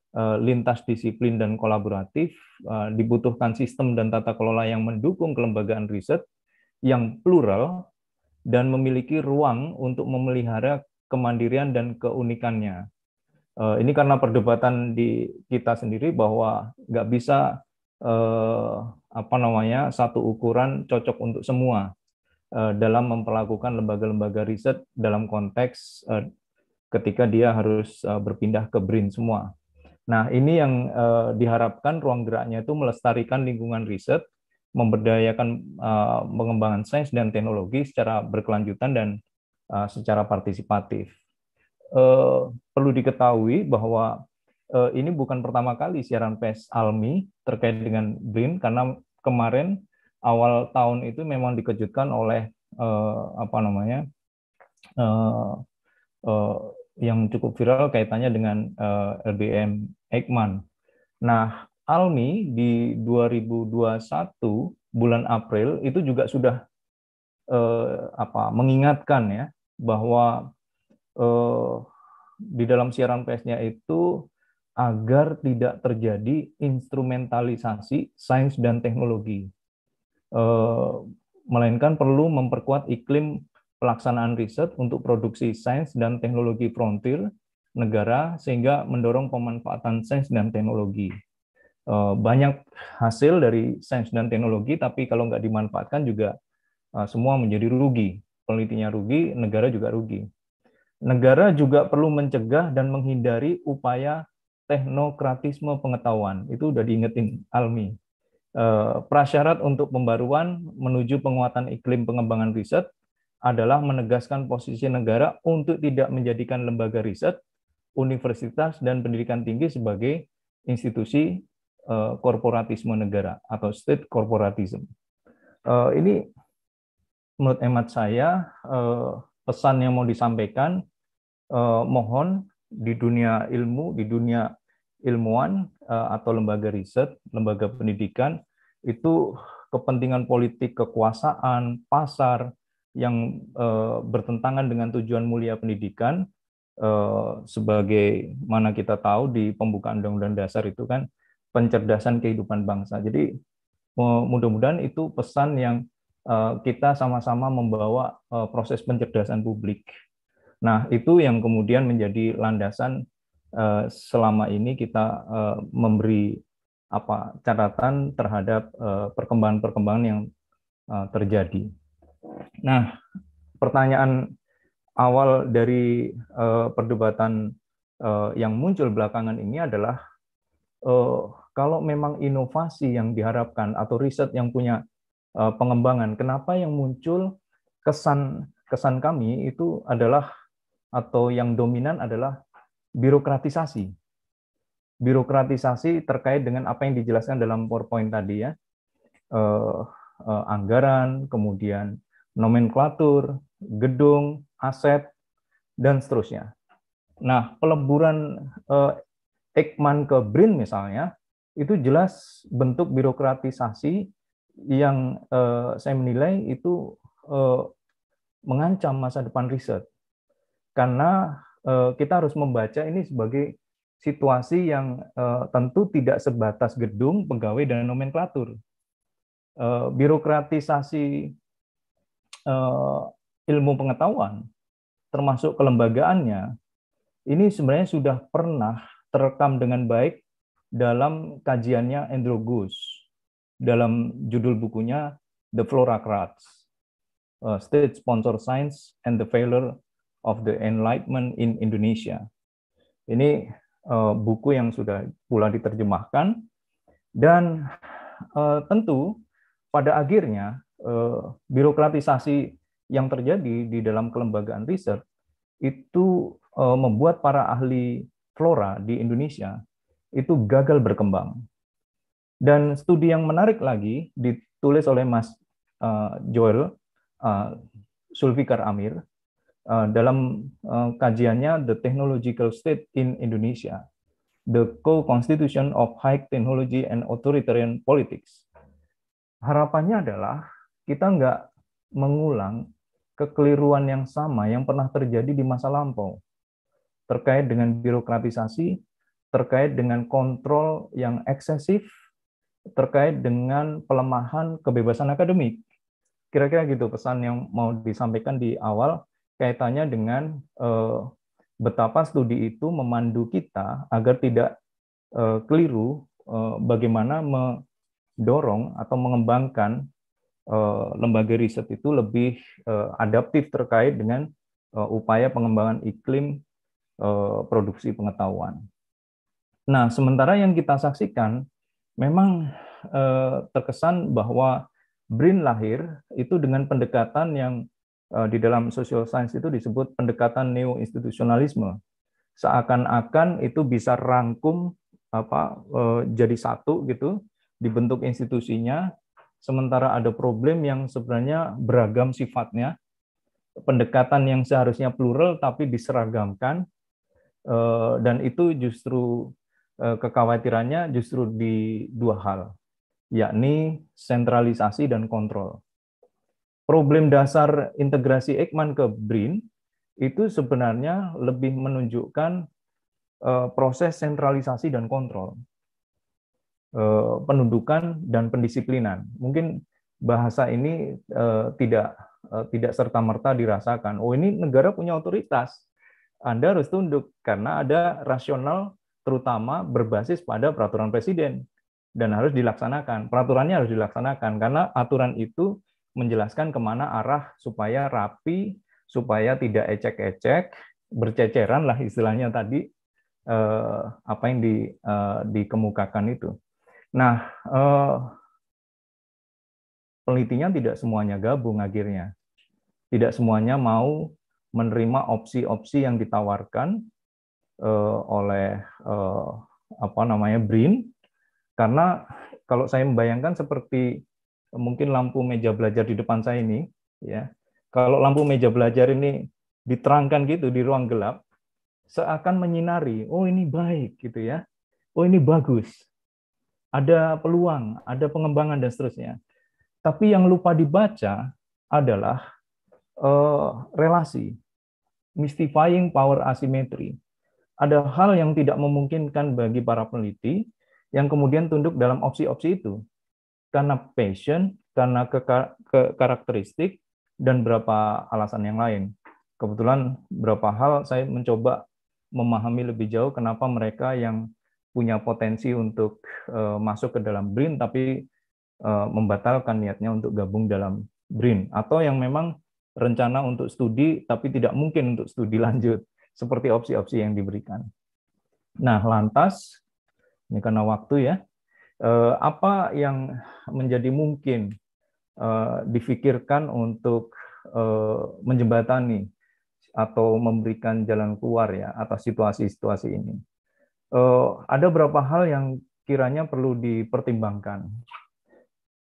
Eh, lintas disiplin dan kolaboratif, eh, dibutuhkan sistem dan tata kelola yang mendukung kelembagaan riset yang plural dan memiliki ruang untuk memelihara kemandirian dan keunikannya. Eh, ini karena perdebatan di kita sendiri bahwa nggak bisa apa namanya satu ukuran cocok untuk semua dalam memperlakukan lembaga-lembaga riset dalam konteks ketika dia harus berpindah ke BRIN semua Nah, ini yang uh, diharapkan ruang geraknya itu melestarikan lingkungan riset, memberdayakan uh, pengembangan sains dan teknologi secara berkelanjutan dan uh, secara partisipatif. Uh, perlu diketahui bahwa uh, ini bukan pertama kali siaran pes almi terkait dengan BRIN karena kemarin awal tahun itu memang dikejutkan oleh uh, apa namanya? uh, uh, yang cukup viral kaitannya dengan uh, LBM Ekman. Nah, Almi di 2021 bulan April itu juga sudah eh, apa mengingatkan ya bahwa eh, di dalam siaran persnya itu agar tidak terjadi instrumentalisasi sains dan teknologi, eh, melainkan perlu memperkuat iklim pelaksanaan riset untuk produksi sains dan teknologi frontier negara sehingga mendorong pemanfaatan sains dan teknologi. Eh, banyak hasil dari sains dan teknologi, tapi kalau nggak dimanfaatkan juga eh, semua menjadi rugi. Penelitinya rugi, negara juga rugi. Negara juga perlu mencegah dan menghindari upaya teknokratisme pengetahuan. Itu udah diingetin Almi. Eh, prasyarat untuk pembaruan menuju penguatan iklim pengembangan riset adalah menegaskan posisi negara untuk tidak menjadikan lembaga riset universitas dan pendidikan tinggi sebagai institusi eh, korporatisme negara atau state corporatism. Eh, ini menurut hemat saya eh, pesan yang mau disampaikan mohon di dunia ilmu, di dunia ilmuwan atau lembaga riset, lembaga pendidikan itu kepentingan politik, kekuasaan, pasar yang bertentangan dengan tujuan mulia pendidikan eh, sebagai mana kita tahu di pembukaan Undang-Undang Dasar itu kan pencerdasan kehidupan bangsa. Jadi mudah-mudahan itu pesan yang eh, kita sama-sama membawa eh, proses pencerdasan publik. Nah itu yang kemudian menjadi landasan eh, selama ini kita memberi apa catatan terhadap perkembangan-perkembangan yang terjadi. Nah, pertanyaan awal dari uh, perdebatan uh, yang muncul belakangan ini adalah uh, kalau memang inovasi yang diharapkan atau riset yang punya uh, pengembangan, kenapa yang muncul kesan kesan kami itu adalah atau yang dominan adalah birokratisasi. Birokratisasi terkait dengan apa yang dijelaskan dalam PowerPoint tadi ya, Uh, uh, anggaran, kemudian nomenklatur, gedung, aset, dan seterusnya. Nah, peleburan eh, Ekman ke BRIN misalnya, itu jelas bentuk birokratisasi yang eh, saya menilai itu eh, mengancam masa depan riset. Karena eh, kita harus membaca ini sebagai situasi yang eh, tentu tidak sebatas gedung, pegawai, dan nomenklatur. Eh, birokratisasi eh, ilmu pengetahuan, termasuk kelembagaannya, ini sebenarnya sudah pernah terekam dengan baik dalam kajiannya Andrew Goose dalam judul bukunya The Florocrats, uh, State Sponsor Science and the Failure of the Enlightenment in Indonesia. Ini uh, buku yang sudah pula diterjemahkan dan uh, tentu pada akhirnya uh, birokratisasi yang terjadi di dalam kelembagaan riset itu eh, membuat para ahli flora di Indonesia itu gagal berkembang. Dan studi yang menarik lagi ditulis oleh Mas eh, Joel Sulfikar eh, Amir dalam kajiannya The Technological State in Indonesia, The Co-Constitution of High Technology and Authoritarian Politics. Harapannya adalah kita nggak mengulang kekeliruan yang sama yang pernah terjadi di masa lampau terkait dengan birokratisasi, terkait dengan kontrol yang eksesif, terkait dengan pelemahan kebebasan akademik. Kira-kira gitu pesan yang mau disampaikan di awal kaitannya dengan eh, betapa studi itu memandu kita agar tidak eh, keliru eh, bagaimana mendorong atau mengembangkan Eh, lembaga riset itu lebih eh, adaptif terkait dengan eh, upaya pengembangan iklim produksi pengetahuan. Nah, sementara yang kita saksikan memang terkesan bahwa BRIN lahir itu dengan pendekatan yang di dalam social science itu disebut pendekatan neo institutionalisme Seakan-akan itu bisa rangkum apa jadi satu gitu, dibentuk institusinya sementara ada problem yang sebenarnya beragam sifatnya, pendekatan yang seharusnya plural tapi diseragamkan, eh, dan itu justru eh, kekhawatirannya justru di dua hal, yakni sentralisasi dan kontrol. Problem dasar integrasi Ekman ke BRIN itu sebenarnya lebih menunjukkan eh, proses sentralisasi dan kontrol. Eh, penundukan dan pendisiplinan. Mungkin bahasa ini eh, tidak eh, tidak serta merta dirasakan. Oh ini negara punya otoritas, Anda harus tunduk karena ada rasional terutama berbasis pada peraturan presiden dan harus dilaksanakan. Peraturannya harus dilaksanakan karena aturan itu menjelaskan kemana arah supaya rapi, supaya tidak ecek-ecek, berceceran lah istilahnya tadi apa yang di, dikemukakan itu. Nah, eh, penelitinya tidak semuanya gabung akhirnya. Tidak semuanya mau menerima opsi-opsi yang ditawarkan eh, oleh eh, apa namanya BRIN karena kalau saya membayangkan seperti mungkin lampu meja belajar di depan saya ini ya. Kalau lampu meja belajar ini diterangkan gitu di ruang gelap seakan menyinari, oh ini baik gitu ya. Oh ini bagus ada peluang, ada pengembangan dan seterusnya. Tapi yang lupa dibaca adalah uh, relasi, mystifying power asymmetry. Ada hal yang tidak memungkinkan bagi para peneliti yang kemudian tunduk dalam opsi-opsi itu. Karena passion, karena ke, ke karakteristik, dan berapa alasan yang lain. Kebetulan beberapa hal saya mencoba memahami lebih jauh kenapa mereka yang punya potensi untuk uh, masuk ke dalam BRIN tapi uh, membatalkan niatnya untuk gabung dalam BRIN atau yang memang rencana untuk studi tapi tidak mungkin untuk studi lanjut seperti opsi-opsi yang diberikan. Nah, lantas ini karena waktu ya, eh, apa yang menjadi mungkin difikirkan untuk menjembatani atau memberikan jalan keluar ya atas situasi-situasi ini? uh, ada beberapa hal yang kiranya perlu dipertimbangkan.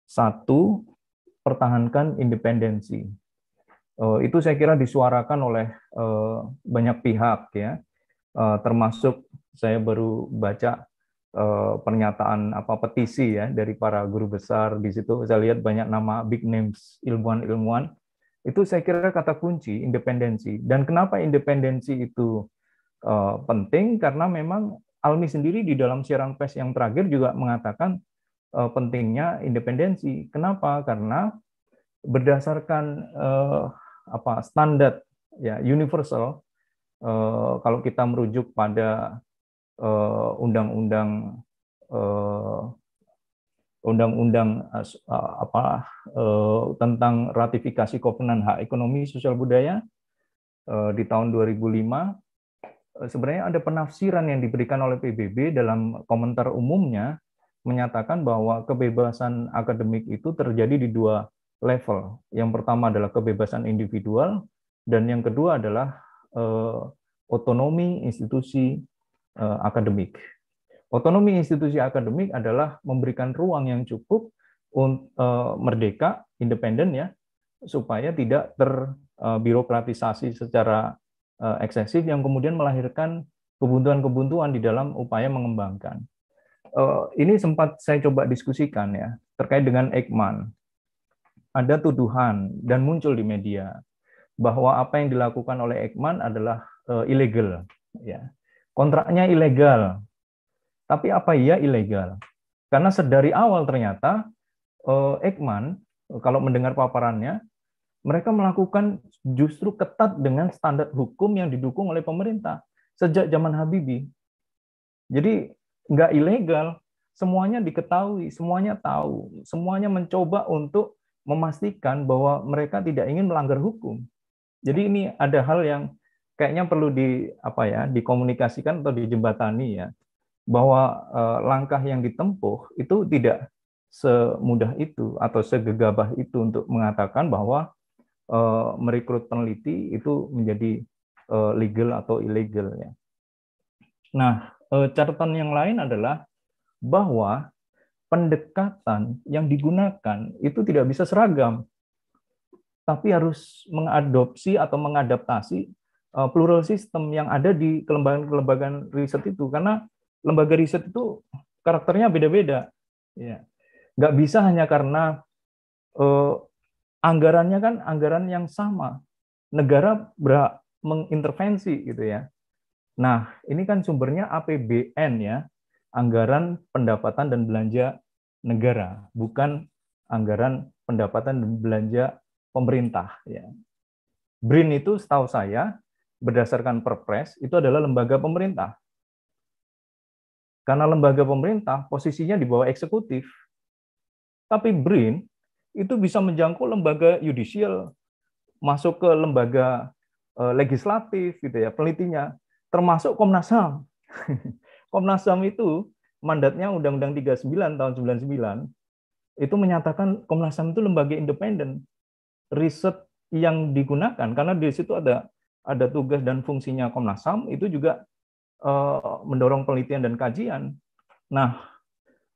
Satu, pertahankan independensi. Uh, itu saya kira disuarakan oleh uh, banyak pihak ya, uh, termasuk saya baru baca uh, pernyataan apa petisi ya dari para guru besar di situ. Saya lihat banyak nama big names ilmuwan-ilmuwan. Itu saya kira kata kunci independensi. Dan kenapa independensi itu uh, penting? Karena memang Almi sendiri di dalam siaran pers yang terakhir juga mengatakan uh, pentingnya independensi. Kenapa? Karena berdasarkan uh, apa standar ya universal uh, kalau kita merujuk pada undang-undang uh, undang-undang uh, uh, apa tentang ratifikasi Kovenan Hak Ekonomi Sosial Budaya di tahun 2005 Eh, sebenarnya ada penafsiran yang diberikan oleh PBB dalam komentar umumnya menyatakan bahwa kebebasan akademik itu terjadi di dua level. Yang pertama adalah kebebasan individual dan yang kedua adalah eh, otonomi institusi eh, akademik. Otonomi institusi akademik adalah memberikan ruang yang cukup untuk eh, merdeka, independen ya, supaya tidak terbirokratisasi eh, secara Eh, eksesif yang kemudian melahirkan kebuntuan-kebuntuan di dalam upaya mengembangkan. Eh, ini sempat saya coba diskusikan ya terkait dengan Ekman. Ada tuduhan dan muncul di media bahwa apa yang dilakukan oleh Ekman adalah eh, ilegal. Ya, kontraknya ilegal. Tapi apa iya ilegal? Karena sedari awal ternyata Ekman kalau mendengar paparannya mereka melakukan justru ketat dengan standar hukum yang didukung oleh pemerintah sejak zaman Habibie. Jadi nggak ilegal, semuanya diketahui, semuanya tahu, semuanya mencoba untuk memastikan bahwa mereka tidak ingin melanggar hukum. Jadi ini ada hal yang kayaknya perlu di apa ya dikomunikasikan atau dijembatani ya bahwa eh, langkah yang ditempuh itu tidak semudah itu atau segegabah itu untuk mengatakan bahwa uh, merekrut peneliti itu menjadi uh, legal atau ilegal ya. Nah, uh, catatan yang lain adalah bahwa pendekatan yang digunakan itu tidak bisa seragam, tapi harus mengadopsi atau mengadaptasi uh, plural sistem yang ada di kelembagaan-kelembagaan riset itu karena lembaga riset itu karakternya beda-beda ya nggak bisa hanya karena uh, anggarannya kan anggaran yang sama. Negara berhak mengintervensi gitu ya. Nah, ini kan sumbernya APBN ya, anggaran pendapatan dan belanja negara, bukan anggaran pendapatan dan belanja pemerintah ya. BRIN itu setahu saya berdasarkan Perpres itu adalah lembaga pemerintah. Karena lembaga pemerintah posisinya di bawah eksekutif. Tapi BRIN itu bisa menjangkau lembaga yudisial, masuk ke lembaga eh, legislatif gitu ya, penelitinya, termasuk Komnas HAM. Komnas HAM itu mandatnya Undang-Undang 39 tahun 99 itu menyatakan Komnas HAM itu lembaga independen. Riset yang digunakan karena di situ ada ada tugas dan fungsinya Komnas HAM itu juga eh, mendorong penelitian dan kajian. Nah,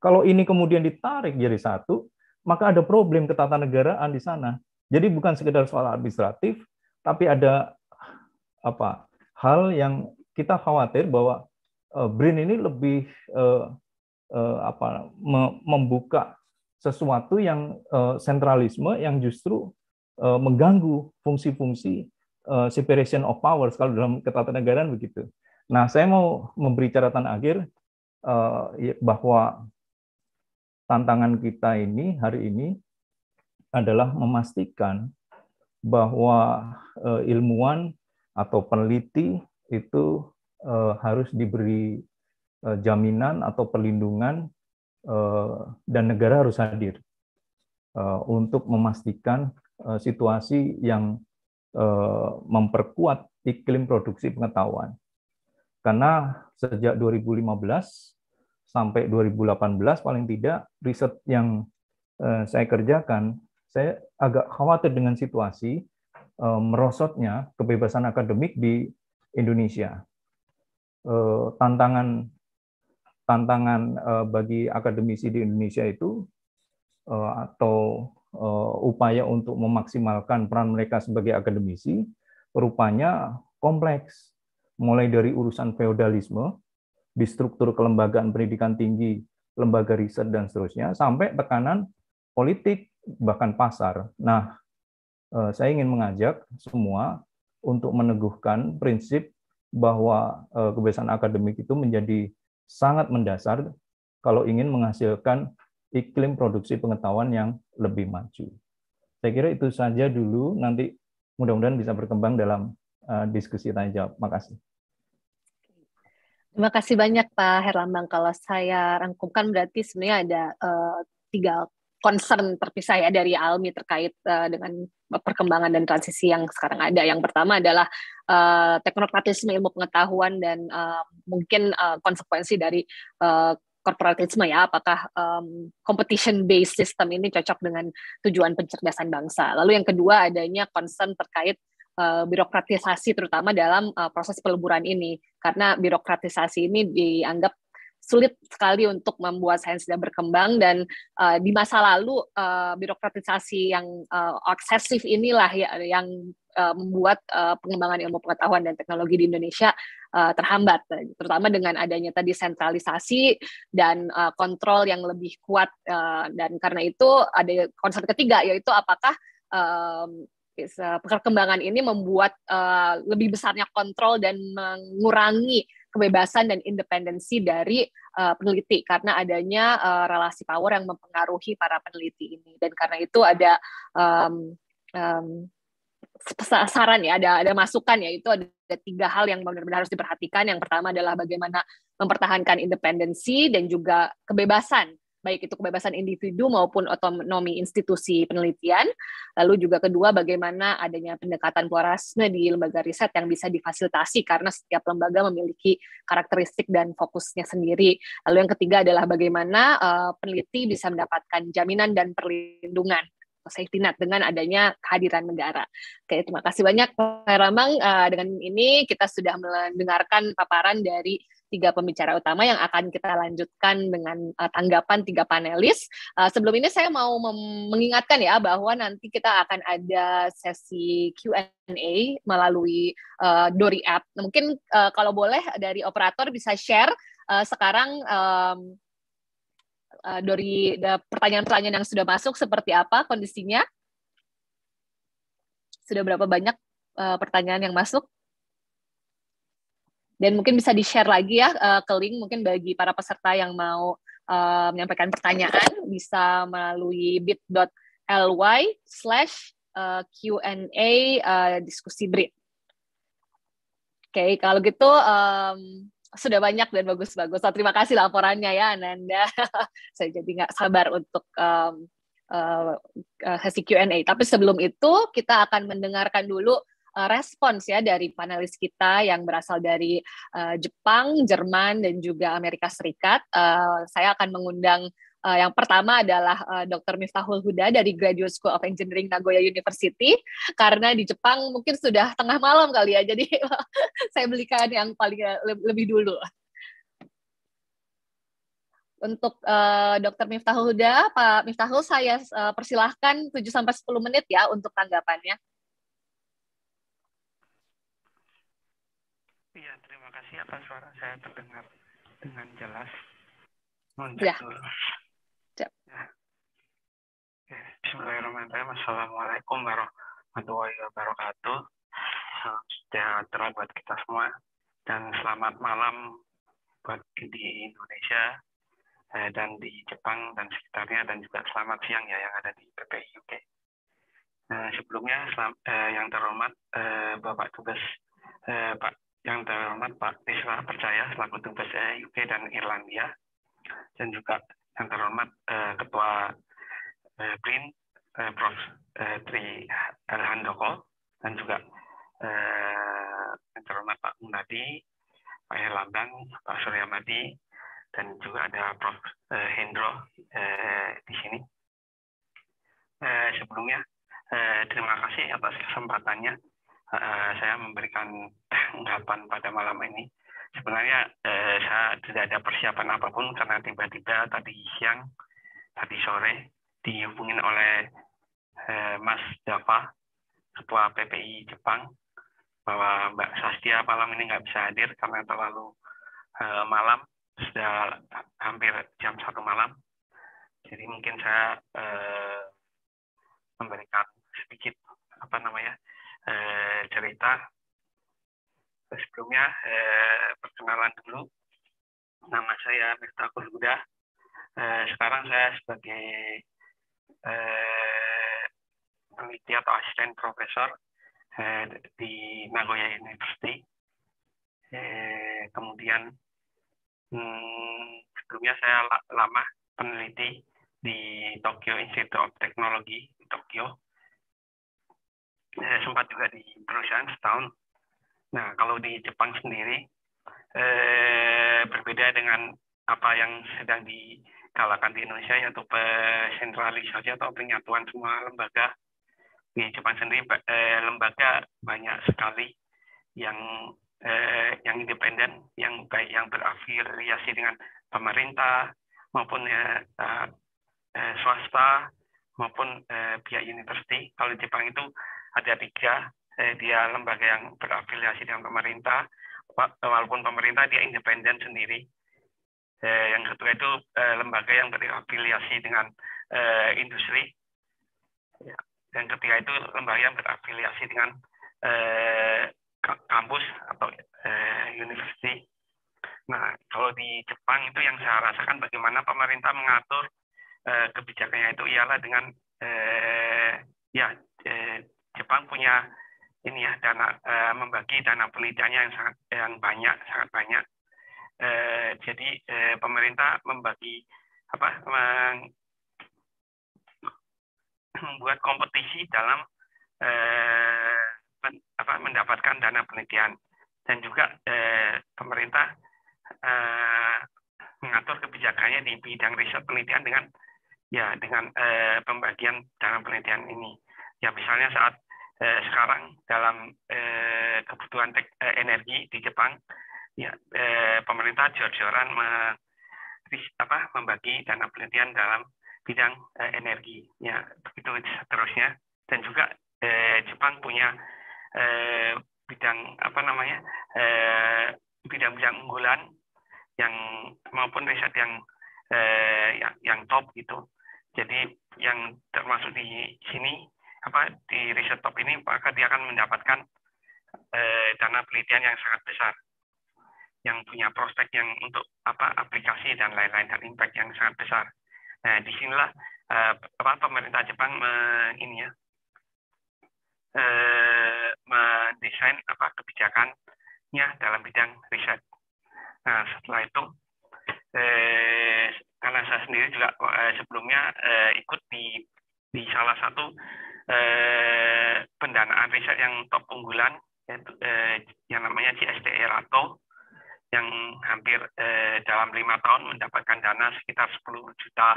kalau ini kemudian ditarik jadi satu, maka ada problem ketatanegaraan di sana. Jadi bukan sekedar soal administratif, tapi ada apa hal yang kita khawatir bahwa eh, BRIN ini lebih uh, uh, apa me membuka sesuatu yang uh, sentralisme yang justru mengganggu fungsi-fungsi separation of powers kalau dalam ketatanegaraan begitu. Nah, saya mau memberi catatan akhir ya, bahwa tantangan kita ini hari ini adalah memastikan bahwa eh, ilmuwan atau peneliti itu eh, harus diberi eh, jaminan atau perlindungan dan negara harus hadir untuk memastikan situasi yang memperkuat iklim produksi pengetahuan. Karena sejak 2015 sampai 2018 paling tidak riset yang eh, saya kerjakan saya agak khawatir dengan situasi eh, merosotnya kebebasan akademik di Indonesia. Eh, tantangan tantangan bagi akademisi di Indonesia itu atau upaya untuk memaksimalkan peran mereka sebagai akademisi rupanya kompleks mulai dari urusan feodalisme di struktur kelembagaan pendidikan tinggi, lembaga riset dan seterusnya sampai tekanan politik bahkan pasar. Nah, eh, saya ingin mengajak semua untuk meneguhkan prinsip bahwa eh, kebebasan akademik itu menjadi sangat mendasar kalau ingin menghasilkan iklim produksi pengetahuan yang lebih maju. Saya kira itu saja dulu nanti mudah-mudahan bisa berkembang dalam eh, diskusi tanya jawab. Makasih. Terima kasih banyak Pak Herlambang. Kalau saya rangkumkan berarti sebenarnya ada uh, tiga concern terpisah ya dari Almi terkait uh, dengan perkembangan dan transisi yang sekarang ada. Yang pertama adalah uh, teknokratisme ilmu pengetahuan dan uh, mungkin uh, konsekuensi dari uh, korporatisme ya apakah um, competition based system ini cocok dengan tujuan pencerdasan bangsa lalu yang kedua adanya concern terkait Eh, birokratisasi terutama dalam uh, proses peleburan ini karena birokratisasi ini dianggap sulit sekali untuk membuat sains tidak berkembang dan uh, di masa lalu uh, birokratisasi yang uh, aksesif inilah ya, yang uh, membuat uh, pengembangan ilmu pengetahuan dan teknologi di Indonesia uh, terhambat terutama dengan adanya tadi sentralisasi dan uh, kontrol yang lebih kuat uh, dan karena itu ada konsep ketiga yaitu apakah um, perkembangan ini membuat uh, lebih besarnya kontrol dan mengurangi kebebasan dan independensi dari uh, peneliti karena adanya uh, relasi power yang mempengaruhi para peneliti ini dan karena itu ada um, um, saran ya ada ada masukan ya itu ada, ada tiga hal yang benar-benar harus diperhatikan yang pertama adalah bagaimana mempertahankan independensi dan juga kebebasan baik itu kebebasan individu maupun otonomi institusi penelitian. Lalu juga kedua bagaimana adanya pendekatan pluralisme di lembaga riset yang bisa difasilitasi karena setiap lembaga memiliki karakteristik dan fokusnya sendiri. Lalu yang ketiga adalah bagaimana uh, peneliti bisa mendapatkan jaminan dan perlindungan safety net dengan adanya kehadiran negara. Oke, terima kasih banyak Pak Ramang. Uh, eh, dengan ini kita sudah mendengarkan paparan dari tiga pembicara utama yang akan kita lanjutkan dengan uh, tanggapan tiga panelis. Uh, sebelum ini saya mau mengingatkan ya bahwa nanti kita akan ada sesi Q&A melalui uh, Dori app. Nah, mungkin uh, kalau boleh dari operator bisa share uh, sekarang um, uh, dari pertanyaan-pertanyaan yang sudah masuk seperti apa kondisinya? Sudah berapa banyak uh, pertanyaan yang masuk? Dan mungkin bisa di-share lagi ya uh, ke link mungkin bagi para peserta yang mau uh, menyampaikan pertanyaan bisa melalui bit.ly slash eh, Q&A diskusi BRIT. Oke, okay, kalau gitu um, sudah banyak dan bagus-bagus. So, oh, terima kasih laporannya ya Ananda. Saya jadi nggak sabar untuk um, uh, sesi Q&A. Tapi sebelum itu kita akan mendengarkan dulu Eh, respons ya dari panelis kita yang berasal dari uh, Jepang, Jerman, dan juga Amerika Serikat. Uh, saya akan mengundang Uh, yang pertama adalah uh, Dr. Miftahul Huda dari Graduate School of Engineering Nagoya University karena di Jepang mungkin sudah tengah malam kali ya jadi saya belikan yang paling lebih dulu untuk uh, Dr. Miftahul Huda, Pak Miftahul saya uh, persilahkan 7 10 menit ya untuk tanggapannya. Apakah suara saya terdengar dengan jelas? Oh, ya. ya. ya. Bismillahirrahmanirrahim. Assalamualaikum warahmatullahi wabarakatuh. Salam sejahtera buat kita semua dan selamat malam buat di Indonesia eh, dan di Jepang dan sekitarnya dan juga selamat siang ya yang ada di PPI UK. Nah, eh, sebelumnya selam, eh, yang terhormat eh, Bapak Tugas eh, Pak yang terhormat Pak Nisra Percaya selaku Dubes UK e dan Irlandia dan juga yang terhormat eh, Ketua eh, BRIN eh, Prof. Eh, Tri Handoko dan juga eh, yang terhormat Pak Munadi, Pak Herlambang, Pak Suryamadi dan juga ada Prof. Eh, Hendro eh, di sini. Eh, sebelumnya eh, terima kasih atas kesempatannya saya memberikan tanggapan pada malam ini. Sebenarnya uh, saya tidak ada persiapan apapun karena tiba-tiba tadi siang, tadi sore dihubungin oleh uh, Mas Japa Ketua PPI Jepang, bahwa Mbak Sastia malam ini nggak bisa hadir karena terlalu uh, malam, sudah hampir jam satu malam. Jadi mungkin saya uh, memberikan sedikit apa namanya eh, cerita. Sebelumnya eh, perkenalan dulu. Nama saya Mirta Huda. Eh, sekarang saya sebagai eh, peneliti atau asisten profesor eh, di Nagoya University. Eh, kemudian hmm, sebelumnya saya lama peneliti di Tokyo Institute of Technology di Tokyo eh, sempat juga di perusahaan setahun. Nah, kalau di Jepang sendiri eh, berbeda dengan apa yang sedang dikalahkan di Indonesia yaitu sentralisasi atau penyatuan semua lembaga di Jepang sendiri eh, lembaga banyak sekali yang eh, yang independen yang baik yang berafiliasi dengan pemerintah maupun eh, eh, eh swasta maupun eh, pihak university kalau di Jepang itu ada tiga eh, dia lembaga yang berafiliasi dengan pemerintah walaupun pemerintah dia independen sendiri eh, yang kedua itu eh, lembaga yang berafiliasi dengan industri ya. Yang ketiga itu lembaga yang berafiliasi dengan kampus atau universiti. Nah, kalau di Jepang itu yang saya rasakan bagaimana pemerintah mengatur eh, kebijakannya itu ialah dengan eh, ya eh, Jepang punya ini ya dana uh, membagi dana penelitiannya yang sangat yang banyak sangat banyak uh, jadi uh, pemerintah membagi apa meng, membuat kompetisi dalam uh, men, apa mendapatkan dana penelitian dan juga uh, pemerintah uh, mengatur kebijakannya di bidang riset penelitian dengan ya dengan uh, pembagian dana penelitian ini ya misalnya saat eh, sekarang dalam eh, kebutuhan eh, energi di Jepang ya eh, pemerintah jor-joran me, membagi dana penelitian dalam bidang eh, energi ya begitu seterusnya dan juga eh, Jepang punya eh, bidang apa namanya eh, bidang-bidang unggulan yang maupun riset yang eh, yang, yang top gitu jadi yang termasuk di sini apa di riset top ini maka dia akan mendapatkan eh, dana penelitian yang sangat besar yang punya prospek yang untuk apa aplikasi dan lain-lain dan impact yang sangat besar. Nah, disinilah eh, apa pemerintah Jepang me, ini ya eh, mendesain apa kebijakannya dalam bidang riset. Nah, setelah itu eh, karena saya sendiri juga eh, sebelumnya eh, ikut di di salah satu eh, pendanaan riset yang top unggulan yaitu, eh, yang namanya CSTR atau yang hampir eh, dalam lima tahun mendapatkan dana sekitar 10 juta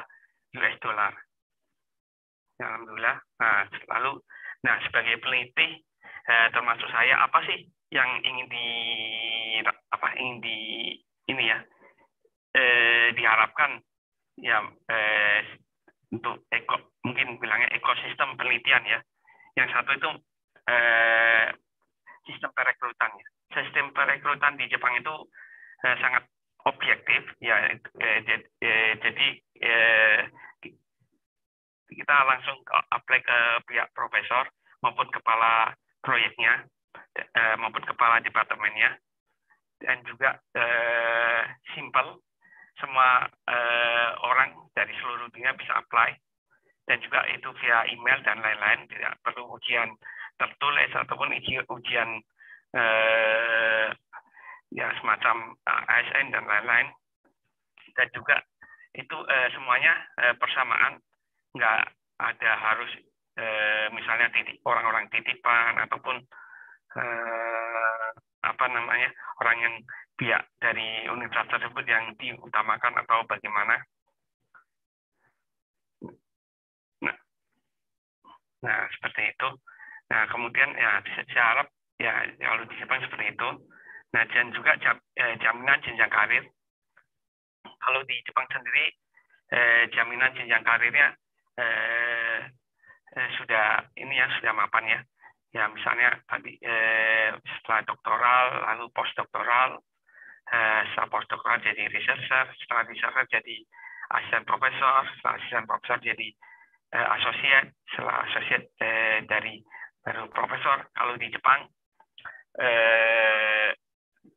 US dollar. Ya, Alhamdulillah. Nah, lalu nah sebagai peneliti eh, termasuk saya apa sih yang ingin di apa ingin di ini ya eh, diharapkan ya eh, untuk eko, mungkin bilangnya ekosistem penelitian ya. Yang satu itu eh, sistem perekrutan ya. Sistem perekrutan di Jepang itu eh, sangat objektif ya. Eh, eh, jadi eh, kita langsung apply ke pihak profesor maupun kepala proyeknya eh, maupun kepala departemennya dan juga eh, simple semua uh, eh, orang dari seluruh dunia bisa apply dan juga itu via email dan lain-lain tidak perlu ujian tertulis ataupun ujian, ujian uh, eh, ya semacam eh, ASN dan lain-lain dan juga itu uh, semuanya uh, persamaan nggak ada harus uh, misalnya titik orang-orang titipan ataupun apa namanya orang yang pihak dari universitas tersebut yang diutamakan atau bagaimana. Nah, nah seperti itu. Nah kemudian ya saya harap ya kalau di Jepang seperti itu. Nah dan juga eh, jaminan jenjang karir. Kalau di Jepang sendiri eh, jaminan jenjang karirnya eh, eh, sudah ini ya sudah mapan ya ya misalnya tadi eh, setelah doktoral lalu postdoktoral eh, setelah doktoral jadi researcher setelah researcher jadi asisten profesor setelah asisten profesor jadi eh, asosiat setelah asosiat eh, dari baru profesor kalau di Jepang eh,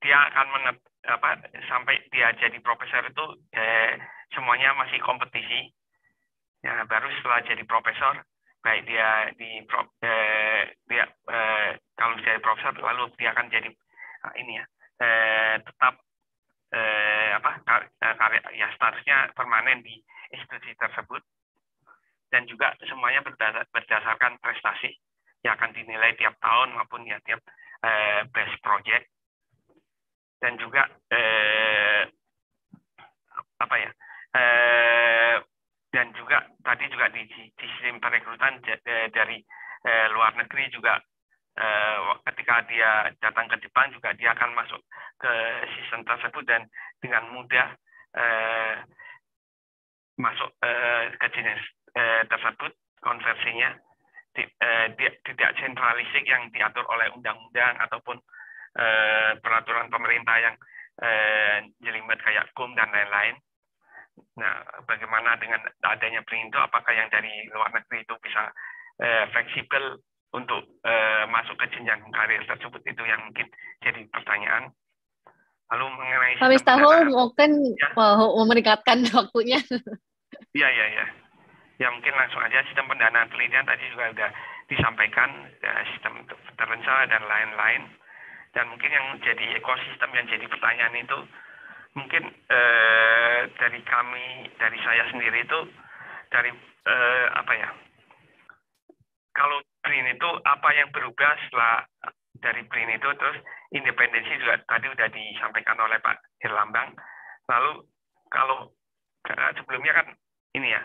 dia akan menet apa sampai dia jadi profesor itu eh, semuanya masih kompetisi ya baru setelah jadi profesor baik dia di prof, eh, dia eh, kalau menjadi profesor lalu dia akan jadi eh, ini ya eh, tetap eh, apa eh, karya ya statusnya permanen di institusi tersebut dan juga semuanya berdasar, berdasarkan prestasi yang akan dinilai tiap tahun maupun ya tiap eh, best project dan juga eh, apa ya eh, dan juga tadi juga di, di sistem perekrutan eh, dari eh, luar negeri juga eh, ketika dia datang ke Jepang juga dia akan masuk ke sistem tersebut dan dengan mudah eh, masuk eh, ke jenis eh, tersebut konversinya di, eh, di, tidak sentralistik yang diatur oleh undang-undang ataupun eh, peraturan pemerintah yang eh, jelimet kayak kum dan lain-lain Nah, bagaimana dengan adanya perindo? Apakah yang dari luar negeri itu bisa eh, fleksibel untuk eh, masuk ke jenjang karir tersebut itu yang mungkin jadi pertanyaan. Lalu mengenai Pak Mistahul mungkin ya? mau meningkatkan waktunya. Iya iya iya. Ya mungkin langsung aja sistem pendanaan penelitian tadi juga sudah disampaikan ya, sistem terencana dan lain-lain. Dan mungkin yang jadi ekosistem yang jadi pertanyaan itu mungkin eh, dari kami dari saya sendiri itu dari eh, apa ya kalau print itu apa yang berubah setelah dari print itu terus independensi juga tadi sudah disampaikan oleh Pak Herlambang lalu kalau eh, sebelumnya kan ini ya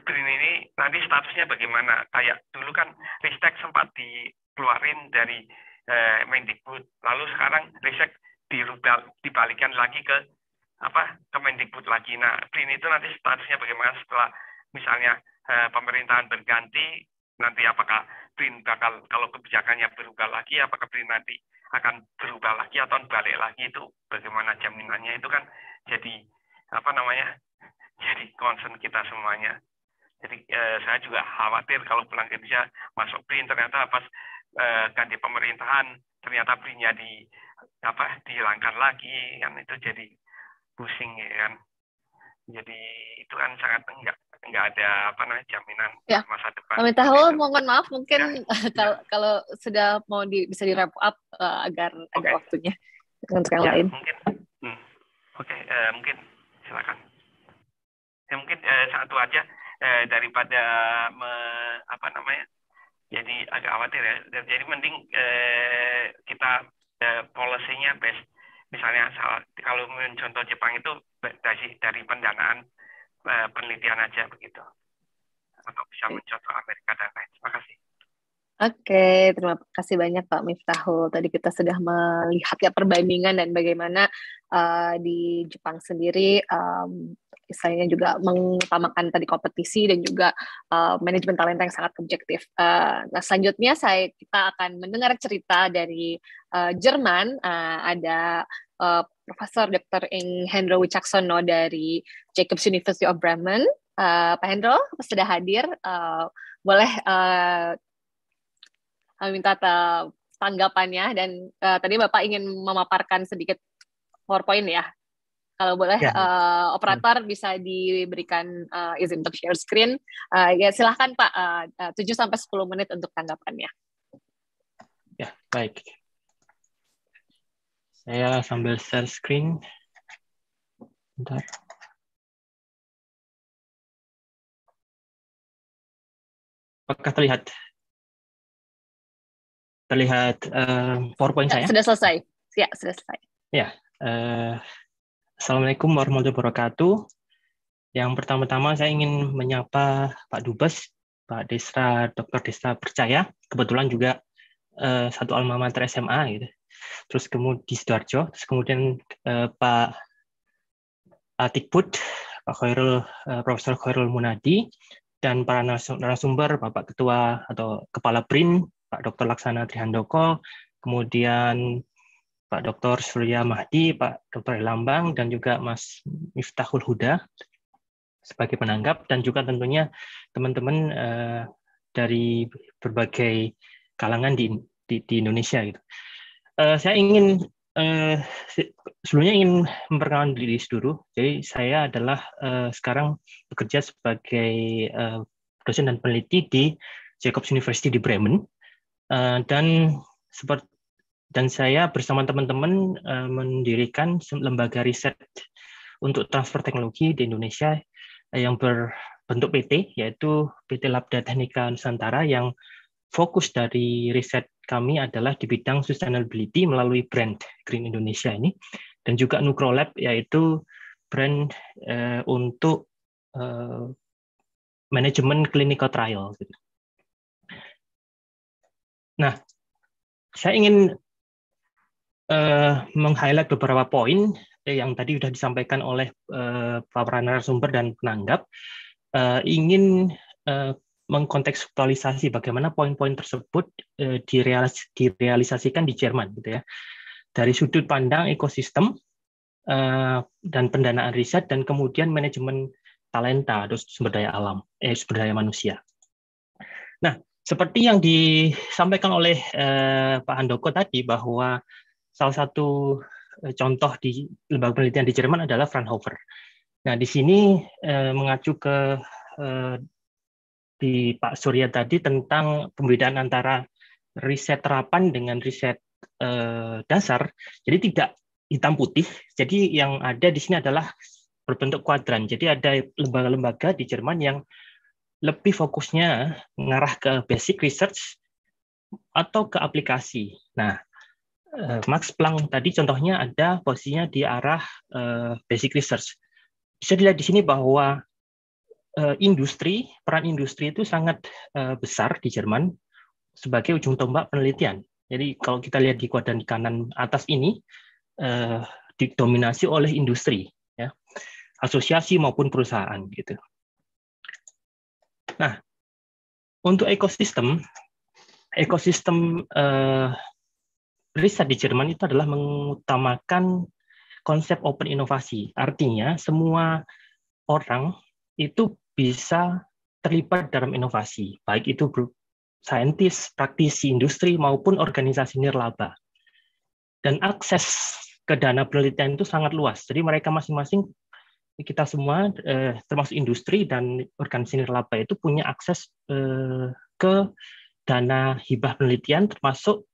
print ini nanti statusnya bagaimana kayak dulu kan Ristek sempat dikeluarin dari eh, Mendikbud lalu sekarang Ristek dirubah dibalikan lagi ke apa Kemendikbud lagi. Nah, BRIN itu nanti statusnya bagaimana setelah misalnya e, pemerintahan berganti, nanti apakah BRIN bakal kalau kebijakannya berubah lagi, apakah BRIN nanti akan berubah lagi atau balik lagi itu bagaimana jaminannya itu kan jadi apa namanya jadi concern kita semuanya. Jadi e, saya juga khawatir kalau pulang kerja masuk BRIN ternyata pas eh, ganti pemerintahan ternyata brin di apa dihilangkan lagi kan itu jadi pusing ya kan jadi itu kan sangat enggak enggak ada apa namanya jaminan ya. masa depan. Kami tahu, gitu. mohon maaf mungkin ya. kalau, ya. kalau sudah mau di, bisa di wrap up uh, agar okay. ada waktunya dengan sekali ya, lain. Mungkin, hmm. Oke, okay, uh, eh, mungkin silakan. Ya mungkin uh, satu aja uh, daripada me, apa namanya, jadi agak khawatir ya. Jadi mending uh, kita uh, polisinya best misalnya salah kalau mencontoh Jepang itu dari dari pendanaan e, penelitian aja begitu atau bisa mencontoh Amerika dan lain. Terima kasih. Oke, okay, terima kasih banyak Pak Miftahul. Tadi kita sudah melihat ya perbandingan dan bagaimana uh, di Jepang sendiri um, e, misalnya juga mengutamakan tadi kompetisi dan juga uh, manajemen talenta yang sangat objektif. Uh, nah, selanjutnya saya kita akan mendengar cerita dari uh, Jerman uh, ada uh, Profesor Dr. Ing Hendro Wicaksono dari Jacobs University of Bremen. Uh, Pak Hendro sudah hadir, uh, boleh uh, minta tanggapannya dan uh, tadi Bapak ingin memaparkan sedikit PowerPoint ya. Kalau boleh ya. uh, operator bisa diberikan uh, izin untuk share screen. Uh, ya silahkan Pak, uh, 7 sampai 10 menit untuk tanggapannya. Ya, baik. Saya sambil share screen. Bentar. Apakah terlihat? Terlihat uh, PowerPoint ya, saya? Sudah selesai. Ya, sudah selesai. Ya. Uh, Assalamualaikum warahmatullahi wabarakatuh. Yang pertama-tama saya ingin menyapa Pak Dubes, Pak Desra, Dr. Desra Percaya. Kebetulan juga uh, satu alma mater SMA gitu terus kemudian di Sidoarjo, terus kemudian eh, Pak Atikbud, Pak Khairul, eh, Profesor Khairul Munadi, dan para narasumber, Bapak Ketua atau Kepala BRIN, Pak Dr. Laksana Trihandoko, kemudian Pak Dr. Surya Mahdi, Pak Dr. Lambang, dan juga Mas Miftahul Huda sebagai penanggap, dan juga tentunya teman-teman eh, dari berbagai kalangan di, di, di Indonesia. Gitu uh, saya ingin uh, sebelumnya ingin memperkenalkan diri dulu. Jadi saya adalah uh, sekarang bekerja sebagai uh, dosen dan peneliti di Jacobs University di Bremen uh, dan seperti dan saya bersama teman-teman uh, mendirikan lembaga riset untuk transfer teknologi di Indonesia yang berbentuk PT yaitu PT Labda Teknika Nusantara yang fokus dari riset kami adalah di bidang sustainability melalui brand Green Indonesia ini dan juga NuCrolab yaitu brand eh, untuk eh, manajemen clinical trial. Gitu. Nah, saya ingin eh, meng-highlight beberapa poin eh, yang tadi sudah disampaikan oleh eh, para narasumber dan penanggap. Eh, ingin eh, mengkontekstualisasi bagaimana poin-poin tersebut eh, direalis direalisasikan di Jerman gitu ya. Dari sudut pandang ekosistem eh, dan pendanaan riset dan kemudian manajemen talenta atau sumber daya alam eh sumber daya manusia. Nah, seperti yang disampaikan oleh eh, Pak Handoko tadi bahwa salah satu contoh di lembaga penelitian di Jerman adalah Fraunhofer. Nah, di sini mengacu ke di Pak Surya tadi tentang pembedaan antara riset terapan dengan riset eh, dasar. Jadi tidak hitam putih. Jadi yang ada di sini adalah berbentuk kuadran. Jadi ada lembaga-lembaga di Jerman yang lebih fokusnya mengarah ke basic research atau ke aplikasi. Nah, eh, Max Planck tadi contohnya ada posisinya di arah eh, basic research. Bisa dilihat di sini bahwa Eh, industri, peran industri itu sangat eh, besar di Jerman sebagai ujung tombak penelitian. Jadi kalau kita lihat di kuadran kanan atas ini eh, didominasi oleh industri, ya, asosiasi maupun perusahaan gitu. Nah, untuk ekosistem, ekosistem riset di Jerman itu adalah mengutamakan konsep open inovasi. Artinya semua orang itu bisa terlibat dalam inovasi, baik itu saintis, praktisi industri, maupun organisasi nirlaba. Dan akses ke dana penelitian itu sangat luas. Jadi mereka masing-masing, kita semua, eh, termasuk industri dan organisasi nirlaba itu punya akses eh, ke dana hibah penelitian, termasuk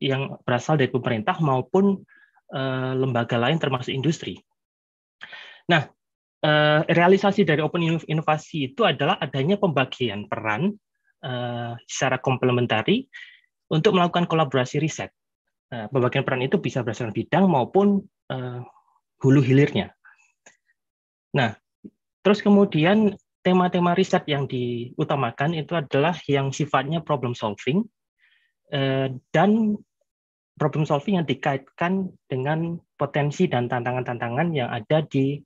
yang berasal dari pemerintah maupun eh, lembaga lain termasuk industri. Nah, Eh, realisasi dari open inovasi itu adalah adanya pembagian peran uh, secara komplementari untuk melakukan kolaborasi riset. Uh, pembagian peran itu bisa berdasarkan bidang maupun uh, hulu hilirnya. Nah, terus kemudian tema-tema riset yang diutamakan itu adalah yang sifatnya problem solving dan problem solving yang dikaitkan dengan potensi dan tantangan-tantangan yang ada di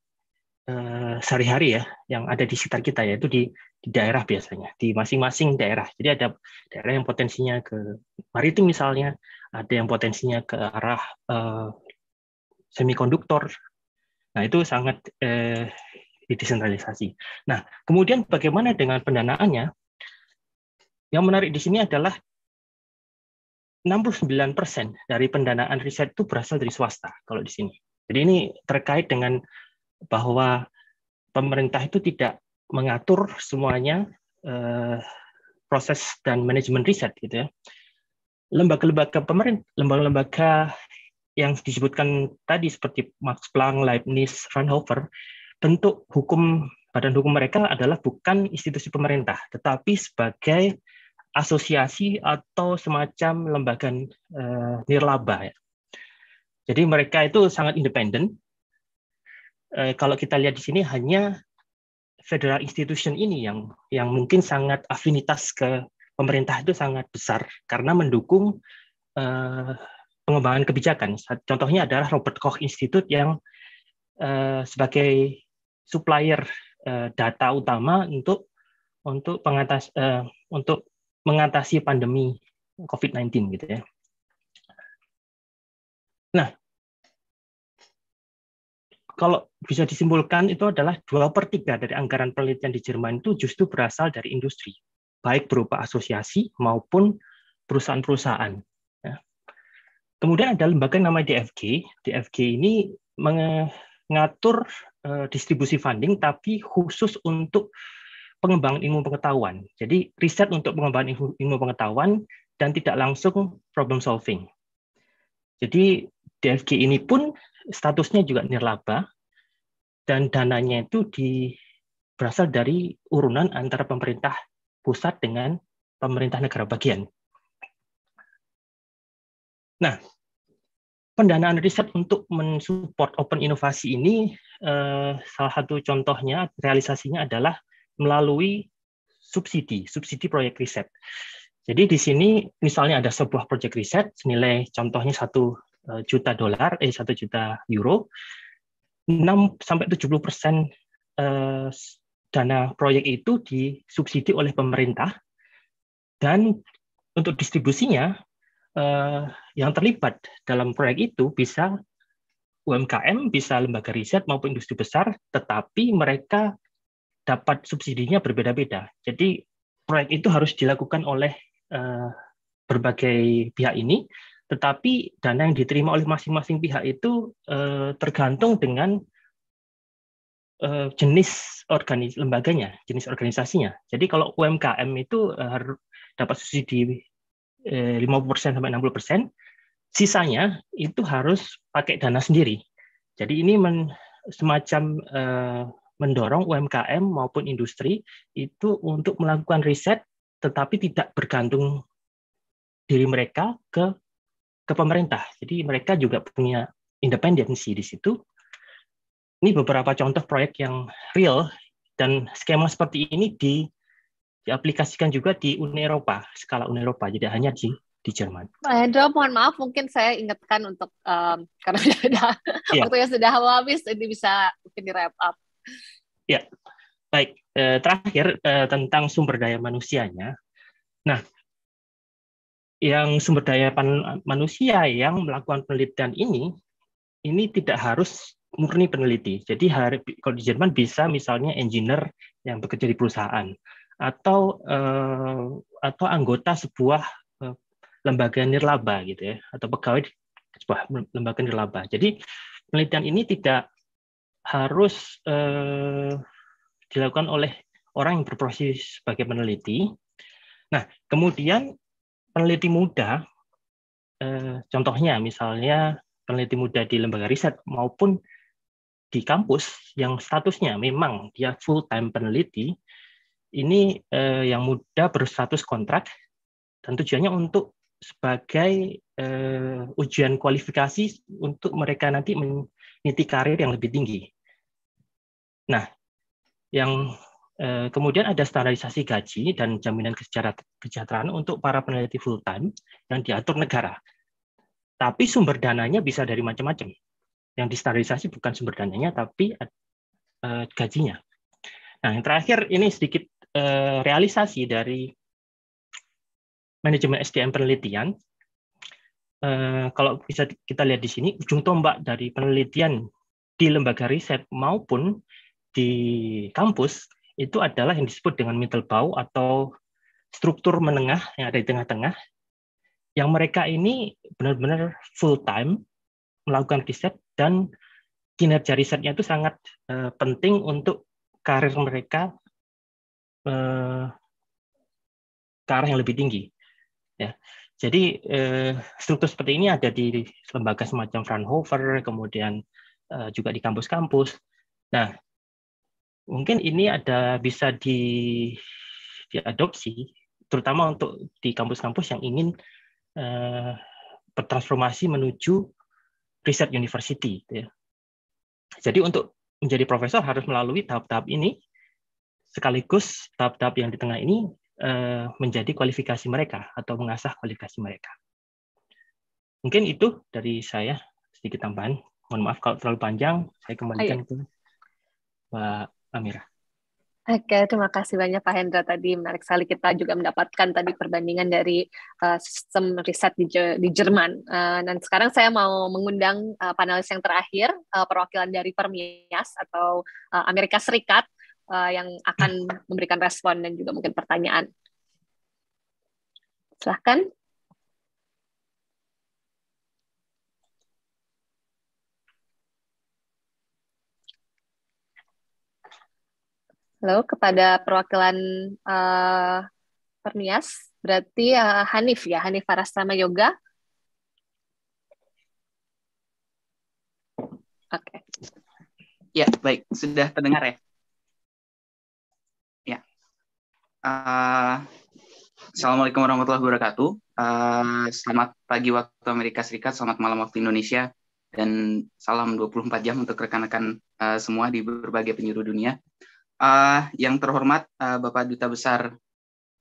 Eh, sehari-hari ya yang ada di sekitar kita yaitu di di daerah biasanya di masing-masing daerah jadi ada daerah yang potensinya ke maritim misalnya ada yang potensinya ke arah eh, semikonduktor nah itu sangat eh, didesentralisasi nah kemudian bagaimana dengan pendanaannya yang menarik di sini adalah 69% dari pendanaan riset itu berasal dari swasta kalau di sini. Jadi ini terkait dengan bahwa pemerintah itu tidak mengatur semuanya eh, proses dan manajemen riset gitu ya. Lembaga-lembaga pemerintah, lembaga-lembaga yang disebutkan tadi seperti Max Planck, Leibniz, Fraunhofer, bentuk hukum badan hukum mereka adalah bukan institusi pemerintah, tetapi sebagai asosiasi atau semacam lembaga eh, nirlaba. Ya. Jadi mereka itu sangat independen Eh, kalau kita lihat di sini hanya federal institution ini yang yang mungkin sangat afinitas ke pemerintah itu sangat besar karena mendukung eh, pengembangan kebijakan. Contohnya adalah Robert Koch Institute yang eh, sebagai supplier eh, data utama untuk untuk pengatas eh, untuk mengatasi pandemi COVID-19 gitu ya. kalau bisa disimpulkan itu adalah dua per 3 dari anggaran penelitian di Jerman itu justru berasal dari industri, baik berupa asosiasi maupun perusahaan-perusahaan. Ya. Kemudian ada lembaga yang namanya DFG. DFG ini mengatur eh, distribusi funding, tapi khusus untuk pengembangan ilmu pengetahuan. Jadi riset untuk pengembangan ilmu pengetahuan dan tidak langsung problem solving. Jadi DFG ini pun statusnya juga nirlaba dan dananya itu di berasal dari urunan antara pemerintah pusat dengan pemerintah negara bagian. Nah, pendanaan riset untuk mensupport open inovasi ini eh, salah satu contohnya realisasinya adalah melalui subsidi, subsidi proyek riset. Jadi di sini misalnya ada sebuah proyek riset senilai contohnya satu Eh, juta dolar, eh satu juta euro, 6 sampai 70 persen eh, dana proyek itu disubsidi oleh pemerintah dan untuk distribusinya eh, yang terlibat dalam proyek itu bisa UMKM, bisa lembaga riset maupun industri besar, tetapi mereka dapat subsidinya berbeda-beda. Jadi proyek itu harus dilakukan oleh eh, berbagai pihak ini tetapi dana yang diterima oleh masing-masing pihak itu eh, tergantung dengan eh, jenis organis lembaganya, jenis organisasinya. Jadi kalau UMKM itu eh, dapat subsidi eh, 50% sampai 60%, sisanya itu harus pakai dana sendiri. Jadi ini men, semacam eh, mendorong UMKM maupun industri itu untuk melakukan riset tetapi tidak bergantung diri mereka ke ke pemerintah. Jadi mereka juga punya independensi di situ. Ini beberapa contoh proyek yang real dan skema seperti ini di diaplikasikan juga di Uni Eropa, skala Uni Eropa, jadi hanya di di Jerman. Pak Hendro, mohon maaf, mungkin saya ingatkan untuk um, karena sudah yeah. waktunya sudah habis, ini bisa mungkin di wrap up. Ya, yeah. baik. Eh, terakhir eh, tentang sumber daya manusianya. Nah, yang sumber daya pan, manusia yang melakukan penelitian ini ini tidak harus murni peneliti. Jadi hari, kalau di Jerman bisa misalnya engineer yang bekerja di perusahaan atau eh, atau anggota sebuah eh, lembaga nirlaba gitu ya atau pegawai sebuah lembaga nirlaba. Jadi penelitian ini tidak harus eh, dilakukan oleh orang yang berprofesi sebagai peneliti. Nah, kemudian peneliti muda, eh, contohnya misalnya peneliti muda di lembaga riset maupun di kampus yang statusnya memang dia full time peneliti, ini eh, yang muda berstatus kontrak dan tujuannya untuk sebagai eh, ujian kualifikasi untuk mereka nanti meniti karir yang lebih tinggi. Nah, yang Eh, kemudian ada standarisasi gaji dan jaminan kesejahteraan untuk para peneliti full time yang diatur negara. Tapi sumber dananya bisa dari macam-macam. Yang distandarisasi bukan sumber dananya, tapi eh, gajinya. Nah, yang terakhir ini sedikit eh, realisasi dari manajemen SDM penelitian. Kalau bisa kita lihat di sini, ujung tombak dari penelitian di lembaga riset maupun di kampus itu adalah yang disebut dengan middle bow atau struktur menengah yang ada di tengah-tengah yang mereka ini benar-benar full time melakukan riset dan kinerja risetnya itu sangat uh, penting untuk karir mereka uh, ke arah yang lebih tinggi. Ya. Jadi uh, struktur seperti ini ada di lembaga semacam Fraunhofer, kemudian uh, juga di kampus-kampus. Nah, mungkin ini ada bisa di diadopsi terutama untuk di kampus-kampus yang ingin uh, bertransformasi menuju riset university. Gitu ya. Jadi untuk menjadi profesor harus melalui tahap-tahap ini sekaligus tahap-tahap yang di tengah ini uh, menjadi kualifikasi mereka atau mengasah kualifikasi mereka. Mungkin itu dari saya sedikit tambahan. Mohon maaf kalau terlalu panjang, saya kembalikan Ayo. Iya. ke Mbak Amira. Oke, terima kasih banyak Pak Hendra tadi. Menarik sekali kita juga mendapatkan tadi perbandingan dari uh, sistem riset di, di Jerman. Uh, dan sekarang saya mau mengundang uh, panelis yang terakhir, uh, perwakilan dari Permias atau uh, Amerika Serikat uh, yang akan memberikan respon dan juga mungkin pertanyaan. Silahkan. Halo, kepada perwakilan uh, Pernias, berarti uh, Hanif ya, Hanif Arastrama Yoga. Oke. Okay. Ya, baik. Sudah terdengar ya? Ya. Uh, Assalamualaikum warahmatullahi wabarakatuh. Uh, selamat pagi waktu Amerika Serikat, selamat malam waktu Indonesia, dan salam 24 jam untuk rekan-rekan uh, semua di berbagai penjuru dunia. Uh, yang terhormat uh, Bapak Duta Besar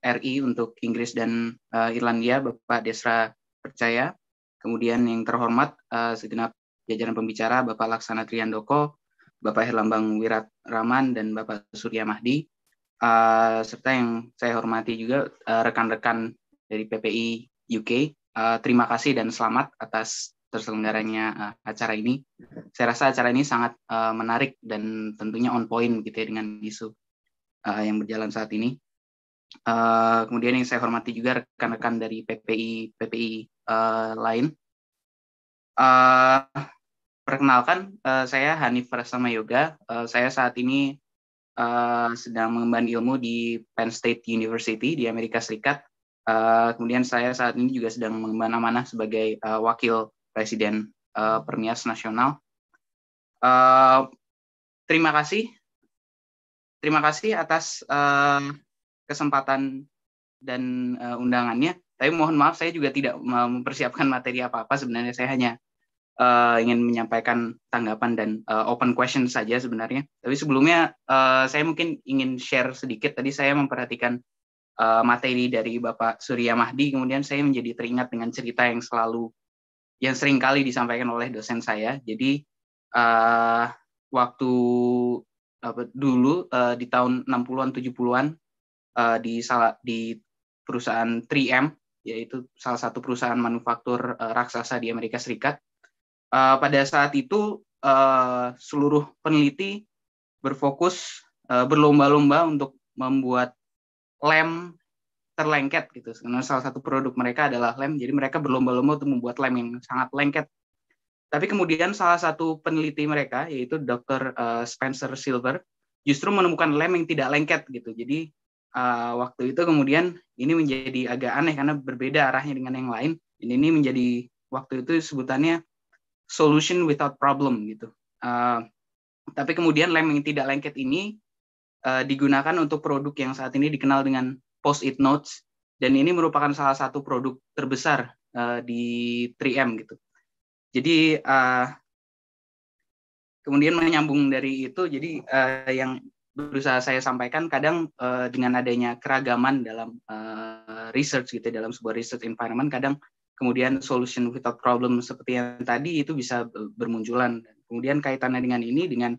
RI untuk Inggris dan uh, Irlandia, Bapak Desra Percaya. Kemudian yang terhormat uh, segenap jajaran pembicara, Bapak Laksana Triandoko, Bapak Herlambang Wirat Raman, dan Bapak Surya Mahdi. Uh, serta yang saya hormati juga rekan-rekan uh, dari PPI UK. Uh, terima kasih dan selamat atas terselenggaranya uh, eh, acara ini. Saya rasa acara ini sangat uh, menarik dan tentunya on point gitu ya dengan isu uh, yang berjalan saat ini. Uh, kemudian yang saya hormati juga rekan-rekan dari PPI PPI uh, lain. Uh, perkenalkan, uh, saya Hanif Rasama Yoga. Uh, saya saat ini uh, sedang mengemban ilmu di Penn State University di Amerika Serikat. Uh, kemudian saya saat ini juga sedang mengemban amanah sebagai uh, wakil Presiden uh, Pernias Nasional. Uh, terima kasih, terima kasih atas uh, kesempatan dan uh, undangannya. Tapi mohon maaf, saya juga tidak mempersiapkan materi apa-apa. Sebenarnya saya hanya uh, ingin menyampaikan tanggapan dan uh, open question saja sebenarnya. Tapi sebelumnya uh, saya mungkin ingin share sedikit. Tadi saya memperhatikan uh, materi dari Bapak Surya Mahdi, kemudian saya menjadi teringat dengan cerita yang selalu yang sering kali disampaikan oleh dosen saya. Jadi uh, waktu apa, dulu uh, di tahun 60-an 70-an uh, di salah di perusahaan 3M yaitu salah satu perusahaan manufaktur uh, raksasa di Amerika Serikat. Uh, pada saat itu uh, seluruh peneliti berfokus uh, berlomba-lomba untuk membuat lem lengket gitu. Karena salah satu produk mereka adalah lem, jadi mereka berlomba-lomba untuk membuat lem yang sangat lengket. Tapi kemudian salah satu peneliti mereka yaitu Dr. Eh, Spencer Silver justru menemukan lem yang tidak lengket gitu. Jadi uh, waktu itu kemudian ini menjadi agak aneh karena berbeda arahnya dengan yang lain. Dan ini menjadi waktu itu sebutannya solution without problem gitu. Uh, tapi kemudian lem yang tidak lengket ini uh, digunakan untuk produk yang saat ini dikenal dengan post-it notes dan ini merupakan salah satu produk terbesar uh, di 3M gitu. Jadi uh, kemudian menyambung dari itu jadi uh, yang berusaha saya sampaikan kadang uh, dengan adanya keragaman dalam uh, research gitu dalam sebuah research environment kadang kemudian solution without problem seperti yang tadi itu bisa bermunculan. Kemudian kaitannya dengan ini dengan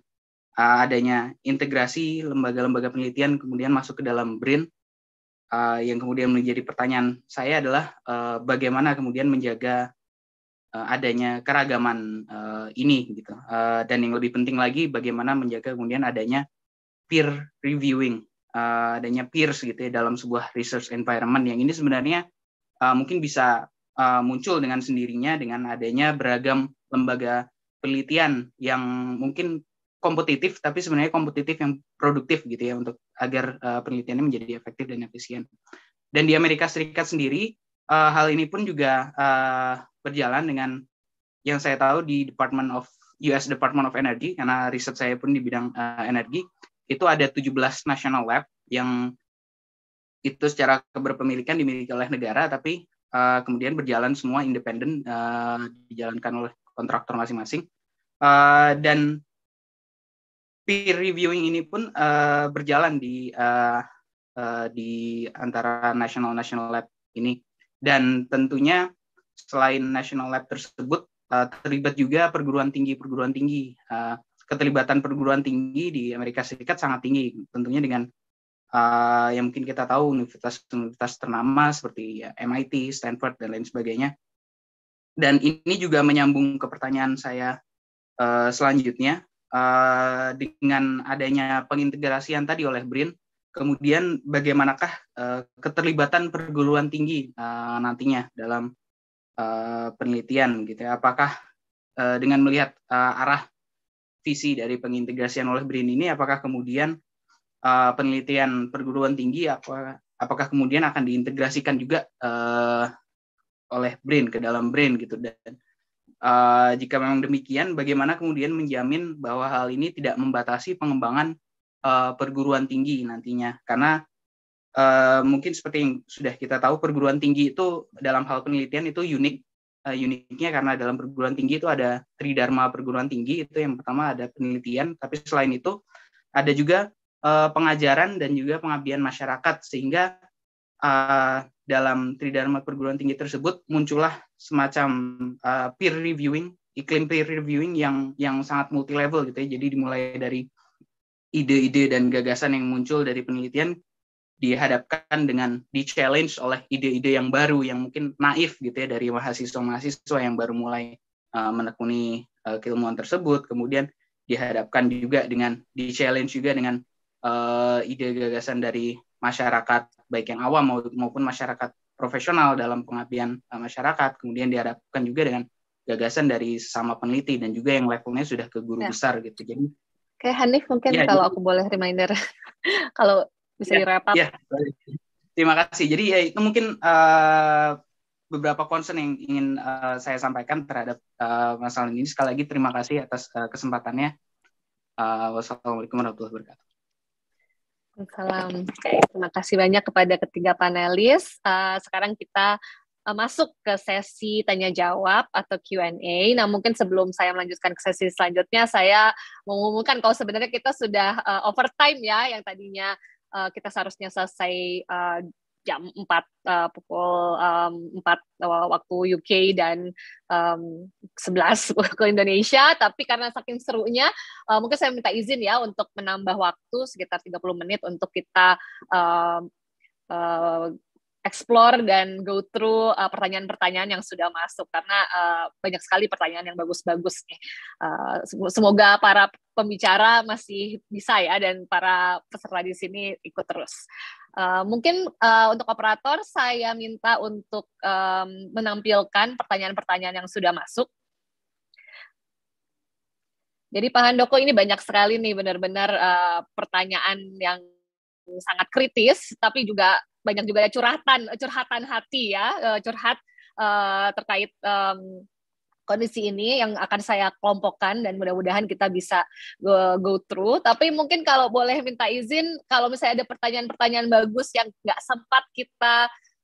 uh, adanya integrasi lembaga-lembaga penelitian kemudian masuk ke dalam BRIN uh, yang kemudian menjadi pertanyaan saya adalah uh, bagaimana kemudian menjaga uh, adanya keragaman uh, ini gitu uh, dan yang lebih penting lagi bagaimana menjaga kemudian adanya peer reviewing uh, adanya peers gitu ya dalam sebuah research environment yang ini sebenarnya uh, mungkin bisa uh, muncul dengan sendirinya dengan adanya beragam lembaga penelitian yang mungkin kompetitif tapi sebenarnya kompetitif yang produktif gitu ya untuk agar uh, penelitiannya menjadi efektif dan efisien. Dan di Amerika Serikat sendiri uh, hal ini pun juga uh, berjalan dengan yang saya tahu di Department of US Department of Energy karena riset saya pun di bidang uh, energi itu ada 17 national lab yang itu secara keberpemilikan dimiliki oleh negara tapi uh, kemudian berjalan semua independen uh, dijalankan oleh kontraktor masing-masing uh, dan peer reviewing ini pun uh, berjalan di uh, uh, di antara national national lab ini dan tentunya selain national lab tersebut uh, terlibat juga perguruan tinggi perguruan tinggi uh, keterlibatan perguruan tinggi di Amerika Serikat sangat tinggi tentunya dengan uh, yang mungkin kita tahu universitas-universitas ternama seperti ya, MIT Stanford dan lain sebagainya dan ini juga menyambung ke pertanyaan saya uh, selanjutnya Eh, dengan adanya pengintegrasian tadi oleh BRIN, kemudian bagaimanakah eh, keterlibatan perguruan tinggi eh, nantinya dalam penelitian gitu ya? Apakah dengan melihat arah visi dari pengintegrasian oleh BRIN ini apakah kemudian penelitian perguruan tinggi apakah kemudian akan diintegrasikan juga oleh BRIN ke dalam BRIN gitu dan Eh, jika memang demikian, bagaimana kemudian menjamin bahwa hal ini tidak membatasi pengembangan uh, perguruan tinggi nantinya? Karena uh, mungkin seperti yang sudah kita tahu, perguruan tinggi itu dalam hal penelitian itu unik. Uh, uniknya karena dalam perguruan tinggi itu ada tridharma perguruan tinggi itu yang pertama ada penelitian, tapi selain itu ada juga uh, pengajaran dan juga pengabdian masyarakat sehingga uh, dalam tridharma perguruan tinggi tersebut muncullah semacam uh, peer reviewing, iklim peer reviewing yang yang sangat multi level gitu ya. Jadi dimulai dari ide-ide dan gagasan yang muncul dari penelitian dihadapkan dengan di challenge oleh ide-ide yang baru yang mungkin naif gitu ya dari mahasiswa-mahasiswa yang baru mulai uh, menekuni uh, keilmuan tersebut kemudian dihadapkan juga dengan di challenge juga dengan uh, ide gagasan dari masyarakat baik yang awam maupun masyarakat profesional dalam pengabdian uh, masyarakat kemudian dihadapkan juga dengan gagasan dari sama peneliti dan juga yang levelnya sudah ke guru ya. besar gitu jadi kayak Hanif mungkin ya, kalau jadi, aku boleh reminder kalau bisa ya, ya. terima kasih jadi ya itu mungkin uh, beberapa concern yang ingin uh, saya sampaikan terhadap uh, masalah ini sekali lagi terima kasih atas uh, kesempatannya uh, wassalamualaikum warahmatullahi wabarakatuh Salam. Terima kasih banyak kepada ketiga panelis. Uh, sekarang kita uh, masuk ke sesi tanya jawab atau Q&A. Nah, mungkin sebelum saya melanjutkan ke sesi selanjutnya, saya mengumumkan kalau sebenarnya kita sudah uh, overtime ya, yang tadinya uh, kita seharusnya selesai uh, jam 4 uh, eh, pukul um, 4 uh, waktu UK dan um, 11 ke Indonesia tapi karena saking serunya uh, mungkin saya minta izin ya untuk menambah waktu sekitar 30 menit untuk kita uh, uh, explore dan go through pertanyaan pertanyaan-pertanyaan yang sudah masuk karena uh, banyak sekali pertanyaan yang bagus-bagus nih. Uh, semoga para pembicara masih bisa ya dan para peserta di sini ikut terus. Uh, mungkin uh, untuk operator saya minta untuk um, menampilkan pertanyaan-pertanyaan yang sudah masuk. Jadi Pak Handoko ini banyak sekali nih benar-benar uh, pertanyaan yang sangat kritis, tapi juga banyak juga curhatan, curhatan hati ya, uh, curhat uh, terkait um, kondisi ini yang akan saya kelompokkan dan mudah-mudahan kita bisa go, go through. Tapi mungkin kalau boleh minta izin, kalau misalnya ada pertanyaan-pertanyaan bagus yang nggak sempat kita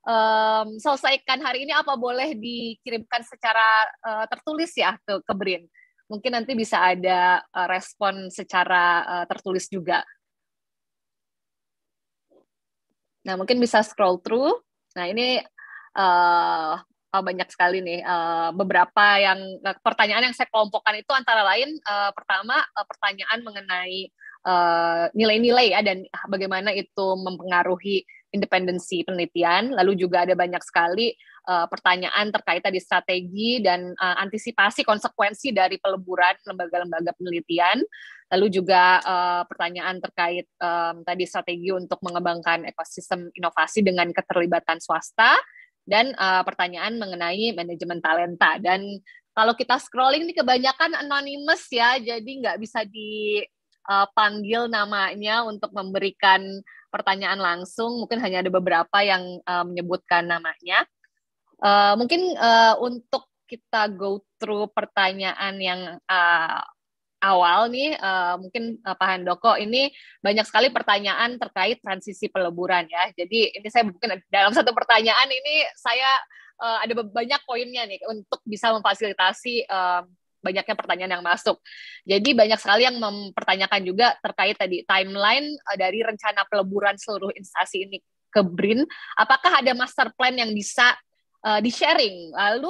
um, selesaikan hari ini, apa boleh dikirimkan secara uh, tertulis ya ke, ke Brin? Mungkin nanti bisa ada uh, respon secara uh, tertulis juga. Nah, mungkin bisa scroll through. Nah, ini uh, uh, banyak sekali nih uh, beberapa yang eh, pertanyaan yang saya kelompokkan itu antara lain uh, pertama uh, pertanyaan mengenai nilai-nilai uh, ya dan ah, bagaimana itu mempengaruhi independensi penelitian lalu juga ada banyak sekali uh, pertanyaan terkait tadi strategi dan uh, antisipasi konsekuensi dari peleburan lembaga-lembaga penelitian lalu juga uh, pertanyaan terkait um, tadi strategi untuk mengembangkan ekosistem inovasi dengan keterlibatan swasta dan uh, pertanyaan mengenai manajemen talenta dan kalau kita scrolling ini kebanyakan anonymous ya jadi nggak bisa dipanggil eh, namanya untuk memberikan pertanyaan langsung mungkin hanya ada beberapa yang uh, menyebutkan namanya uh, mungkin uh, untuk kita go through pertanyaan yang uh, awal nih uh, mungkin uh, Pak Handoko ini banyak sekali pertanyaan terkait transisi peleburan ya. Jadi ini saya mungkin dalam satu pertanyaan ini saya uh, ada banyak poinnya nih untuk bisa memfasilitasi uh, banyaknya pertanyaan yang masuk. Jadi banyak sekali yang mempertanyakan juga terkait tadi timeline uh, dari rencana peleburan seluruh instansi ini ke BRIN, apakah ada master plan yang bisa uh, di-sharing? Lalu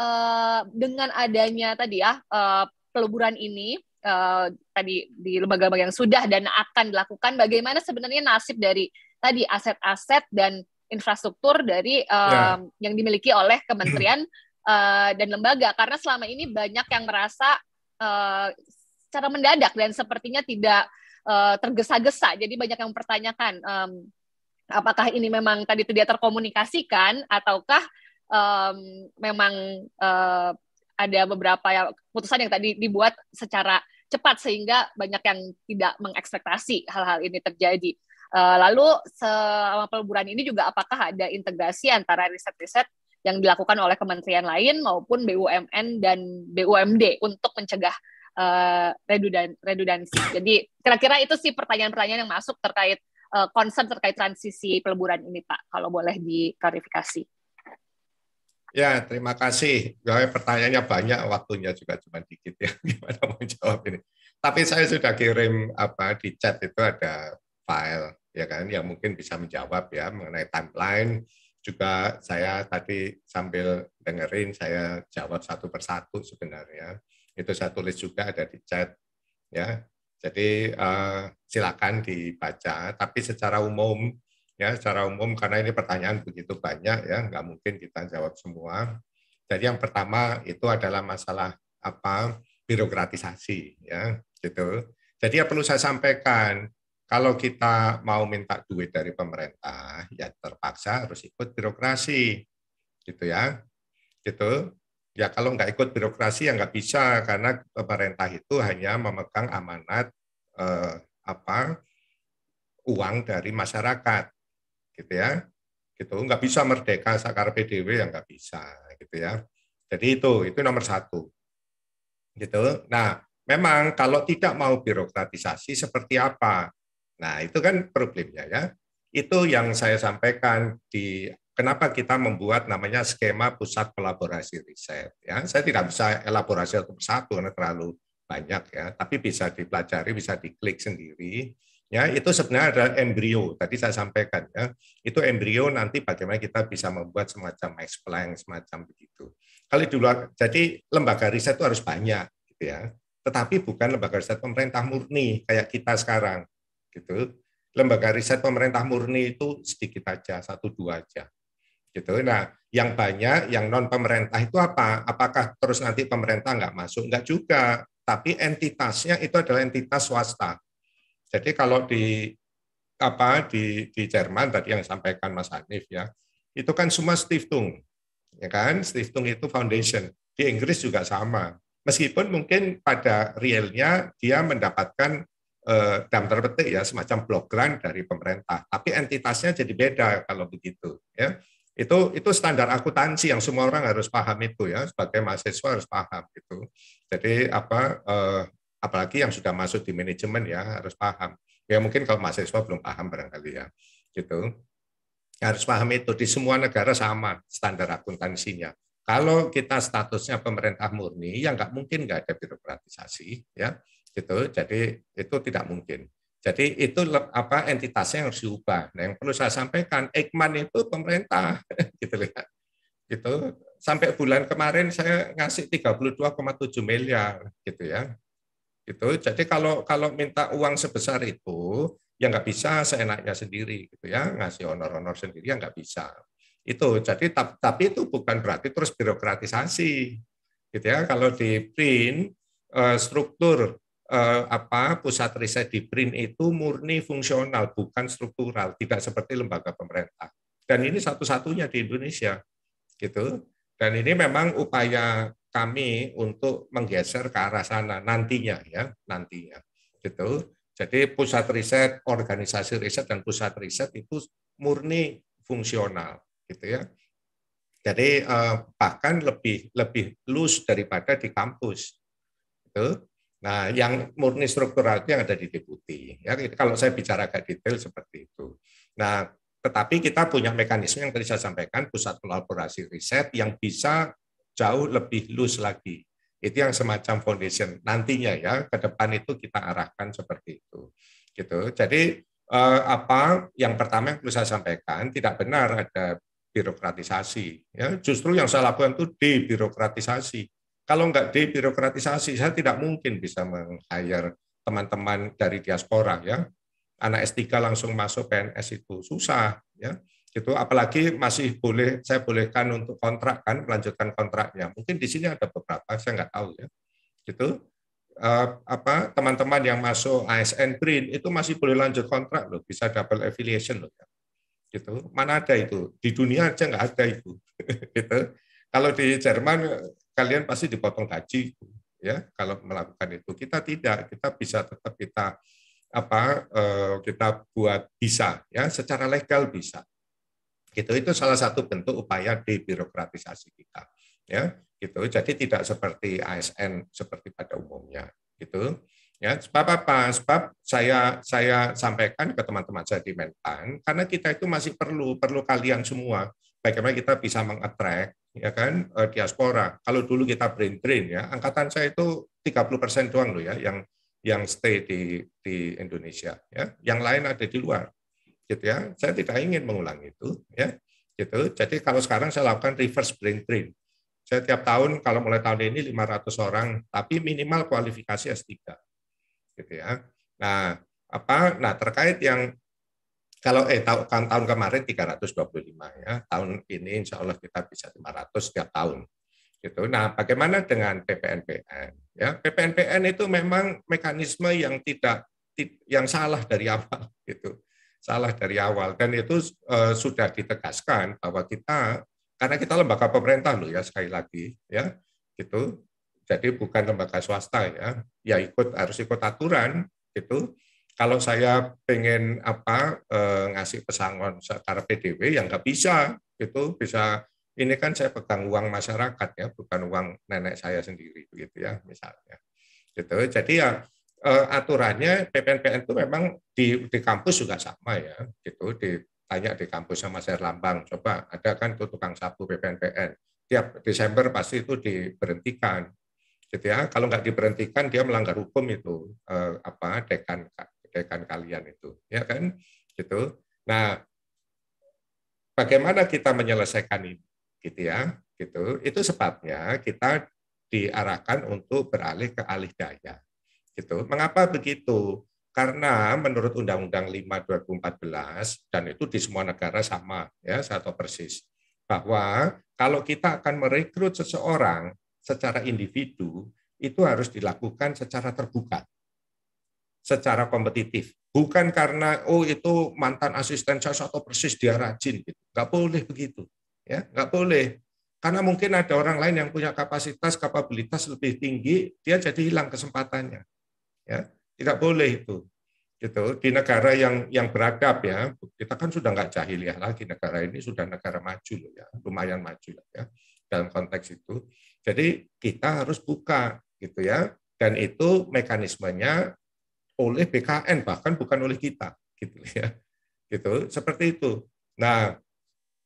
uh, dengan adanya tadi ya uh, peleburan ini uh, tadi di lembaga-lembaga yang sudah dan akan dilakukan bagaimana sebenarnya nasib dari tadi aset-aset dan infrastruktur dari um, eh, yeah. yang dimiliki oleh kementerian uh, dan lembaga karena selama ini banyak yang merasa uh, secara mendadak dan sepertinya tidak uh, tergesa-gesa jadi banyak yang mempertanyakan um, apakah ini memang tadi tidak terkomunikasikan ataukah um, memang uh, ada beberapa yang, putusan yang tadi dibuat secara cepat sehingga banyak yang tidak mengekspektasi hal-hal ini terjadi. Eh, lalu selama peleburan ini juga apakah ada integrasi antara riset-riset yang dilakukan oleh kementerian lain maupun BUMN dan BUMD untuk mencegah eh, redundansi. Jadi kira-kira itu sih pertanyaan-pertanyaan yang masuk terkait uh, concern terkait transisi peleburan ini Pak, kalau boleh diklarifikasi. Ya, terima kasih. Ya, pertanyaannya banyak, waktunya juga cuma dikit ya. Gimana menjawab ini? Tapi saya sudah kirim apa di chat itu ada file ya kan yang mungkin bisa menjawab ya mengenai timeline juga saya tadi sambil dengerin saya jawab satu persatu sebenarnya itu saya tulis juga ada di chat ya jadi uh, silakan dibaca tapi secara umum ya secara umum karena ini pertanyaan begitu banyak ya nggak mungkin kita jawab semua. Jadi yang pertama itu adalah masalah apa birokratisasi ya gitu. Jadi yang perlu saya sampaikan kalau kita mau minta duit dari pemerintah ya terpaksa harus ikut birokrasi gitu ya gitu ya kalau nggak ikut birokrasi ya nggak bisa karena pemerintah itu hanya memegang amanat eh, apa uang dari masyarakat gitu ya gitu nggak bisa merdeka sakar PDW yang nggak bisa gitu ya jadi itu itu nomor satu gitu nah memang kalau tidak mau birokratisasi seperti apa nah itu kan problemnya ya itu yang saya sampaikan di kenapa kita membuat namanya skema pusat kolaborasi riset ya saya tidak bisa elaborasi satu persatu karena terlalu banyak ya tapi bisa dipelajari bisa diklik sendiri Ya, itu sebenarnya adalah embrio. Tadi saya sampaikan ya, itu embrio nanti bagaimana kita bisa membuat semacam Max semacam begitu. Kalau dulu jadi lembaga riset itu harus banyak gitu ya. Tetapi bukan lembaga riset pemerintah murni kayak kita sekarang gitu. Lembaga riset pemerintah murni itu sedikit aja, satu dua aja gitu. Nah, yang banyak yang non pemerintah itu apa? Apakah terus nanti pemerintah nggak masuk? Nggak juga. Tapi entitasnya itu adalah entitas swasta. Jadi kalau di apa di di Jerman tadi yang disampaikan Mas Hanif ya, itu kan semua Stiftung, ya kan? Stiftung itu foundation. Di Inggris juga sama. Meskipun mungkin pada realnya dia mendapatkan eh, dalam terpetik ya semacam block grant dari pemerintah, tapi entitasnya jadi beda kalau begitu, ya. Itu itu standar akuntansi yang semua orang harus paham itu ya, sebagai mahasiswa harus paham itu. Jadi apa eh, apalagi yang sudah masuk di manajemen ya harus paham. Ya mungkin kalau mahasiswa belum paham barangkali ya. Gitu. Harus paham itu di semua negara sama standar akuntansinya. Kalau kita statusnya pemerintah murni, ya nggak mungkin nggak ada birokratisasi, ya gitu. Jadi itu tidak mungkin. Jadi itu apa entitasnya yang harus diubah. Nah, yang perlu saya sampaikan, Ekman itu pemerintah, gitu lihat. Ya. Gitu. Sampai bulan kemarin saya ngasih 32,7 miliar, gitu ya gitu. Jadi kalau kalau minta uang sebesar itu ya nggak bisa seenaknya sendiri gitu ya ngasih honor-honor sendiri ya nggak bisa itu jadi tapi itu bukan berarti terus birokratisasi gitu ya kalau di print eh, struktur eh, apa pusat riset di print itu murni fungsional bukan struktural tidak seperti lembaga pemerintah dan ini satu-satunya di Indonesia gitu dan ini memang upaya kami untuk menggeser ke arah sana nantinya ya nantinya gitu jadi pusat riset organisasi riset dan pusat riset itu murni fungsional gitu ya jadi eh, bahkan lebih lebih loose daripada di kampus gitu nah yang murni struktural itu yang ada di deputi ya kalau saya bicara agak detail seperti itu nah tetapi kita punya mekanisme yang tadi saya sampaikan pusat kolaborasi riset yang bisa jauh lebih loose lagi. Itu yang semacam foundation. Nantinya ya ke depan itu kita arahkan seperti itu. Gitu. Jadi eh, apa yang pertama yang perlu saya sampaikan tidak benar ada birokratisasi. Ya, justru yang saya lakukan itu debirokratisasi. Kalau nggak debirokratisasi, saya tidak mungkin bisa meng-hire teman-teman dari diaspora ya anak S3 langsung masuk PNS itu susah ya gitu apalagi masih boleh saya bolehkan untuk kontrak kan melanjutkan kontraknya mungkin di sini ada beberapa saya nggak tahu ya gitu eh, apa teman-teman yang masuk ASN Green itu masih boleh lanjut kontrak loh bisa double affiliation loh ya. gitu mana ada itu di dunia aja nggak ada itu gitu kalau di Jerman kalian pasti dipotong gaji ya kalau melakukan itu kita tidak kita bisa tetap kita apa eh, kita buat bisa ya secara legal bisa gitu itu salah satu bentuk upaya debirokratisasi kita ya gitu jadi tidak seperti ASN seperti pada umumnya gitu ya sebab apa sebab saya saya sampaikan ke teman-teman saya di Menpan karena kita itu masih perlu perlu kalian semua bagaimana kita bisa mengattract ya kan e, diaspora kalau dulu kita brain drain ya angkatan saya itu 30% doang loh ya yang yang stay di di Indonesia ya yang lain ada di luar gitu ya. Saya tidak ingin mengulang itu, ya. Gitu. Jadi kalau sekarang saya lakukan reverse brain train. Saya tiap tahun kalau mulai tahun ini 500 orang, tapi minimal kualifikasi S3. Gitu ya. Nah, apa? Nah, terkait yang kalau eh tahun, kan, tahun kemarin 325 ya, tahun ini insya Allah kita bisa 500 setiap tahun. Gitu. Nah, bagaimana dengan PPNPN? Ya, PPNPN itu memang mekanisme yang tidak yang salah dari awal gitu salah dari awal dan itu e, sudah ditegaskan bahwa kita karena kita lembaga pemerintah loh ya sekali lagi ya itu jadi bukan lembaga swasta ya ya ikut harus ikut aturan gitu kalau saya pengen apa e, ngasih pesangon secara PDW yang nggak bisa itu bisa ini kan saya pegang uang masyarakat ya bukan uang nenek saya sendiri gitu ya misalnya gitu jadi ya uh, aturannya PPNPN itu memang di, di kampus juga sama ya, gitu. Ditanya di kampus sama saya lambang, coba ada kan tuh tukang sapu PPNPN. Tiap Desember pasti itu diberhentikan, gitu ya. Kalau nggak diberhentikan dia melanggar hukum itu eh, apa dekan dekan kalian itu, ya kan, gitu. Nah, bagaimana kita menyelesaikan ini, gitu ya? Gitu. Itu sebabnya kita diarahkan untuk beralih ke alih daya gitu. Mengapa begitu? Karena menurut Undang-Undang 5 2014 dan itu di semua negara sama ya satu persis bahwa kalau kita akan merekrut seseorang secara individu itu harus dilakukan secara terbuka, secara kompetitif, bukan karena oh itu mantan asisten saya atau persis dia rajin gitu, nggak boleh begitu, ya nggak boleh karena mungkin ada orang lain yang punya kapasitas kapabilitas lebih tinggi dia jadi hilang kesempatannya ya tidak boleh itu gitu di negara yang yang beradab ya kita kan sudah nggak jahiliyah lagi negara ini sudah negara maju loh ya lumayan maju lah ya dalam konteks itu jadi kita harus buka gitu ya dan itu mekanismenya oleh BKN bahkan bukan oleh kita gitu ya gitu seperti itu nah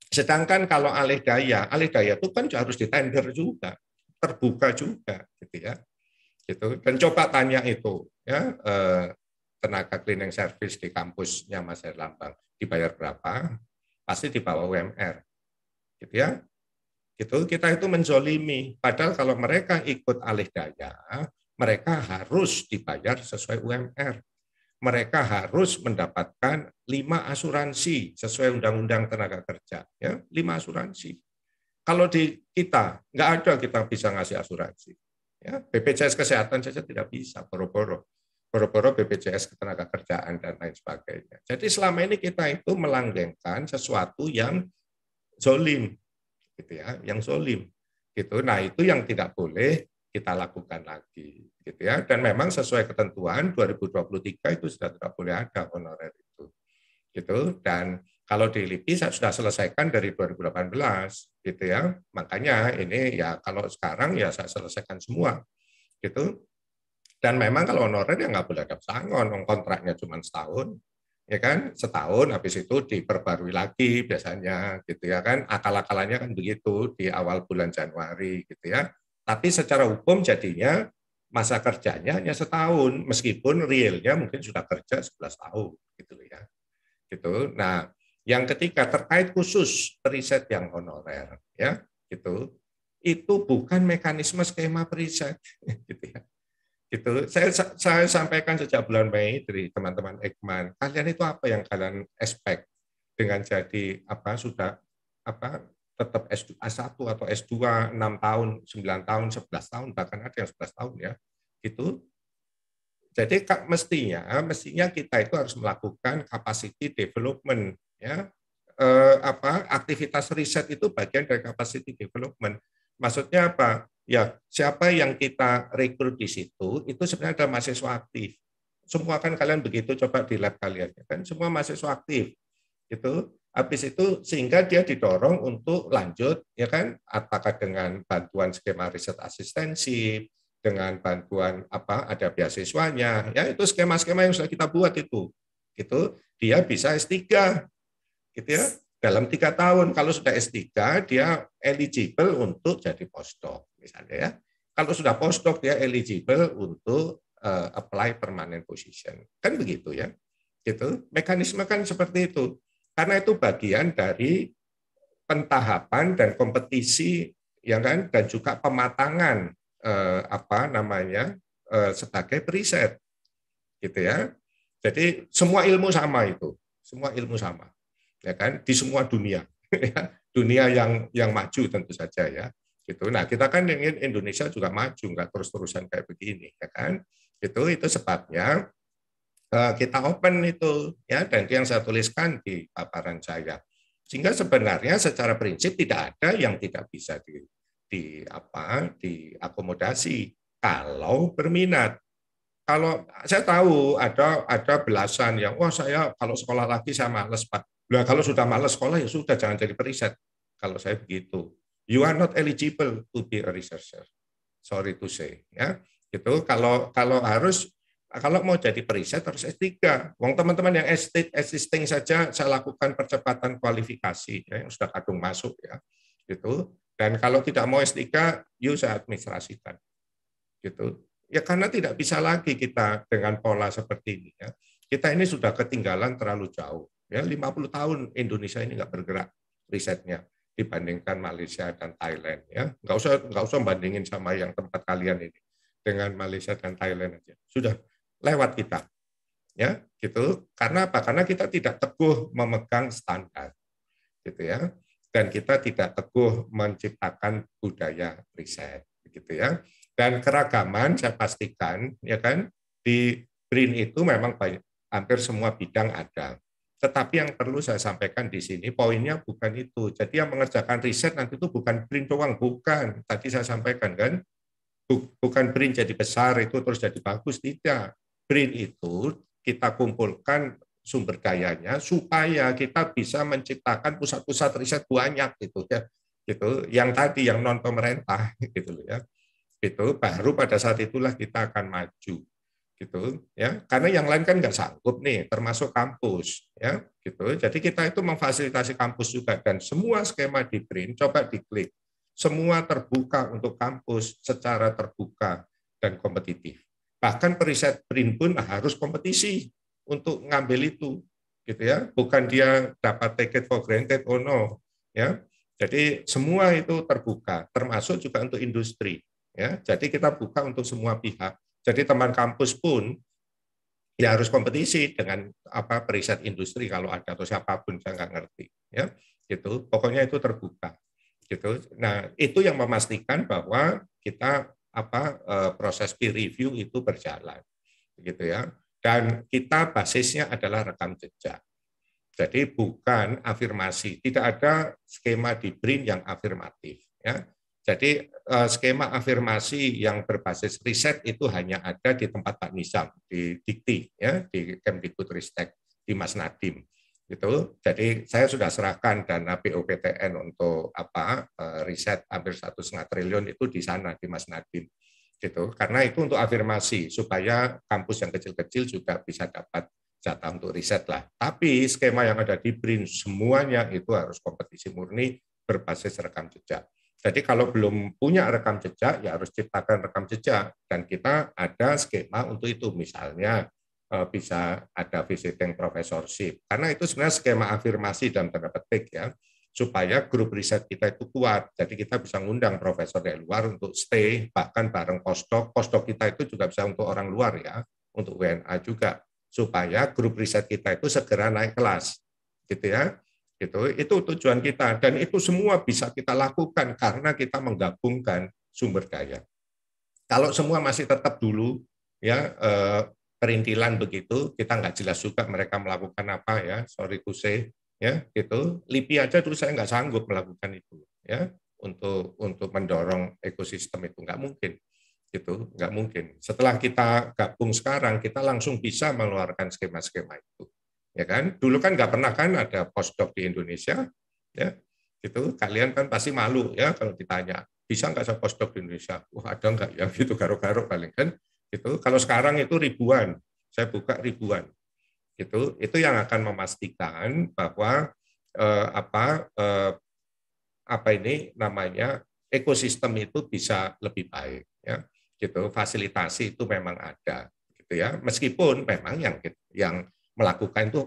sedangkan kalau alih daya alih daya itu kan harus ditender juga terbuka juga gitu ya gitu dan coba tanya itu ya eh, tenaga cleaning service di kampusnya Mas Herlambang dibayar berapa pasti di bawah UMR gitu ya gitu kita itu menzolimi padahal kalau mereka ikut alih daya mereka harus dibayar sesuai UMR mereka harus mendapatkan lima asuransi sesuai undang-undang tenaga kerja ya lima asuransi kalau di kita nggak ada kita bisa ngasih asuransi Ya, BPJS Kesehatan saja tidak bisa, boro-boro. Boro-boro BPJS kerjaan dan lain sebagainya. Jadi selama ini kita itu melanggengkan sesuatu yang zolim, gitu ya, yang zolim. Gitu. Nah itu yang tidak boleh kita lakukan lagi, gitu ya. Dan memang sesuai ketentuan 2023 itu sudah tidak boleh ada honorer itu, gitu. Dan kalau di LIPI saya sudah selesaikan dari 2018, gitu ya. Makanya ini ya kalau sekarang ya saya selesaikan semua, gitu. Dan memang kalau honorer ya nggak boleh ada pesangon, kontraknya cuma setahun, ya kan setahun habis itu diperbarui lagi biasanya gitu ya kan akal-akalannya kan begitu di awal bulan Januari gitu ya tapi secara hukum jadinya masa kerjanya hanya setahun meskipun realnya mungkin sudah kerja 11 tahun gitu ya gitu nah yang ketiga terkait khusus periset yang honorer, ya gitu. Itu bukan mekanisme skema periset, gitu ya. Gitu. Saya, saya sampaikan sejak bulan Mei dari teman-teman Ekman, kalian itu apa yang kalian expect dengan jadi apa sudah apa tetap S1 atau S2 6 tahun, 9 tahun, 11 tahun, bahkan ada yang 11 tahun ya. itu Jadi mestinya mestinya kita itu harus melakukan capacity development ya eh, apa aktivitas riset itu bagian dari capacity development. Maksudnya apa? Ya, siapa yang kita rekrut di situ itu sebenarnya ada mahasiswa aktif. Semua kan kalian begitu coba di lab kalian ya kan semua mahasiswa aktif. Itu habis itu sehingga dia didorong untuk lanjut ya kan apakah dengan bantuan skema riset asistensi dengan bantuan apa ada beasiswanya ya itu skema-skema yang sudah kita buat itu gitu dia bisa S3 gitu ya. Dalam tiga tahun kalau sudah S3 dia eligible untuk jadi postdoc misalnya ya. Kalau sudah postdoc dia eligible untuk uh, apply permanent position. Kan begitu ya. Gitu. Mekanisme kan seperti itu. Karena itu bagian dari pentahapan dan kompetisi ya kan dan juga pematangan uh, apa namanya uh, sebagai riset Gitu ya. Jadi semua ilmu sama itu, semua ilmu sama ya kan di semua dunia ya. dunia yang yang maju tentu saja ya gitu nah kita kan ingin Indonesia juga maju nggak terus terusan kayak begini ya kan itu itu sebabnya eh, kita open itu ya dan itu yang saya tuliskan di paparan saya sehingga sebenarnya secara prinsip tidak ada yang tidak bisa di, di apa diakomodasi kalau berminat kalau saya tahu ada ada belasan yang wah saya kalau sekolah lagi sama males pak Nah, kalau sudah malas sekolah ya sudah jangan jadi periset. Kalau saya begitu, you are not eligible to be a researcher. Sorry to say, ya. gitu kalau kalau harus kalau mau jadi periset harus S3. Wong teman-teman yang existing saja saya lakukan percepatan kualifikasi ya, yang sudah kadung masuk ya. Gitu. Dan kalau tidak mau S3, you saya administrasikan. Gitu. Ya karena tidak bisa lagi kita dengan pola seperti ini ya. Kita ini sudah ketinggalan terlalu jauh. Ya, 50 tahun Indonesia ini nggak bergerak risetnya dibandingkan Malaysia dan Thailand ya. Nggak usah nggak usah bandingin sama yang tempat kalian ini dengan Malaysia dan Thailand aja. Sudah lewat kita. Ya, gitu. Karena apa? Karena kita tidak teguh memegang standar. Gitu ya. Dan kita tidak teguh menciptakan budaya riset, gitu ya. Dan keragaman saya pastikan ya kan di BRIN itu memang banyak, hampir semua bidang ada. Tetapi yang perlu saya sampaikan di sini poinnya bukan itu. Jadi yang mengerjakan riset nanti itu bukan print doang, bukan. Tadi saya sampaikan kan, bukan print jadi besar itu terus jadi bagus tidak. Print itu kita kumpulkan sumber dayanya supaya kita bisa menciptakan pusat-pusat riset banyak gitu ya. Gitu, yang tadi yang non pemerintah gitu ya. Itu baru pada saat itulah kita akan maju gitu ya karena yang lain kan nggak sanggup nih termasuk kampus ya gitu jadi kita itu memfasilitasi kampus juga dan semua skema di print coba diklik semua terbuka untuk kampus secara terbuka dan kompetitif bahkan periset print pun harus kompetisi untuk ngambil itu gitu ya bukan dia dapat ticket for granted oh no ya jadi semua itu terbuka termasuk juga untuk industri ya jadi kita buka untuk semua pihak jadi teman kampus pun ya harus kompetisi dengan apa periset industri kalau ada atau siapapun saya nggak ngerti ya gitu pokoknya itu terbuka gitu nah itu yang memastikan bahwa kita apa eh, proses peer review itu berjalan gitu ya dan kita basisnya adalah rekam jejak jadi bukan afirmasi tidak ada skema di BRIN yang afirmatif ya jadi eh, skema afirmasi yang berbasis riset itu hanya ada di tempat Pak Nizam, di Dikti, ya, di Kemdikbudristek, di Mas Nadim. Gitu. Jadi saya sudah serahkan dana POPTN untuk apa eh, riset hampir satu setengah triliun itu di sana di Mas Nadim gitu karena itu untuk afirmasi supaya kampus yang kecil-kecil juga bisa dapat jatah untuk riset lah tapi skema yang ada di BRIN semuanya itu harus kompetisi murni berbasis rekam jejak jadi kalau belum punya rekam jejak, ya harus ciptakan rekam jejak. Dan kita ada skema untuk itu. Misalnya eh, bisa ada visiting professorship. Karena itu sebenarnya skema afirmasi dan tanda petik ya, supaya grup riset kita itu kuat. Jadi kita bisa ngundang profesor dari luar untuk stay, bahkan bareng postdoc. Postdoc kita itu juga bisa untuk orang luar ya, untuk WNA juga. Supaya grup riset kita itu segera naik kelas. Gitu ya itu, itu tujuan kita dan itu semua bisa kita lakukan karena kita menggabungkan sumber daya. Kalau semua masih tetap dulu ya eh, perintilan begitu, kita nggak jelas juga mereka melakukan apa ya, sorry to say ya gitu. LIPI aja terus saya nggak sanggup melakukan itu ya untuk untuk mendorong ekosistem itu nggak mungkin gitu nggak mungkin setelah kita gabung sekarang kita langsung bisa mengeluarkan skema-skema itu ya kan? Dulu kan nggak pernah kan ada postdoc di Indonesia, ya gitu. Kalian kan pasti malu ya kalau ditanya bisa nggak saya postdoc di Indonesia? Wah ada nggak ya gitu garuk-garuk paling kan Itu Kalau sekarang itu ribuan, saya buka ribuan itu itu yang akan memastikan bahwa eh, apa eh, apa ini namanya ekosistem itu bisa lebih baik ya gitu fasilitasi itu memang ada gitu ya meskipun memang yang yang melakukan itu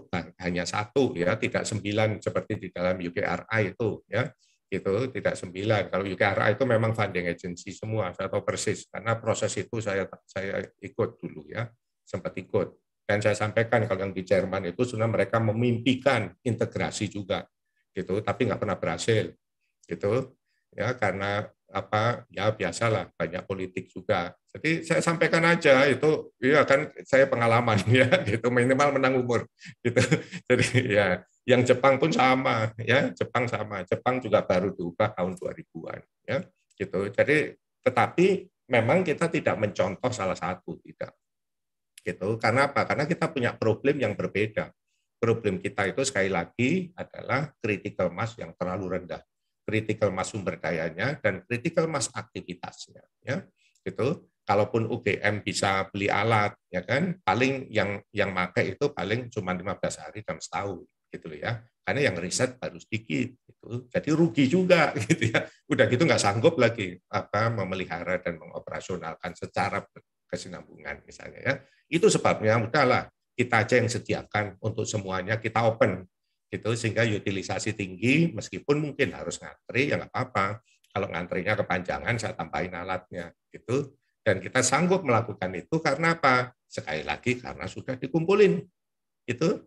hanya satu ya tidak sembilan seperti di dalam UKRI itu ya itu tidak sembilan kalau UKRI itu memang funding agency semua saya tahu persis karena proses itu saya saya ikut dulu ya sempat ikut dan saya sampaikan kalau yang di Jerman itu sudah mereka memimpikan integrasi juga gitu tapi nggak pernah berhasil gitu ya karena apa ya biasalah banyak politik juga jadi saya sampaikan aja itu ya kan saya pengalaman ya gitu minimal menang umur gitu. Jadi ya yang Jepang pun sama ya, Jepang sama. Jepang juga baru diubah tahun 2000-an ya gitu. Jadi tetapi memang kita tidak mencontoh salah satu tidak. Gitu. Karena apa? Karena kita punya problem yang berbeda. Problem kita itu sekali lagi adalah critical mass yang terlalu rendah critical mass sumber dayanya dan critical mass aktivitasnya ya gitu kalaupun UGM bisa beli alat ya kan paling yang yang pakai itu paling cuma 15 hari dalam setahun gitu loh ya karena yang riset baru sedikit gitu jadi rugi juga gitu ya udah gitu nggak sanggup lagi apa memelihara dan mengoperasionalkan secara kesinambungan misalnya ya itu sebabnya mudahlah kita aja yang sediakan untuk semuanya kita open gitu sehingga utilisasi tinggi meskipun mungkin harus ngantri ya nggak apa-apa kalau ngantrinya kepanjangan saya tambahin alatnya gitu dan kita sanggup melakukan itu karena apa? Sekali lagi karena sudah dikumpulin. Itu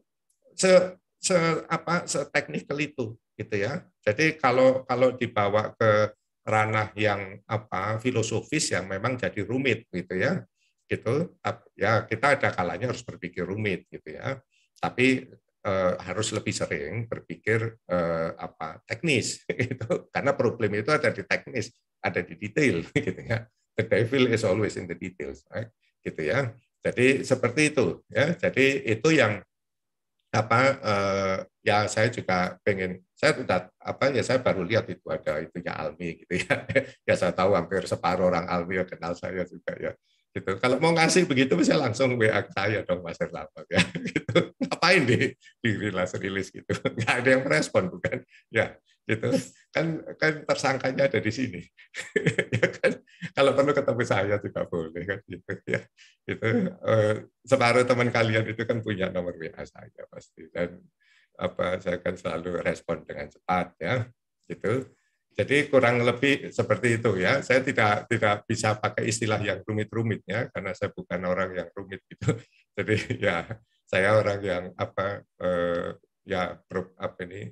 se, se apa se technical itu gitu ya. Jadi kalau kalau dibawa ke ranah yang apa filosofis yang memang jadi rumit gitu ya. Gitu. Ya kita ada kalanya harus berpikir rumit gitu ya. Tapi eh, harus lebih sering berpikir eh, apa teknis gitu karena problem itu ada di teknis ada di detail gitu ya the devil is always in the details, right? gitu ya. Jadi seperti itu ya. Jadi itu yang apa eh, ya saya juga pengen saya sudah apa ya saya baru lihat itu ada itunya Almi gitu ya. ya saya tahu hampir separuh orang Almi yang kenal saya juga ya. Gitu. Kalau mau ngasih begitu bisa langsung WA saya dong Mas Erlapa. ya. Gitu. Ngapain di di rilis rilis gitu. Nggak ada yang merespon bukan. Ya gitu kan kan tersangkanya ada di sini ya kan kalau perlu ketemu saya juga boleh kan gitu ya itu hmm. eh, separuh teman kalian itu kan punya nomor wa saya pasti dan apa saya akan selalu respon dengan cepat ya gitu jadi kurang lebih seperti itu ya. Saya tidak tidak bisa pakai istilah yang rumit-rumitnya karena saya bukan orang yang rumit gitu. Jadi ya saya orang yang apa eh, ya apa ini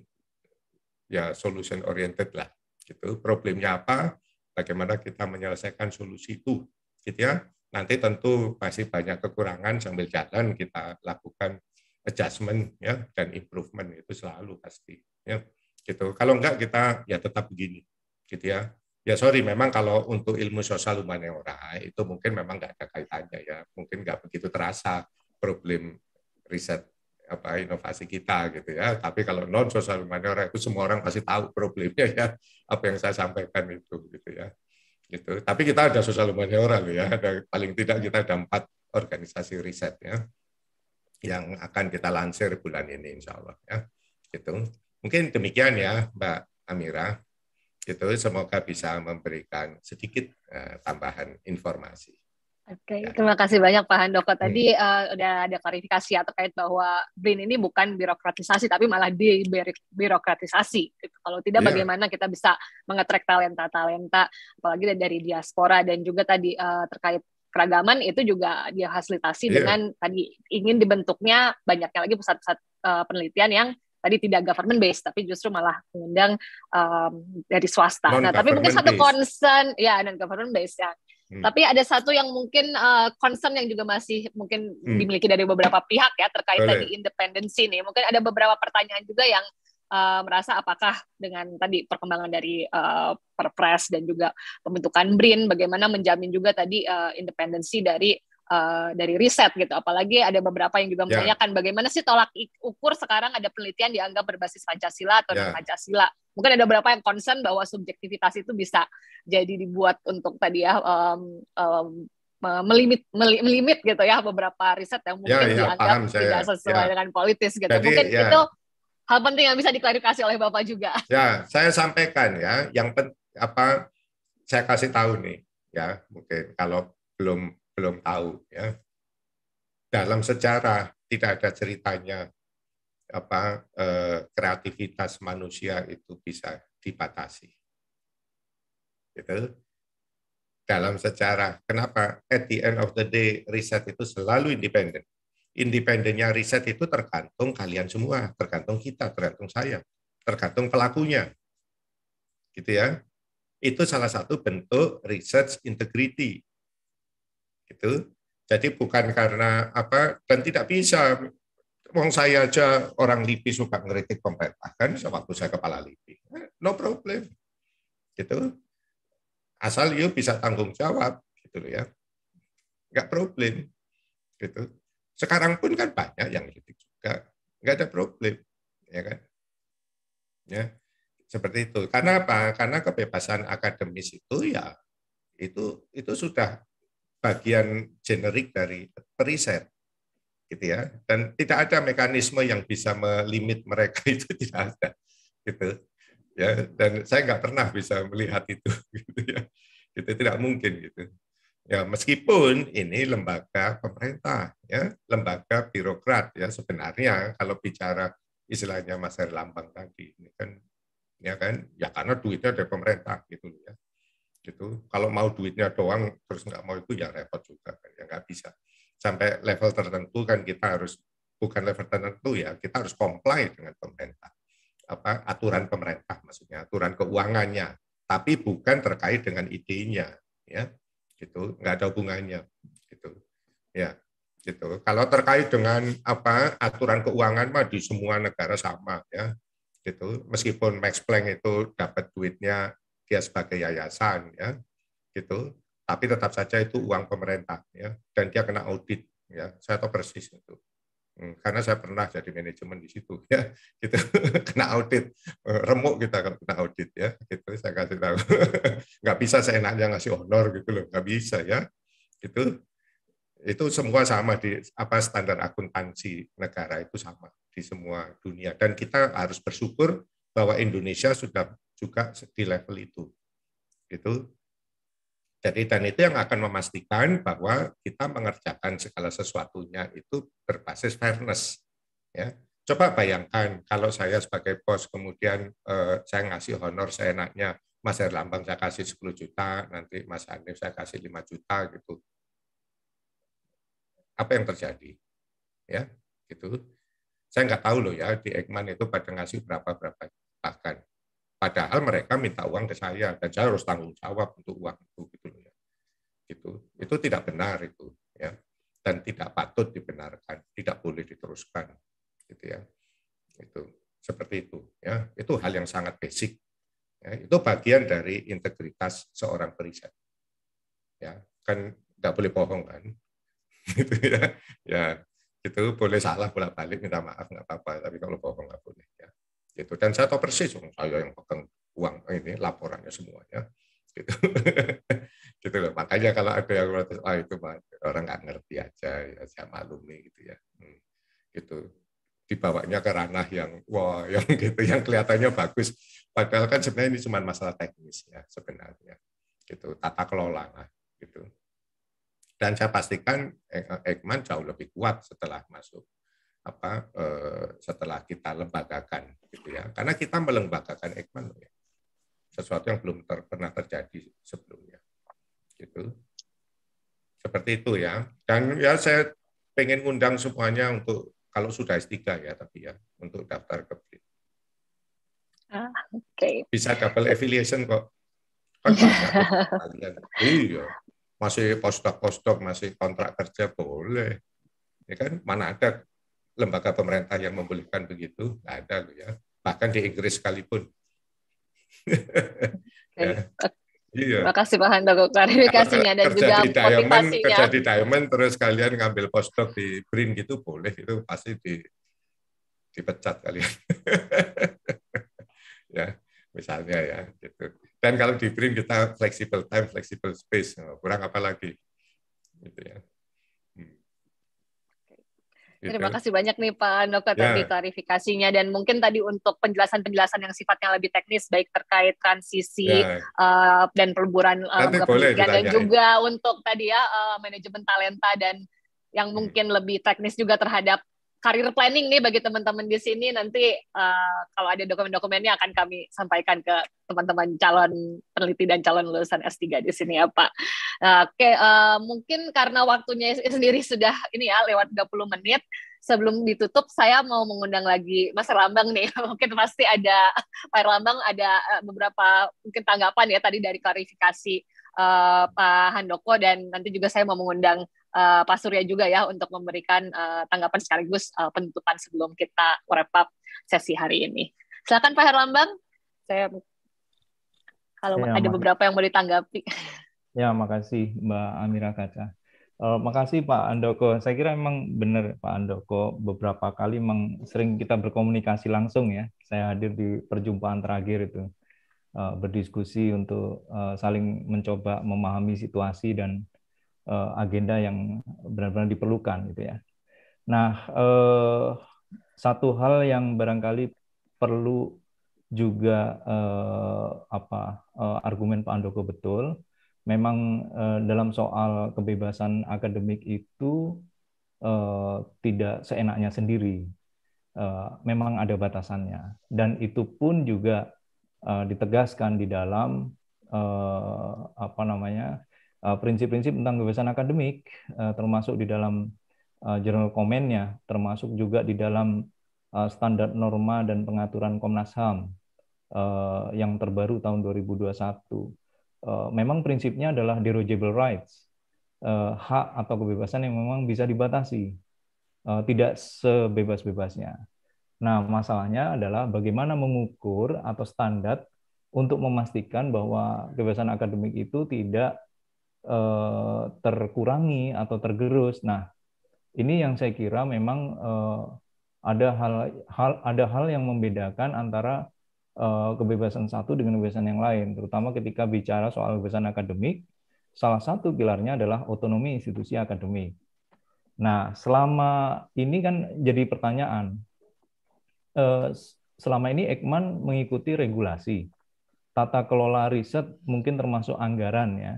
ya solution oriented lah gitu problemnya apa bagaimana kita menyelesaikan solusi itu gitu ya nanti tentu masih banyak kekurangan sambil jalan kita lakukan adjustment ya dan improvement itu selalu pasti ya gitu kalau enggak kita ya tetap begini gitu ya ya sorry memang kalau untuk ilmu sosial humaniora itu mungkin memang enggak ada kaitannya ya mungkin enggak begitu terasa problem riset apa inovasi kita gitu ya. Tapi kalau non sosial humaniora itu semua orang pasti tahu problemnya ya apa yang saya sampaikan itu gitu ya. Gitu. Tapi kita ada sosial humaniora loh ya. Ada, paling tidak kita ada empat organisasi riset ya yang akan kita lansir bulan ini insya Allah ya. Gitu. Mungkin demikian ya Mbak Amira. Gitu semoga bisa memberikan sedikit uh, tambahan informasi. Oke, okay. Ya. terima kasih banyak Pak Handoko. Iya. Tadi uh, udah ada klarifikasi ya terkait bahwa BRIN ini bukan birokratisasi, tapi malah birokratisasi. Gitu. Kalau tidak, yeah. bagaimana kita bisa mengetrek talenta-talenta, apalagi dari diaspora dan juga tadi uh, terkait keragaman itu juga difasilitasi yeah. dengan tadi ingin dibentuknya banyaknya lagi pusat-pusat uh, penelitian yang tadi tidak government based tapi justru malah mengundang um, dari swasta. nah, tapi mungkin satu concern ya non government based ya. Hmm. Tapi ada satu yang mungkin uh, concern yang juga masih mungkin hmm. dimiliki dari beberapa pihak ya terkait tadi independensi nih. Mungkin ada beberapa pertanyaan juga yang uh, merasa apakah dengan tadi perkembangan dari uh, Perpres dan juga pembentukan BRIN bagaimana menjamin juga tadi uh, independensi dari Eh, dari riset gitu. Apalagi ada beberapa yang juga ya. menanyakan yeah. bagaimana sih tolak ukur sekarang ada penelitian dianggap berbasis Pancasila atau yeah. Pancasila. Mungkin ada beberapa yang concern bahwa subjektivitas itu bisa jadi dibuat untuk tadi ya um, um, melimit melimit gitu ya beberapa riset yang ya, mungkin yeah, yeah, dianggap paham, tidak sesuai yeah. dengan politis gitu. Jadi, mungkin yeah. itu hal penting yang bisa diklarifikasi oleh Bapak juga. Ya, saya sampaikan ya, yang apa saya kasih tahu nih ya, mungkin kalau belum belum tahu ya dalam sejarah tidak ada ceritanya apa eh, kreativitas manusia itu bisa dibatasi gitu dalam sejarah kenapa at the end of the day riset itu selalu independen independennya riset itu tergantung kalian semua tergantung kita tergantung saya tergantung pelakunya gitu ya itu salah satu bentuk research integrity itu. Jadi bukan karena apa dan tidak bisa wong saya aja orang LIPI suka ngeritik pemerintah kan waktu saya kepala LIPI. No problem. Gitu. Asal you bisa tanggung jawab gitu ya. nggak problem. Gitu. Sekarang pun kan banyak yang ngeritik juga. nggak ada problem. Ya kan? Ya. Seperti itu. Karena apa? Karena kebebasan akademis itu ya itu itu sudah bagian generik dari periset gitu ya dan tidak ada mekanisme yang bisa melimit mereka itu tidak ada gitu ya dan saya nggak pernah bisa melihat itu gitu ya itu tidak mungkin gitu ya meskipun ini lembaga pemerintah ya lembaga birokrat ya sebenarnya kalau bicara istilahnya Mas Herlambang tadi ini kan ya kan ya karena duitnya dari pemerintah gitu ya gitu kalau mau duitnya doang terus nggak mau itu ya repot juga kan ya nggak bisa sampai level tertentu kan kita harus bukan level tertentu ya kita harus comply dengan pemerintah apa aturan pemerintah maksudnya aturan keuangannya tapi bukan terkait dengan idenya ya gitu nggak ada hubungannya gitu ya gitu kalau terkait dengan apa aturan keuangan mah di semua negara sama ya gitu meskipun Max Planck itu dapat duitnya dia sebagai yayasan ya gitu tapi tetap saja itu uang pemerintah ya dan dia kena audit ya saya tahu persis itu hmm, karena saya pernah jadi manajemen di situ ya gitu kena audit eh, remuk kita kalau kena audit ya gitu saya kasih tahu nggak bisa saya enaknya ngasih honor gitu loh nggak bisa ya gitu itu semua sama di apa standar akuntansi negara itu sama di semua dunia dan kita harus bersyukur bahwa Indonesia sudah juga di level itu. Gitu. Jadi dan itu yang akan memastikan bahwa kita mengerjakan segala sesuatunya itu berbasis fairness. Ya. Coba bayangkan kalau saya sebagai bos kemudian eh, saya ngasih honor seenaknya Mas Erlambang saya kasih 10 juta, nanti Mas Hanif saya kasih 5 juta gitu. Apa yang terjadi? Ya, itu Saya nggak tahu loh ya di Ekman itu pada ngasih berapa berapa bahkan. Padahal mereka minta uang ke saya dan saya harus tanggung jawab untuk uang itu gitu ya. Itu itu tidak benar itu ya dan tidak patut dibenarkan, tidak boleh diteruskan gitu ya. Itu seperti itu ya. Itu hal yang sangat basic. Ya, itu bagian dari integritas seorang periset. Ya, kan nggak boleh bohong kan. gitu ya. Ya, itu boleh salah bolak-balik minta maaf nggak apa-apa, tapi kalau bohong nggak boleh ya gitu dan saya tahu persis saya yang pegang uang ini laporannya semuanya gitu gitu loh makanya kalau ada yang protes ah itu orang nggak ngerti aja ya saya maklumi gitu ya hmm. gitu dibawanya ke ranah yang wah yang gitu yang kelihatannya bagus padahal kan sebenarnya ini cuma masalah teknis ya sebenarnya gitu tata kelola lah gitu dan saya pastikan Ekman eh, jauh lebih kuat setelah masuk apa eh, setelah kita lembagakan gitu ya karena kita melembagakan Ekman ya sesuatu yang belum ter, pernah terjadi sebelumnya gitu seperti itu ya dan ya saya pengen undang semuanya untuk kalau sudah S3 ya tapi ya untuk daftar ke Ah, Okay. Bisa double affiliation kok. Kan iya. Masih postdoc postdoc masih kontrak kerja boleh. Ya kan? Mana ada lembaga pemerintah yang membolehkan begitu, nggak ada loh ya. Bahkan di Inggris sekalipun. Ya. Iya. Terima kasih Pak Handoko klarifikasinya dan kerja juga di Diamond, Kerja di Diamond terus kalian ngambil postdoc di Brin gitu boleh itu pasti di dipecat kalian. ya, misalnya ya gitu. Dan kalau di Brin kita flexible time, flexible space, kurang apa lagi. Gitu ya. Gitu Terima ya. kasih banyak nih Pak Andoko yeah. tadi ya. klarifikasinya dan mungkin tadi untuk penjelasan-penjelasan yang sifatnya lebih teknis baik terkait transisi yeah. Ya. uh, dan perburuan uh, dan juga untuk tadi ya uh, manajemen talenta dan yang hmm. mungkin lebih teknis juga terhadap karir planning nih bagi teman-teman di sini nanti uh, kalau ada dokumen-dokumennya akan kami sampaikan ke teman-teman calon peneliti dan calon lulusan S3 di sini ya Pak. Uh, Oke, okay, uh, eh, mungkin karena waktunya sendiri sudah ini ya lewat 30 menit sebelum ditutup saya mau mengundang lagi Mas Lambang nih. Mungkin pasti ada Pak Lambang ada eh, beberapa mungkin tanggapan ya tadi dari klarifikasi uh, Pak Handoko dan nanti juga saya mau mengundang uh, Pak Surya juga ya untuk memberikan uh, tanggapan sekaligus uh, penutupan sebelum kita wrap up sesi hari ini. Silakan Pak Herlambang. Saya kalau ya, ada beberapa yang mau ditanggapi. Ya, makasih Mbak Amira Kaca. Uh, makasih Pak Andoko. Saya kira memang benar Pak Andoko beberapa kali memang sering kita berkomunikasi langsung ya. Saya hadir di perjumpaan terakhir itu uh, berdiskusi untuk uh, saling mencoba memahami situasi dan Eh, agenda yang benar-benar diperlukan gitu ya. Nah, eh, satu hal yang barangkali perlu juga eh, apa argumen Pak Andoko betul, memang dalam soal kebebasan akademik itu tidak seenaknya sendiri. memang ada batasannya dan itu pun juga ditegaskan di dalam apa namanya Eh, prinsip-prinsip tentang kebebasan akademik eh, termasuk di dalam eh, jurnal komennya termasuk juga di dalam standar norma dan pengaturan Komnas HAM yang terbaru tahun 2021 memang prinsipnya adalah derogable rights hak atau kebebasan yang memang bisa dibatasi tidak sebebas-bebasnya nah masalahnya adalah bagaimana mengukur atau standar untuk memastikan bahwa kebebasan akademik itu tidak Eh, terkurangi atau tergerus. Nah, ini yang saya kira memang eh, ada hal, hal ada hal yang membedakan antara eh, kebebasan satu dengan kebebasan yang lain, terutama ketika bicara soal kebebasan akademik. Salah satu pilarnya adalah otonomi institusi akademik. Nah, selama ini kan jadi pertanyaan. selama ini Ekman mengikuti regulasi, tata kelola riset mungkin termasuk anggaran ya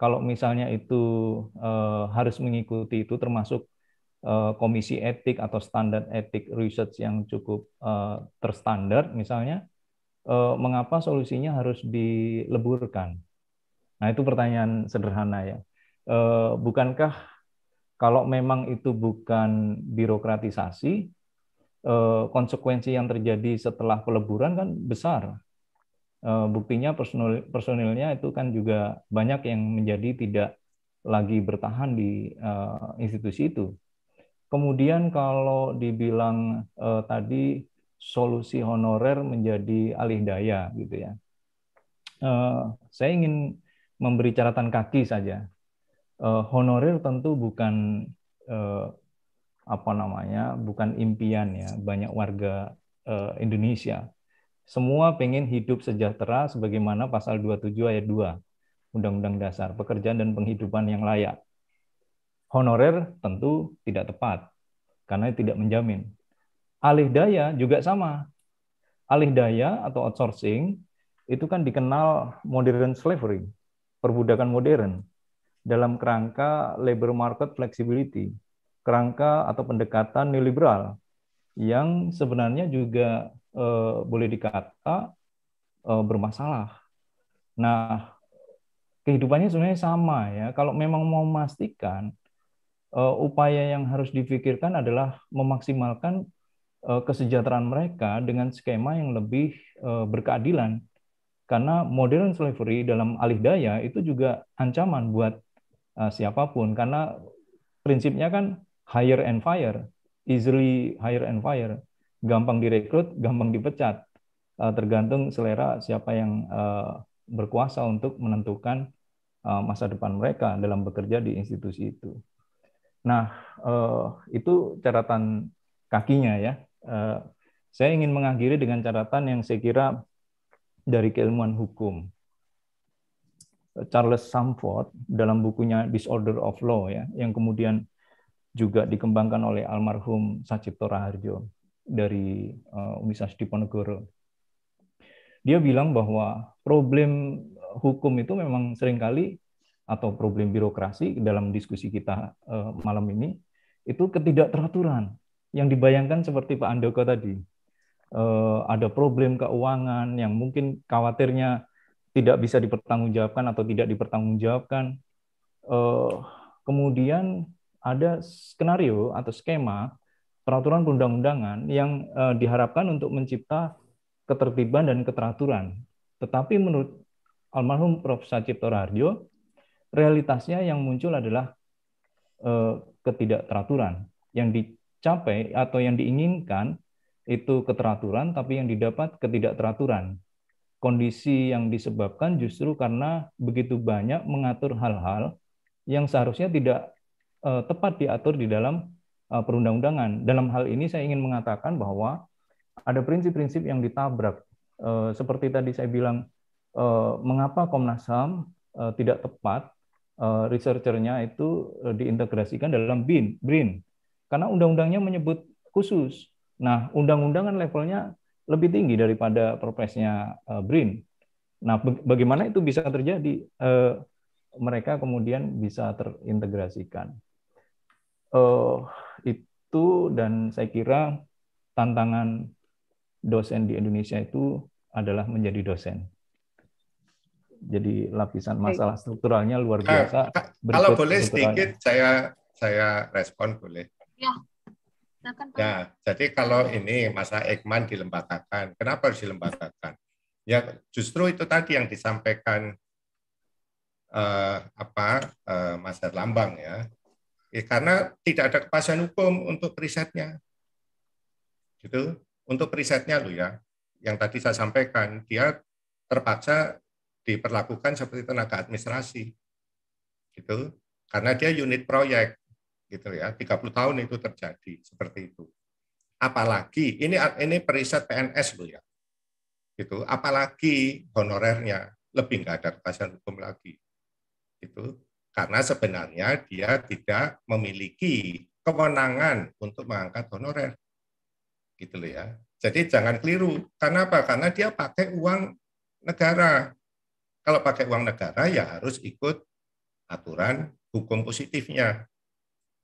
kalau misalnya itu uh, harus mengikuti itu termasuk uh, komisi etik atau standar etik research yang cukup uh, terstandar misalnya uh, mengapa solusinya harus dileburkan nah itu pertanyaan sederhana ya uh, bukankah kalau memang itu bukan birokratisasi konsekuensi yang terjadi setelah peleburan kan besar Eh, buktinya personil personilnya itu kan juga banyak yang menjadi tidak lagi bertahan di uh, institusi itu. Kemudian kalau dibilang uh, tadi solusi honorer menjadi alih daya gitu ya. Uh, saya ingin memberi catatan kaki saja. Uh, honorer tentu bukan uh, apa namanya, bukan impian ya banyak warga uh, Indonesia semua pengen hidup sejahtera sebagaimana pasal 27 ayat 2 Undang-Undang Dasar, pekerjaan dan penghidupan yang layak. Honorer tentu tidak tepat, karena tidak menjamin. Alih daya juga sama. Alih daya atau outsourcing itu kan dikenal modern slavery, perbudakan modern, dalam kerangka labor market flexibility, kerangka atau pendekatan neoliberal yang sebenarnya juga eh, boleh dikata eh, bermasalah. Nah, kehidupannya sebenarnya sama ya. Kalau memang mau memastikan eh, upaya yang harus dipikirkan adalah memaksimalkan eh, kesejahteraan mereka dengan skema yang lebih eh, berkeadilan. Karena modern slavery dalam alih daya itu juga ancaman buat uh, siapapun karena prinsipnya kan higher and fire, easily higher and fire gampang direkrut, gampang dipecat. Uh, tergantung selera siapa yang uh, berkuasa untuk menentukan uh, masa depan mereka dalam bekerja di institusi itu. Nah, uh, itu catatan kakinya ya. Uh, saya ingin mengakhiri dengan catatan yang saya kira dari keilmuan hukum. Charles Samford dalam bukunya Disorder of Law ya, yang kemudian juga dikembangkan oleh almarhum Sacipto Raharjo dari uh, Universitas Diponegoro. Dia bilang bahwa problem eh, hukum itu memang seringkali atau problem birokrasi dalam diskusi kita uh, malam ini itu ketidakteraturan yang dibayangkan seperti Pak Andoko tadi. Uh, ada problem keuangan yang mungkin khawatirnya tidak bisa dipertanggungjawabkan atau tidak dipertanggungjawabkan. Uh, kemudian ada skenario atau skema peraturan perundang-undangan yang uh, diharapkan untuk mencipta ketertiban dan keteraturan. Tetapi menurut almarhum Prof. Sacipto Raharjo, realitasnya yang muncul adalah uh, ketidakteraturan. Yang dicapai atau yang diinginkan itu keteraturan, tapi yang didapat ketidakteraturan. Kondisi yang disebabkan justru karena begitu banyak mengatur hal-hal yang seharusnya tidak eh, tepat diatur di dalam Eh, perundang-undangan. Dalam hal ini saya ingin mengatakan bahwa ada prinsip-prinsip yang ditabrak. Eh, seperti tadi saya bilang, eh, mengapa Komnas HAM tidak tepat researchernya itu diintegrasikan dalam BIN, BRIN. Karena undang-undangnya menyebut khusus. Nah, undang-undangan levelnya lebih tinggi daripada perpresnya BRIN. Nah, bagaimana itu bisa terjadi? Mereka kemudian bisa terintegrasikan itu dan saya kira tantangan dosen di Indonesia itu adalah menjadi dosen. Jadi lapisan masalah strukturalnya luar nah, biasa. kalau boleh sedikit saya saya respon boleh. Ya. Nah, jadi kalau ini masa Ekman dilembagakan, kenapa harus dilembagakan? Ya, justru itu tadi yang disampaikan uh, apa uh, Mas Herlambang ya ya, karena tidak ada kepastian hukum untuk risetnya gitu untuk risetnya loh ya yang tadi saya sampaikan dia terpaksa diperlakukan seperti tenaga administrasi gitu karena dia unit proyek gitu ya 30 tahun itu terjadi seperti itu apalagi ini ini periset PNS loh ya gitu apalagi honorernya lebih enggak ada kepastian hukum lagi gitu karena sebenarnya dia tidak memiliki kewenangan untuk mengangkat honorer. Gitu loh ya. Jadi jangan keliru. Karena apa? Karena dia pakai uang negara. Kalau pakai uang negara ya harus ikut aturan hukum positifnya.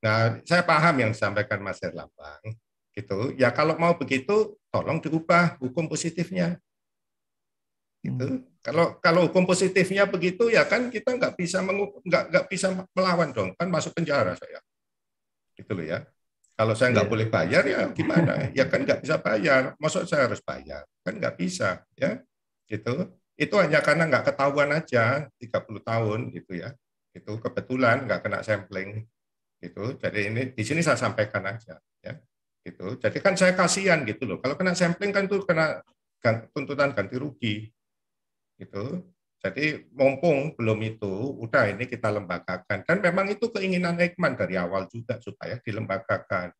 Nah, saya paham yang disampaikan Mas Herlambang. Gitu. Ya kalau mau begitu tolong diubah hukum positifnya. Gitu. Kalau kalau hukum positifnya begitu ya kan kita nggak bisa nggak nggak bisa melawan dong, kan masuk penjara saya. Gitu loh ya. Kalau saya nggak ya. boleh bayar ya gimana? Ya kan nggak bisa bayar. Maksud saya harus bayar, kan nggak bisa ya. Gitu. Itu hanya karena nggak ketahuan aja 30 tahun gitu ya. Itu kebetulan nggak kena sampling gitu. Jadi ini di sini saya sampaikan aja ya. Gitu. Jadi kan saya kasihan gitu loh. Kalau kena sampling kan itu kena tuntutan ganti rugi gitu. Jadi mumpung belum itu, udah ini kita lembagakan. Dan memang itu keinginan Ekman dari awal juga supaya dilembagakan,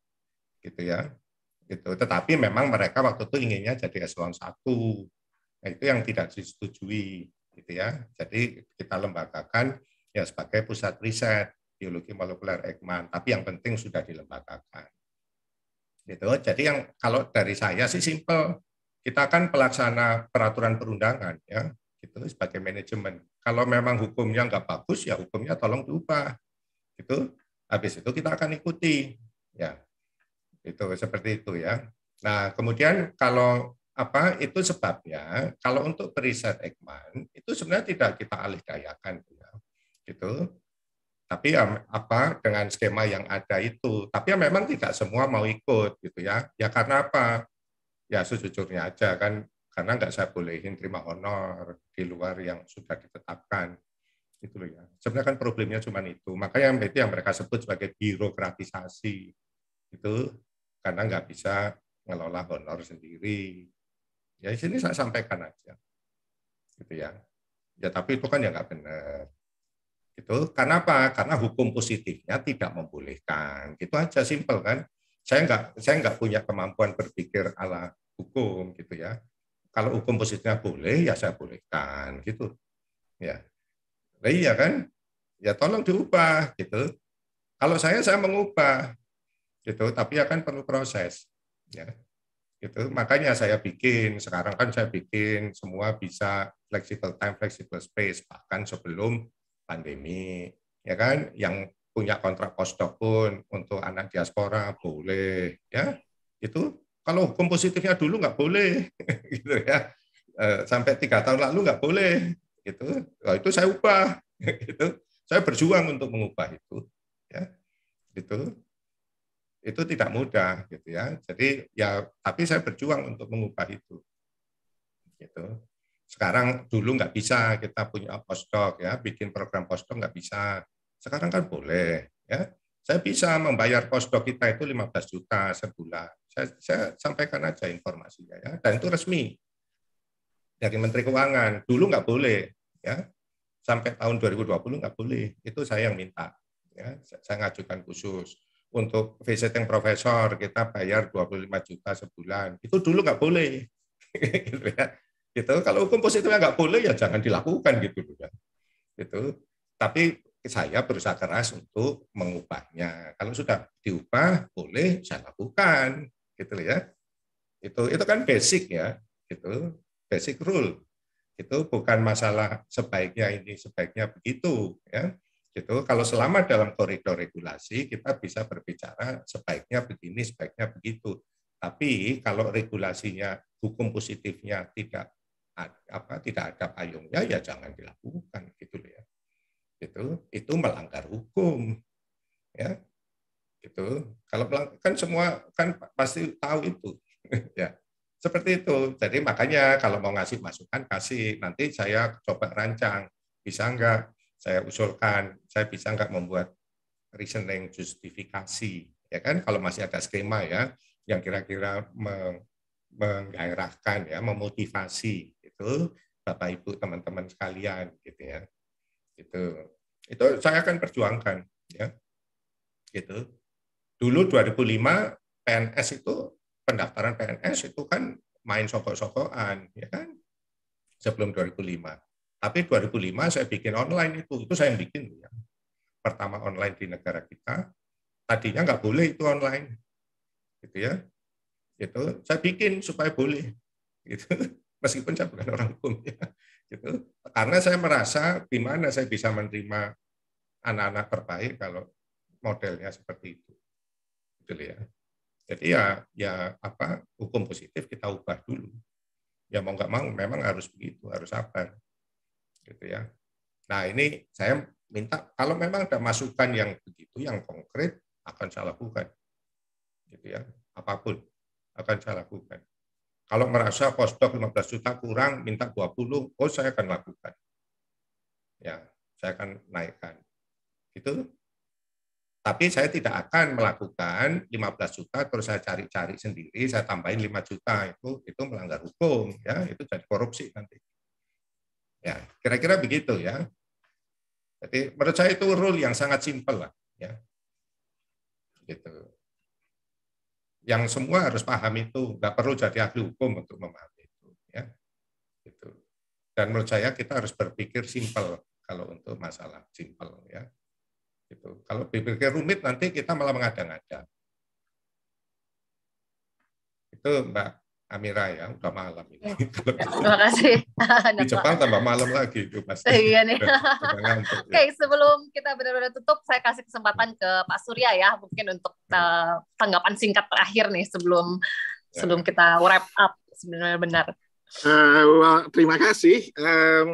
gitu ya. Gitu. Tetapi memang mereka waktu itu inginnya jadi eselon satu Nah, itu yang tidak disetujui, gitu ya. Jadi kita lembagakan ya sebagai pusat riset biologi molekuler Ekman. Tapi yang penting sudah dilembagakan. Gitu. Jadi yang kalau dari saya sih simple, kita kan pelaksana peraturan perundangan ya itu sebagai manajemen. Kalau memang hukumnya nggak bagus ya hukumnya tolong diubah. Itu habis itu kita akan ikuti ya. Itu seperti itu ya. Nah, kemudian kalau apa itu sebabnya kalau untuk periset Ekman itu sebenarnya tidak kita alihdayakan ya. gitu tapi ya, apa dengan skema yang ada itu tapi ya, memang tidak semua mau ikut gitu ya ya karena apa ya sejujurnya aja kan karena nggak saya bolehin terima honor di luar yang sudah ditetapkan itu loh ya sebenarnya kan problemnya cuma itu makanya yang berarti yang mereka sebut sebagai birokratisasi itu karena nggak bisa ngelola honor sendiri ya di sini saya sampaikan aja gitu ya ya tapi itu kan ya nggak benar itu karena apa? karena hukum positifnya tidak membolehkan Itu aja simpel kan saya nggak saya nggak punya kemampuan berpikir ala hukum gitu ya kalau hukum positifnya boleh, ya saya bolehkan gitu. Ya, nah, iya kan? Ya tolong diubah gitu. Kalau saya saya mengubah gitu, tapi akan perlu proses. Ya, gitu. Makanya saya bikin sekarang kan saya bikin semua bisa flexible time, flexible space bahkan sebelum pandemi. Ya kan? Yang punya kontrak postdoc pun untuk anak diaspora boleh ya itu kalau hukum positifnya dulu nggak boleh gitu ya eh, sampai tiga tahun lalu nggak boleh gitu nah, itu saya ubah gitu saya berjuang untuk mengubah itu ya Itu, itu tidak mudah gitu ya jadi ya tapi saya berjuang untuk mengubah itu gitu sekarang dulu nggak bisa kita punya postdoc ya bikin program postdoc nggak bisa sekarang kan boleh ya saya bisa membayar postdoc kita itu 15 juta sebulan saya, saya sampaikan aja informasinya ya. Dan itu resmi dari Menteri Keuangan. Dulu nggak boleh ya. Sampai tahun 2020 nggak boleh. Itu saya yang minta. Ya, saya ngajukan khusus untuk visiting profesor kita bayar 25 juta sebulan. Itu dulu nggak boleh. Gitu, ya. gitu Kalau hukum positifnya nggak boleh ya jangan dilakukan gitu ya. Gitu. Tapi saya berusaha keras untuk mengubahnya. Kalau sudah diubah boleh saya lakukan gitu ya. Itu itu kan basic ya, itu basic rule. Itu bukan masalah sebaiknya ini, sebaiknya begitu ya. Gitu. Kalau selama dalam koridor regulasi kita bisa berbicara sebaiknya begini, sebaiknya begitu. Tapi kalau regulasinya hukum positifnya tidak apa tidak ada payungnya ya jangan dilakukan gitu ya. Itu itu melanggar hukum ya gitu kalau kan semua kan pasti tahu itu ya seperti itu jadi makanya kalau mau ngasih masukan kasih nanti saya coba rancang bisa nggak saya usulkan saya bisa nggak membuat reasoning justifikasi ya kan kalau masih ada skema ya yang kira-kira meng menggairahkan ya memotivasi itu bapak ibu teman-teman sekalian gitu ya itu itu saya akan perjuangkan ya gitu dulu 2005 PNS itu pendaftaran PNS itu kan main sokok-sokokan ya kan sebelum 2005 tapi 2005 saya bikin online itu itu saya yang bikin ya pertama online di negara kita tadinya nggak boleh itu online gitu ya itu saya bikin supaya boleh gitu meskipun saya bukan orang hukum ya gitu karena saya merasa di mana saya bisa menerima anak-anak terbaik kalau modelnya seperti itu gitu ya. Jadi iya. ya ya apa hukum positif kita ubah dulu. Ya mau nggak mau memang harus begitu, harus sabar. Gitu ya. Nah, ini saya minta kalau memang ada masukan yang begitu yang konkret akan saya lakukan. Gitu ya. Apapun akan saya lakukan. Kalau merasa postdoc 15 juta kurang, minta 20, oh saya akan lakukan. Ya, saya akan naikkan. Itu tapi saya tidak akan melakukan 15 juta terus saya cari-cari sendiri, saya tambahin 5 juta itu itu melanggar hukum ya, itu jadi korupsi nanti. Ya, kira-kira begitu ya. Jadi menurut saya itu rule yang sangat simpel lah ya. Gitu. Yang semua harus paham itu, nggak perlu jadi ahli hukum untuk memahami itu ya. Gitu. Dan menurut saya kita harus berpikir simpel kalau untuk masalah simpel ya. Gitu. Kalau dipikir rumit nanti kita malah mengada-ngada. Itu Mbak Amira ya, udah malam ini. Iya. Gitu. Terima kasih. Di Jepang tambah malam lagi itu pasti. Iya, iya nih. Ya. Oke, sebelum kita benar-benar tutup, saya kasih kesempatan ke Pak Surya ya, mungkin untuk ya. Eh, tanggapan singkat terakhir nih sebelum ya. sebelum kita wrap up sebenarnya benar. Uh, eh, well, terima kasih. Uh,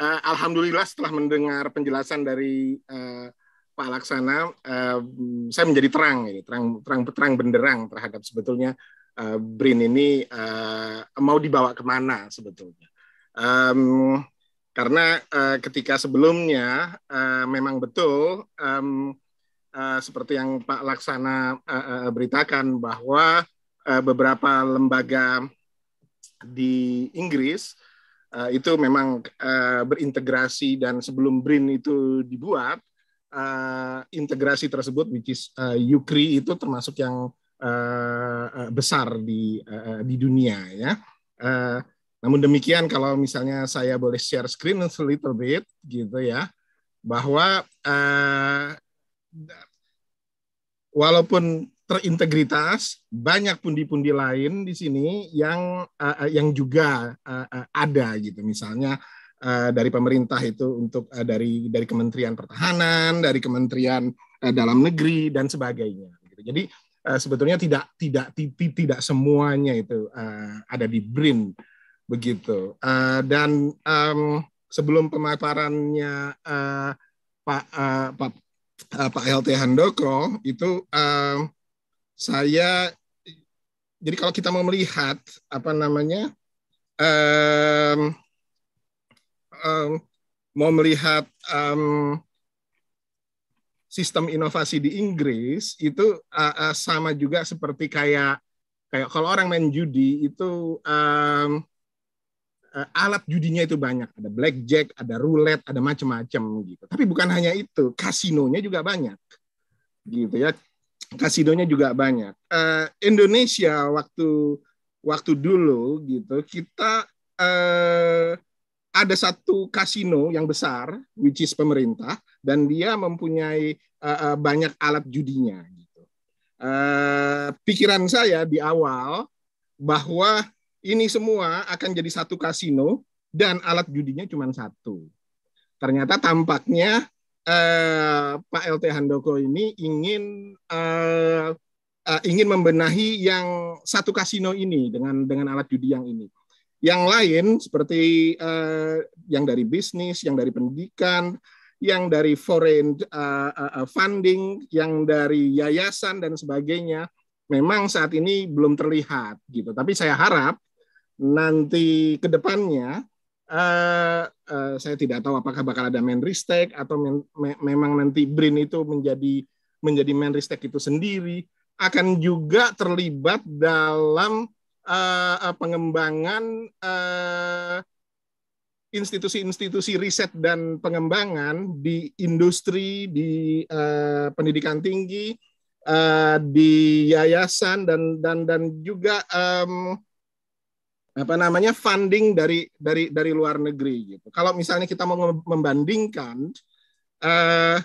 uh, Alhamdulillah setelah mendengar penjelasan dari uh, Pak Laksana eh, saya menjadi terang ya, terang terang terang benderang terhadap sebetulnya uh, BRIN ini uh, mau dibawa kemana sebetulnya. Um, karena uh, ketika sebelumnya uh, memang betul um, uh, seperti yang Pak Laksana uh, uh, beritakan bahwa uh, beberapa lembaga di Inggris uh, itu memang uh, berintegrasi dan sebelum BRIN itu dibuat uh, integrasi tersebut, which is uh, eh, Ukri itu termasuk yang uh, uh, besar di uh, di dunia ya. Uh, namun demikian kalau misalnya saya boleh share screen a little bit gitu ya, bahwa uh, walaupun terintegritas banyak pundi-pundi lain di sini yang uh, yang juga uh, ada gitu misalnya Eh, dari pemerintah itu untuk uh, dari dari Kementerian Pertahanan, dari Kementerian uh, Dalam Negeri dan sebagainya. Gitu. Jadi uh, sebetulnya tidak tidak tidak semuanya itu uh, ada di BRIN begitu. Uh, dan um, sebelum pemaparannya uh, Pak uh, Pak uh, Pak LT Handoko itu uh, saya jadi kalau kita mau melihat apa namanya um, um, mau melihat um, sistem inovasi di Inggris itu uh, uh, sama juga seperti kayak kayak kalau orang main judi itu um, uh, alat judinya itu banyak ada blackjack ada roulette ada macam-macam gitu tapi bukan hanya itu kasinonya juga banyak gitu ya kasinonya juga banyak uh, Indonesia waktu waktu dulu gitu kita uh, ada satu kasino yang besar, which is pemerintah, dan dia mempunyai uh, uh, banyak alat judinya. Gitu. Uh, pikiran saya di awal bahwa ini semua akan jadi satu kasino dan alat judinya cuma satu. Ternyata tampaknya uh, Pak LT Handoko ini ingin uh, uh, ingin membenahi yang satu kasino ini dengan dengan alat judi yang ini yang lain seperti uh, yang dari bisnis, yang dari pendidikan, yang dari foreign uh, uh, funding, yang dari yayasan dan sebagainya, memang saat ini belum terlihat gitu. Tapi saya harap nanti kedepannya Uh, uh, saya tidak tahu apakah bakal ada Menristek atau men, me, memang nanti BRIN itu menjadi menjadi Menristek itu sendiri akan juga terlibat dalam uh, pengembangan institusi eh, institusi-institusi riset dan pengembangan di industri, di uh, pendidikan tinggi, uh, di yayasan dan dan dan juga um, apa namanya funding dari dari dari luar negeri gitu. Kalau misalnya kita mau membandingkan uh,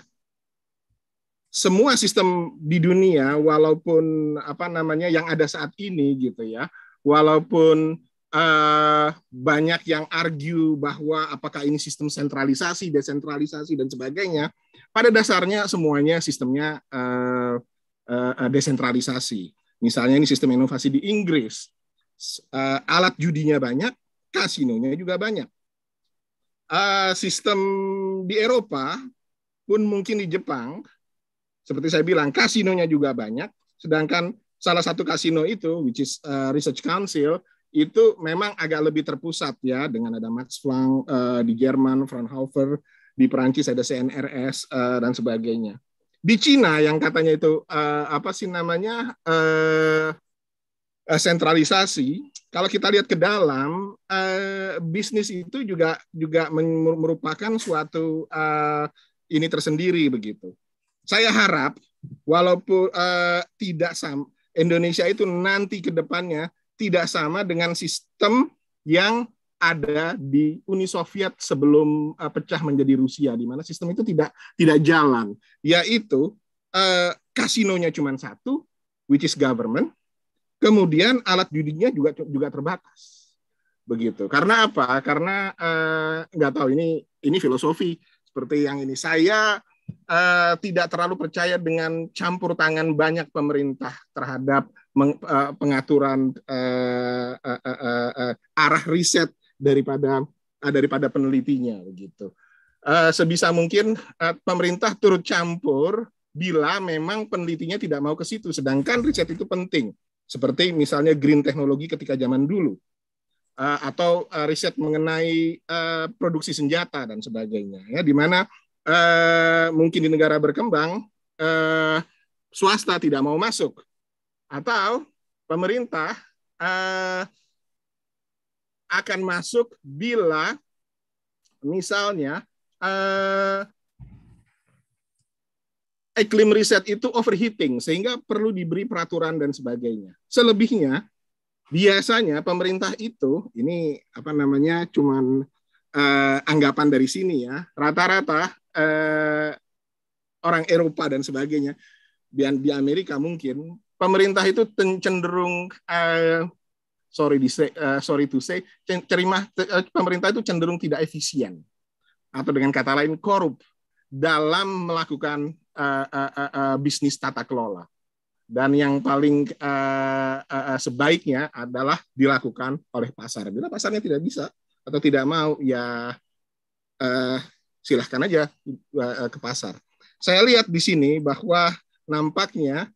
semua sistem di dunia walaupun apa namanya yang ada saat ini gitu ya walaupun uh, banyak yang argue bahwa apakah ini sistem sentralisasi, desentralisasi dan sebagainya, pada dasarnya semuanya sistemnya uh, uh, desentralisasi. Misalnya ini sistem inovasi di Inggris, uh, alat judinya banyak, kasinonya juga banyak. Uh, sistem di Eropa pun mungkin di Jepang, seperti saya bilang, kasinonya juga banyak, sedangkan salah satu kasino itu, which is uh, Research Council, itu memang agak lebih terpusat ya dengan ada Max Planck uh, di Jerman, Fraunhofer di Perancis ada CNRS uh, dan sebagainya. Di Cina yang katanya itu uh, apa sih namanya uh, uh sentralisasi. Kalau kita lihat ke dalam uh, bisnis itu juga juga merupakan suatu uh, ini tersendiri begitu. Saya harap walaupun uh, tidak sama Indonesia itu nanti ke depannya tidak sama dengan sistem yang ada di Uni Soviet sebelum uh, pecah menjadi Rusia di mana sistem itu tidak tidak jalan yaitu uh, kasinonya cuma satu which is government kemudian alat judinya juga juga terbatas begitu karena apa karena eh, nggak uh, tahu ini ini filosofi seperti yang ini saya uh, tidak terlalu percaya dengan campur tangan banyak pemerintah terhadap meng, uh, pengaturan uh, uh, uh, uh, arah riset daripada uh, daripada penelitinya begitu. Uh, sebisa mungkin uh, pemerintah turut campur bila memang penelitinya tidak mau ke situ. Sedangkan riset itu penting. Seperti misalnya green teknologi ketika zaman dulu. atau riset mengenai produksi senjata dan sebagainya ya di mana uh, mungkin di negara berkembang uh, swasta tidak mau masuk atau pemerintah uh, akan masuk bila misalnya uh, iklim riset itu overheating sehingga perlu diberi peraturan dan sebagainya. Selebihnya biasanya pemerintah itu ini apa namanya cuman uh, anggapan dari sini ya. Rata-rata eh, orang Eropa dan sebagainya di, di Amerika mungkin pemerintah itu cenderung eh, sorry di uh, sorry to say cerimah eh, pemerintah itu cenderung tidak efisien atau dengan kata lain korup dalam melakukan uh, uh, uh, bisnis tata kelola dan yang paling uh, uh, sebaiknya adalah dilakukan oleh pasar bila pasarnya tidak bisa atau tidak mau ya uh, silahkan aja eh, eh, ke pasar. Saya lihat di sini bahwa nampaknya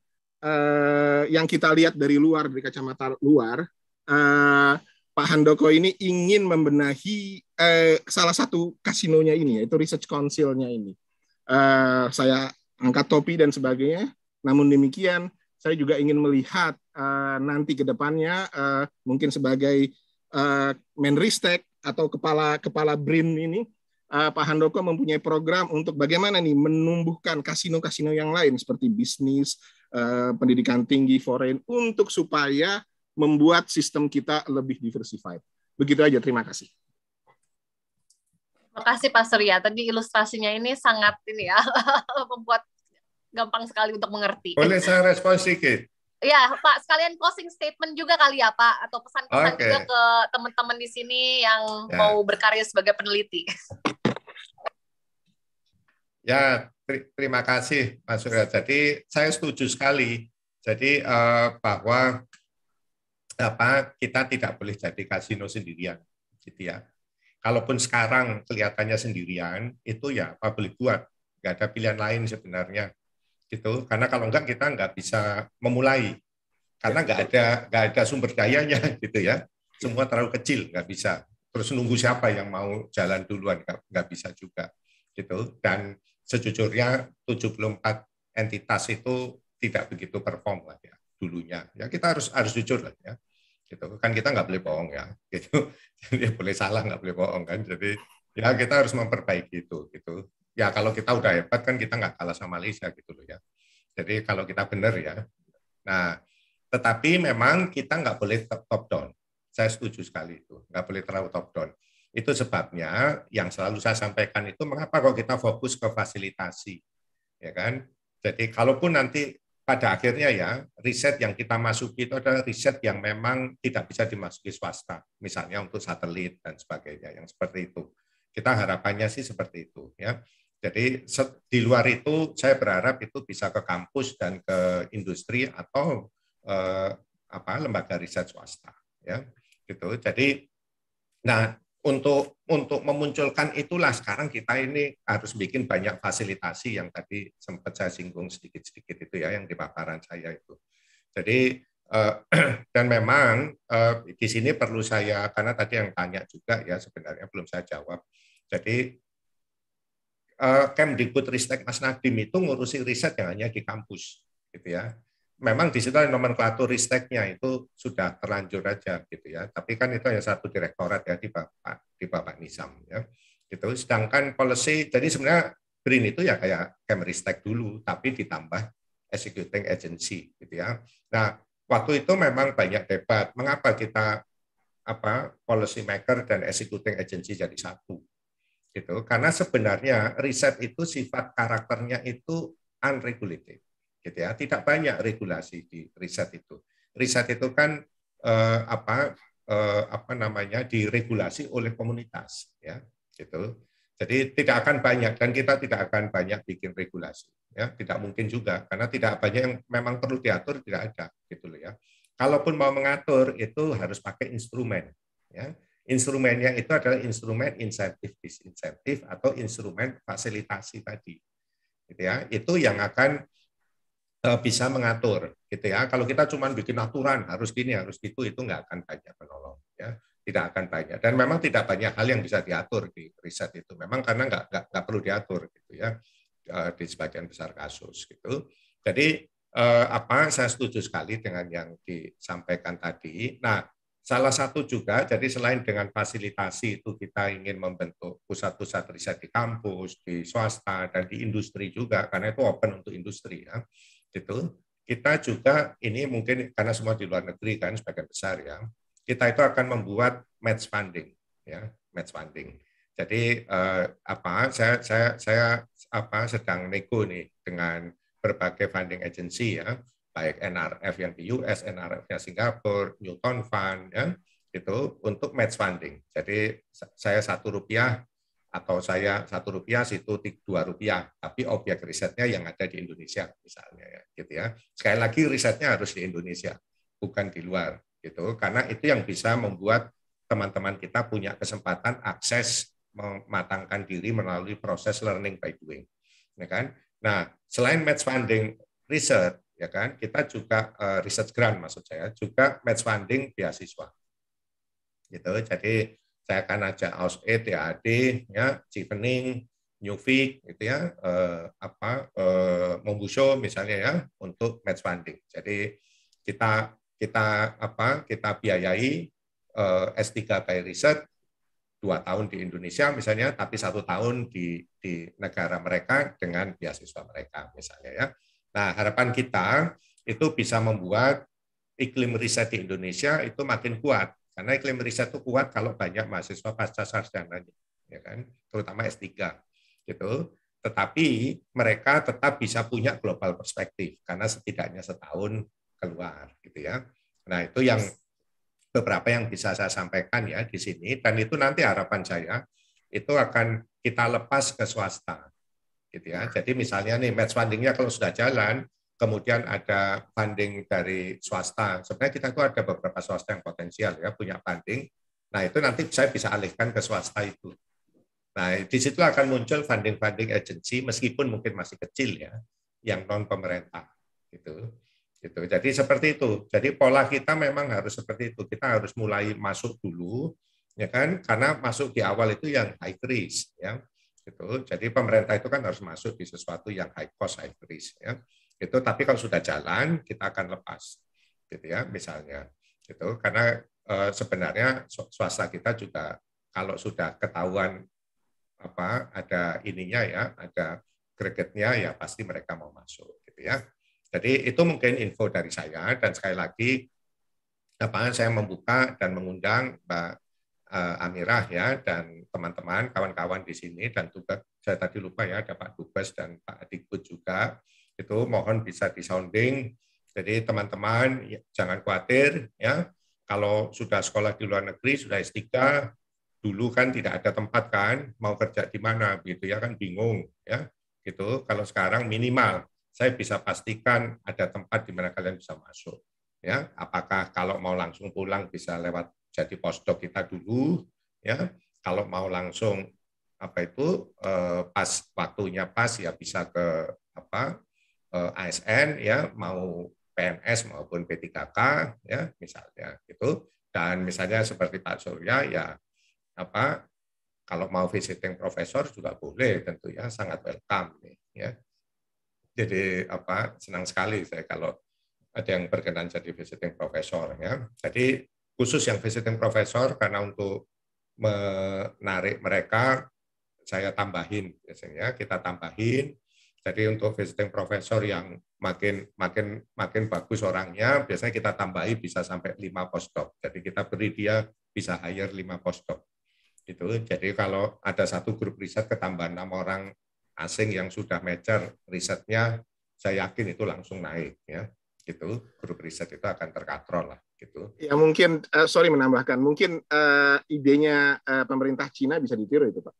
eh, yang kita lihat dari luar, dari kacamata luar, eh, Pak Handoko ini ingin membenahi eh, salah satu kasinonya ini, yaitu Research Council-nya ini. Eh, saya angkat topi dan sebagainya. Namun demikian, saya juga ingin melihat eh, nanti ke depannya eh, mungkin sebagai eh, Menristek atau kepala kepala BRIN ini uh, Pak Handoko mempunyai program untuk bagaimana nih menumbuhkan kasino-kasino yang lain seperti bisnis, uh, pendidikan tinggi foreign untuk supaya membuat sistem kita lebih diversified. Begitu aja, terima kasih. Terima kasih Pak Surya. Tadi ilustrasinya ini sangat ini ya membuat gampang sekali untuk mengerti. Boleh saya respon sedikit? Ya, Pak, sekalian closing statement juga kali ya, Pak, atau pesan-pesan okay. juga ke teman-teman di sini yang ya. mau berkarya sebagai peneliti. Ya, ter terima kasih Mas Surya. Jadi saya setuju sekali. Jadi eh, bahwa apa kita tidak boleh jadi kasino sendirian, gitu ya. Kalaupun sekarang kelihatannya sendirian, itu ya apa boleh buat, Gak ada pilihan lain sebenarnya, gitu. Karena kalau enggak kita enggak bisa memulai, karena enggak ada nggak ada sumber dayanya, gitu ya. Semua terlalu kecil, enggak bisa. Terus nunggu siapa yang mau jalan duluan, enggak, bisa juga, gitu. Dan Sejujurnya 74 entitas itu tidak begitu perform lah ya dulunya. Ya kita harus harus jujur lah ya. Gitu. Kan kita nggak boleh bohong ya. Gitu. Jadi ya boleh salah nggak boleh bohong kan. Jadi ya kita harus memperbaiki itu gitu. Ya kalau kita udah hebat kan kita nggak kalah sama Malaysia gitu loh ya. Jadi kalau kita benar ya. Nah, tetapi memang kita nggak boleh top down. Saya setuju sekali itu. Nggak boleh terlalu top down. Itu sebabnya yang selalu saya sampaikan itu mengapa kok kita fokus ke fasilitasi, ya kan? Jadi kalaupun nanti pada akhirnya ya riset yang kita masuki itu adalah riset yang memang tidak bisa dimasuki swasta, misalnya untuk satelit dan sebagainya yang seperti itu. Kita harapannya sih seperti itu ya. Jadi di luar itu saya berharap itu bisa ke kampus dan ke industri atau eh, apa lembaga riset swasta ya gitu. Jadi nah untuk untuk memunculkan itulah sekarang kita ini harus bikin banyak fasilitasi yang tadi sempat saya singgung sedikit-sedikit itu ya yang di paparan saya itu. Jadi eh, dan memang eh, di sini perlu saya karena tadi yang tanya juga ya sebenarnya belum saya jawab. Jadi eh, Kemdikbud Ristek Mas Nadiem itu ngurusi riset yang hanya di kampus gitu ya memang di situ nomenklatur risteknya itu sudah terlanjur aja gitu ya. Tapi kan itu hanya satu direktorat ya di Bapak di Bapak Nisam ya. Gitu. Sedangkan policy jadi sebenarnya Green itu ya kayak Kemristek dulu tapi ditambah executing agency gitu ya. Nah, waktu itu memang banyak debat mengapa kita apa policy maker dan executing agency jadi satu. Gitu. Karena sebenarnya riset itu sifat karakternya itu unregulated gitu ya. Tidak banyak regulasi di riset itu. Riset itu kan eh, apa eh, apa namanya diregulasi oleh komunitas ya, gitu. Jadi tidak akan banyak dan kita tidak akan banyak bikin regulasi ya, tidak mungkin juga karena tidak banyak yang memang perlu diatur tidak ada gitu loh ya. Kalaupun mau mengatur itu harus pakai instrumen ya. Instrumennya itu adalah instrumen insentif disinsentif atau instrumen fasilitasi tadi. Gitu ya. Itu yang akan Eh, bisa mengatur gitu ya. Kalau kita cuma bikin aturan harus gini harus gitu itu nggak akan banyak menolong ya tidak akan banyak dan memang tidak banyak hal yang bisa diatur di riset itu memang karena nggak nggak, nggak perlu diatur gitu ya eh, di sebagian besar kasus gitu jadi eh, apa saya setuju sekali dengan yang disampaikan tadi nah salah satu juga jadi selain dengan fasilitasi itu kita ingin membentuk pusat-pusat riset di kampus di swasta dan di industri juga karena itu open untuk industri ya gitu. Kita juga ini mungkin karena semua di luar negeri kan sebagian besar ya. Kita itu akan membuat match funding ya, match funding. Jadi eh, apa saya saya saya apa sedang nego nih dengan berbagai funding agency ya, baik NRF yang di US, NRF yang Singapura, Newton Fund ya, itu untuk match funding. Jadi saya satu rupiah atau saya satu rupiah situ dua rupiah tapi objek risetnya yang ada di Indonesia misalnya ya gitu ya sekali lagi risetnya harus di Indonesia bukan di luar gitu karena itu yang bisa membuat teman-teman kita punya kesempatan akses mematangkan diri melalui proses learning by doing ya kan nah selain match funding riset ya kan kita juga uh, research grant maksud saya juga match funding beasiswa gitu jadi saya akan ajak AUSE, TAD, ya, Cipening, Newfik, gitu ya, eh, apa, eh, Mombuso misalnya ya, untuk match funding. Jadi kita kita apa kita biayai eh, S3 by riset dua tahun di Indonesia misalnya, tapi satu tahun di di negara mereka dengan beasiswa mereka misalnya ya. Nah harapan kita itu bisa membuat iklim riset di Indonesia itu makin kuat karena iklim riset itu kuat kalau banyak mahasiswa pasca sarjana, ya kan? Terutama S3 gitu. Tetapi mereka tetap bisa punya global perspektif karena setidaknya setahun keluar gitu ya. Nah, itu yang beberapa yang bisa saya sampaikan ya di sini dan itu nanti harapan saya itu akan kita lepas ke swasta gitu ya. Jadi misalnya nih match fundingnya kalau sudah jalan, kemudian ada funding dari swasta. Sebenarnya kita itu ada beberapa swasta yang potensial ya punya funding. Nah itu nanti saya bisa alihkan ke swasta itu. Nah di situ akan muncul funding-funding agency meskipun mungkin masih kecil ya, yang non pemerintah gitu. Gitu. Jadi seperti itu. Jadi pola kita memang harus seperti itu. Kita harus mulai masuk dulu, ya kan? Karena masuk di awal itu yang high risk, ya gitu. Jadi pemerintah itu kan harus masuk di sesuatu yang high cost, high risk ya. Itu Tapi kalau sudah jalan, kita akan lepas gitu ya misalnya. Gitu. Karena e, sebenarnya swasta kita juga kalau sudah ketahuan apa ada ininya ya, ada gregetnya ya pasti mereka mau masuk gitu ya. Jadi itu mungkin info dari saya dan sekali lagi apa saya membuka dan mengundang Mbak Eh, Amirah ya dan teman-teman kawan-kawan di sini dan juga saya tadi lupa ya ada Pak Dubes dan Pak Adikbud juga itu mohon bisa disounding jadi teman-teman ya, jangan khawatir ya kalau sudah sekolah di luar negeri sudah S3 dulu kan tidak ada tempat kan mau kerja di mana gitu ya kan bingung ya gitu kalau sekarang minimal saya bisa pastikan ada tempat di mana kalian bisa masuk ya apakah kalau mau langsung pulang bisa lewat jadi postdoc kita dulu ya kalau mau langsung apa itu eh, pas waktunya pas ya bisa ke apa eh, ASN ya mau PNS maupun P3K ya misalnya itu dan misalnya seperti Pak Surya ya apa kalau mau visiting profesor juga boleh tentu ya sangat welcome nih ya jadi apa senang sekali saya kalau ada yang berkenan jadi visiting profesor ya jadi khusus yang visiting professor karena untuk menarik mereka saya tambahin biasanya kita tambahin jadi untuk visiting professor yang makin makin makin bagus orangnya biasanya kita tambahi bisa sampai lima postdoc jadi kita beri dia bisa hire lima postdoc itu jadi kalau ada satu grup riset ketambahan enam orang asing yang sudah mature risetnya saya yakin itu langsung naik ya gitu grup riset itu akan terkatrol lah gitu. Ya mungkin uh, sorry menambahkan, mungkin uh, idenya uh, pemerintah Cina bisa ditiru itu pak.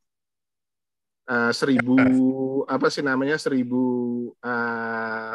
Uh, seribu ya. apa sih namanya seribu uh,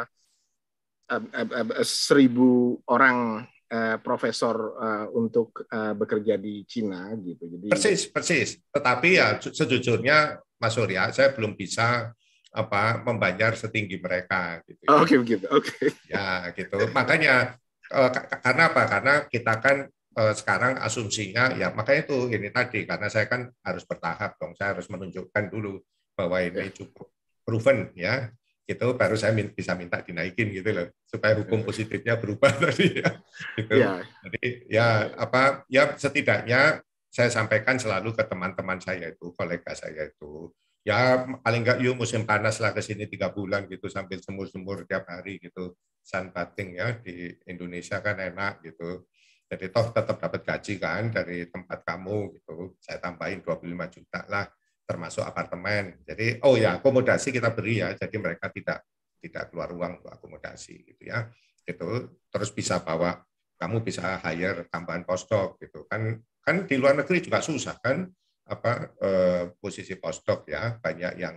uh, uh, uh, seribu orang uh, profesor uh, untuk uh, bekerja di Cina gitu. Jadi persis persis. Tetapi ya iya. sejujurnya Mas Surya, saya belum bisa apa membayar setinggi mereka gitu. Oh, oke okay, begitu. Oke. Okay. Ya gitu. Makanya Eh, karena apa? Karena kita kan eh, sekarang asumsinya ya makanya itu ini tadi karena saya kan harus bertahap dong saya harus menunjukkan dulu bahwa ini ya. cukup proven ya gitu baru saya min bisa minta dinaikin gitu loh supaya hukum positifnya berubah tadi ya gitu. ya jadi ya apa ya setidaknya saya sampaikan selalu ke teman-teman saya itu kolega saya itu ya paling nggak yuk musim panas lah ke sini tiga bulan gitu sambil semur-semur tiap hari gitu sun cutting ya di Indonesia kan enak gitu. Jadi toh tetap dapat gaji kan dari tempat kamu gitu. Saya tambahin 25 juta lah termasuk apartemen. Jadi oh ya akomodasi kita beri ya. Jadi mereka tidak tidak keluar uang untuk akomodasi gitu ya. itu terus bisa bawa kamu bisa hire tambahan postdoc gitu kan kan di luar negeri juga susah kan apa eh, posisi postdoc ya banyak yang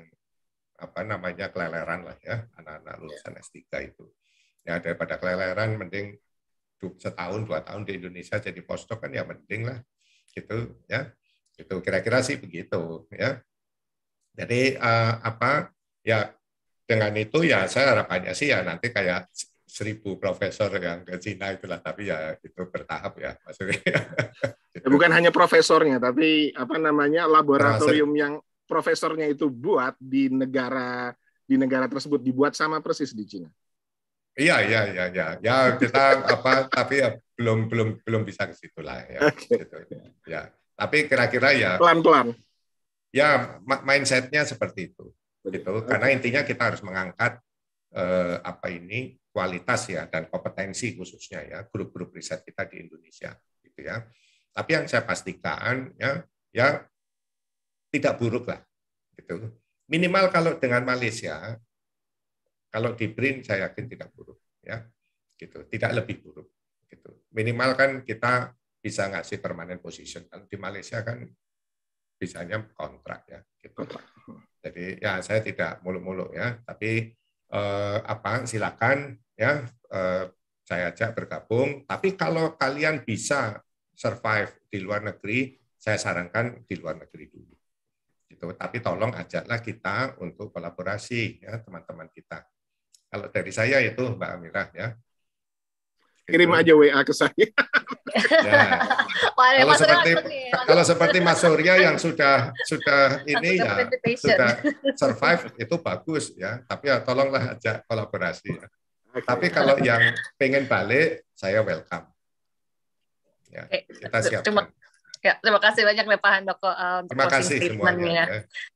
apa namanya keleleran lah ya anak-anak lulusan S3 itu ya daripada keleleran mending setahun dua tahun di Indonesia jadi postdoc kan ya mending lah gitu ya itu kira-kira sih begitu ya jadi uh, apa ya dengan itu ya saya harapannya sih ya nanti kayak seribu profesor yang ke Cina itulah tapi ya itu bertahap ya maksudnya gitu. bukan hanya profesornya tapi apa namanya laboratorium nah, yang profesornya itu buat di negara di negara tersebut dibuat sama persis di Cina Iya, iya, iya, iya. Ya kita apa tapi ya belum belum belum bisa ke situ lah ya. Okay. Gitu. Ya. Tapi kira-kira ya pelan-pelan. Ya mindsetnya seperti itu. Gitu. Karena intinya kita harus mengangkat eh, apa ini kualitas ya dan kompetensi khususnya ya grup-grup riset kita di Indonesia gitu ya. Tapi yang saya pastikan ya ya tidak buruk lah gitu. Minimal kalau dengan Malaysia kalau di print saya yakin tidak buruk ya. Gitu, tidak lebih buruk gitu. Minimal kan kita bisa ngasih permanent position. Kalau di Malaysia kan bisanya kontrak ya gitu. Jadi ya saya tidak muluk-muluk ya, tapi eh, apa silakan ya eh, saya ajak bergabung. Tapi kalau kalian bisa survive di luar negeri, saya sarankan di luar negeri dulu. Gitu. Tapi tolong ajaklah kita untuk kolaborasi ya teman-teman kita. Kalau dari saya itu Mbak Amirah ya. Kirim itu. aja WA ke saya. Ya. Wah, kalau seperti kalau seperti Mas Surya yang sudah sudah ini ya sudah survive itu bagus ya, tapi ya tolonglah ajak kolaborasi ya. Okay. Tapi kalau yang pengen balik saya welcome. Ya, kita siap. Ya, terima kasih banyak ya, Pak Handoko uh, untuk terima closing kasih ya.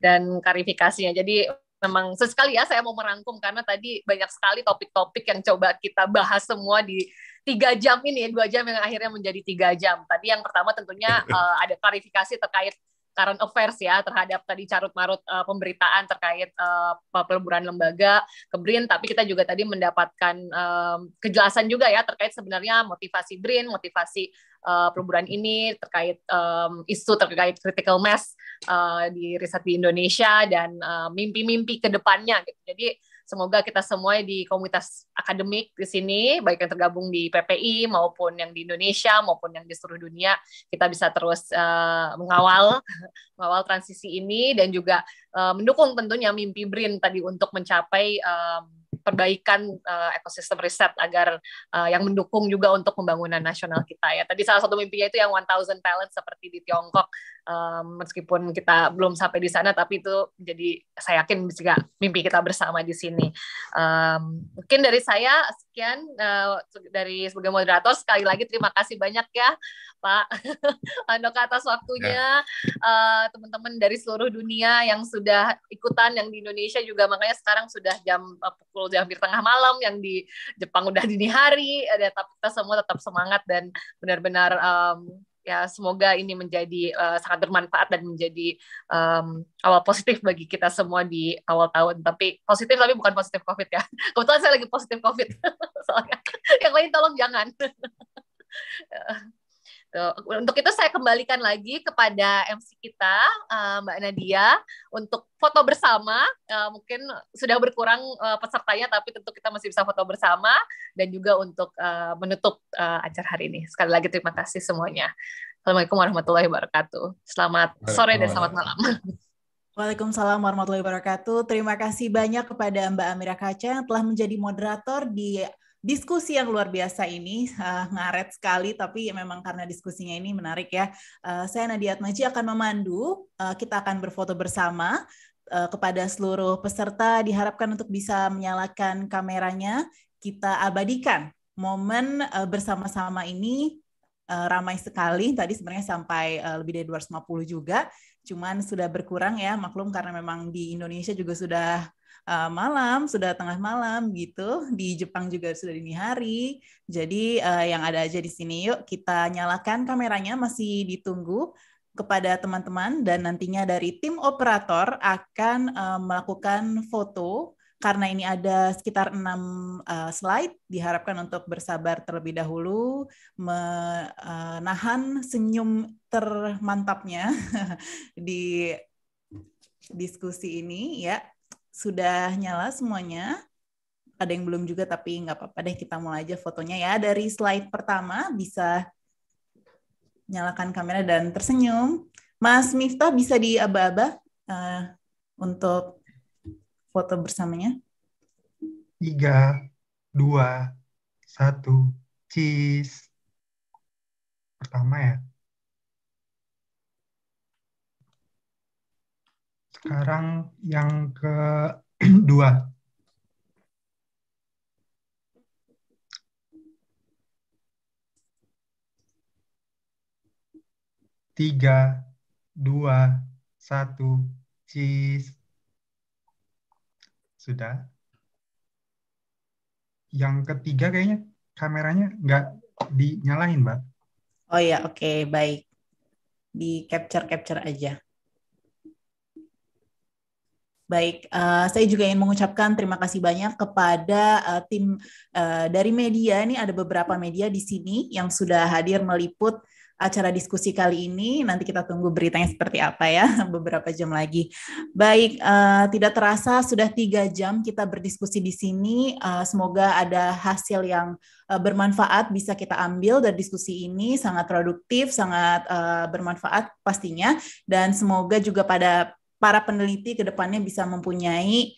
dan klarifikasinya. Jadi memang sesekali ya saya mau merangkum karena tadi banyak sekali topik-topik yang coba kita bahas semua di tiga jam ini dua jam yang akhirnya menjadi tiga jam tadi yang pertama tentunya uh, ada klarifikasi terkait current affairs ya terhadap tadi carut marut uh, eh, pemberitaan terkait uh, peleburan lembaga ke BRIN tapi kita juga tadi mendapatkan um, kejelasan juga ya terkait sebenarnya motivasi BRIN, motivasi uh, eh, perburuan ini terkait um, isu terkait critical mass uh, di riset di Indonesia dan uh, mimpi-mimpi ke depannya gitu. Jadi semoga kita semua di komunitas akademik di sini baik yang tergabung di PPI maupun yang di Indonesia maupun yang di seluruh dunia kita bisa terus uh, mengawal mengawal transisi ini dan juga uh, mendukung tentunya mimpi BRIN tadi untuk mencapai uh, perbaikan uh, eh, ekosistem riset agar uh, yang mendukung juga untuk pembangunan nasional kita ya. Tadi salah satu mimpinya itu yang 1000 talent seperti di Tiongkok um, meskipun kita belum sampai di sana tapi itu jadi saya yakin bisa mimpi kita bersama di sini um, mungkin dari saya sekian uh, dari sebagai moderator sekali lagi terima kasih banyak ya Pak Andoka atas waktunya teman ya. eh, teman-teman dari seluruh dunia yang sudah ikutan yang di Indonesia juga makanya sekarang sudah jam uh, pukul jam hampir tengah malam yang di Jepang udah dini hari ada tapi kita semua tetap semangat dan benar-benar um, ya semoga ini menjadi uh, sangat bermanfaat dan menjadi um, awal positif bagi kita semua di awal tahun tapi positif tapi bukan positif covid ya kebetulan saya lagi positif covid soalnya yang lain tolong jangan ya. Gitu. Untuk itu saya kembalikan lagi kepada MC kita uh, Mbak Nadia untuk foto bersama. Uh, mungkin sudah berkurang uh, pesertanya tapi tentu kita masih bisa foto bersama dan juga untuk uh, menutup uh, acara hari ini. Sekali lagi terima kasih semuanya. Assalamualaikum warahmatullahi wabarakatuh. Selamat sore dan selamat malam. Waalaikumsalam warahmatullahi wabarakatuh. Terima kasih banyak kepada Mbak Amira Kaca yang telah menjadi moderator di diskusi yang luar biasa ini uh, ngaret sekali tapi ya memang karena diskusinya ini menarik ya. Uh, saya Nadia Atmaji akan memandu, uh, kita akan berfoto bersama uh, kepada seluruh peserta diharapkan untuk bisa menyalakan kameranya. Kita abadikan momen uh, bersama-sama ini uh, ramai sekali. Tadi sebenarnya sampai uh, lebih dari 250 juga, cuman sudah berkurang ya maklum karena memang di Indonesia juga sudah uh, malam, sudah tengah malam gitu. Di Jepang juga sudah dini hari. Jadi uh, yang ada aja di sini yuk kita nyalakan kameranya masih ditunggu kepada teman-teman dan nantinya dari tim operator akan uh, melakukan foto karena ini ada sekitar enam uh, slide diharapkan untuk bersabar terlebih dahulu menahan senyum termantapnya di diskusi ini ya sudah nyala semuanya. Ada yang belum juga tapi nggak apa-apa deh kita mulai aja fotonya ya. Dari slide pertama bisa nyalakan kamera dan tersenyum. Mas Miftah bisa di aba-aba uh, eh, untuk foto bersamanya. Tiga, dua, satu, cheese. Pertama ya. Sekarang yang kedua. Tiga, dua, satu, cheese. Sudah. Yang ketiga kayaknya kameranya nggak dinyalain, Mbak. Oh ya, oke, okay, baik. Di capture-capture aja. Baik, uh, saya juga ingin mengucapkan terima kasih banyak kepada uh, tim uh, dari media. Ini ada beberapa media di sini yang sudah hadir meliput acara diskusi kali ini. Nanti kita tunggu beritanya seperti apa ya beberapa jam lagi. Baik, uh, tidak terasa sudah tiga jam kita berdiskusi di sini. Uh, semoga ada hasil yang uh, bermanfaat bisa kita ambil dari diskusi ini. Sangat produktif, sangat uh, bermanfaat pastinya. Dan semoga juga pada para peneliti ke depannya bisa mempunyai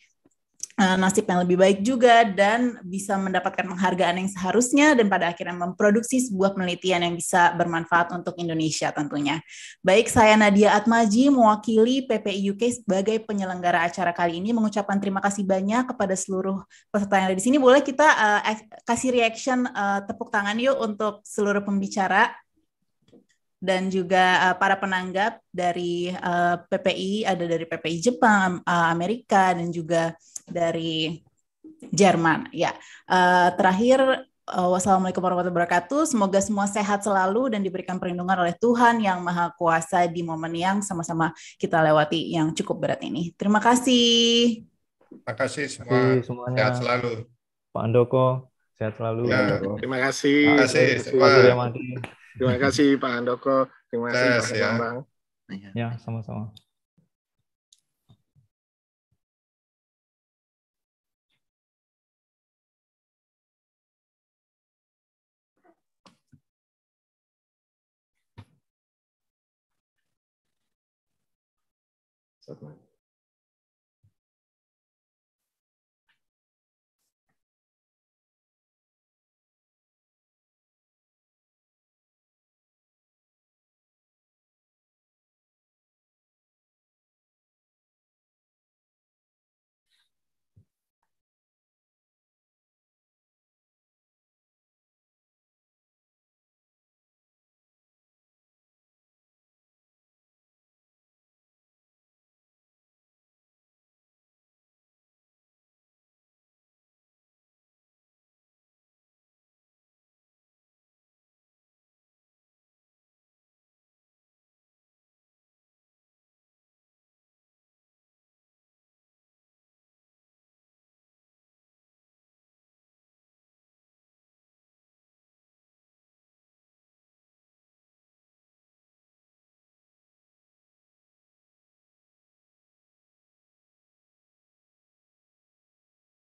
eh, nasib yang lebih baik juga dan bisa mendapatkan penghargaan yang seharusnya dan pada akhirnya memproduksi sebuah penelitian yang bisa bermanfaat untuk Indonesia tentunya. Baik, saya Nadia Atmaji mewakili PPI UK sebagai penyelenggara acara kali ini mengucapkan terima kasih banyak kepada seluruh peserta yang ada di sini. Boleh kita uh, kasih reaction uh, tepuk tangan yuk untuk seluruh pembicara dan juga uh, para penanggap dari uh, eh, PPI ada dari PPI Jepang, uh, Amerika dan juga dari Jerman. Ya, uh, terakhir uh, wassalamualaikum warahmatullahi wabarakatuh. Semoga semua sehat selalu dan diberikan perlindungan oleh Tuhan yang Maha Kuasa di momen yang sama-sama kita lewati yang cukup berat ini. Terima kasih. Terima kasih semua. semuanya. Sehat selalu. Pak Andoko, sehat selalu. Ya, terima kasih. Terima kasih. Terima kasih. Terima kasih. Terima kasih Pak Andoko, terima kasih Pak Bang. Ya, iya, sama-sama.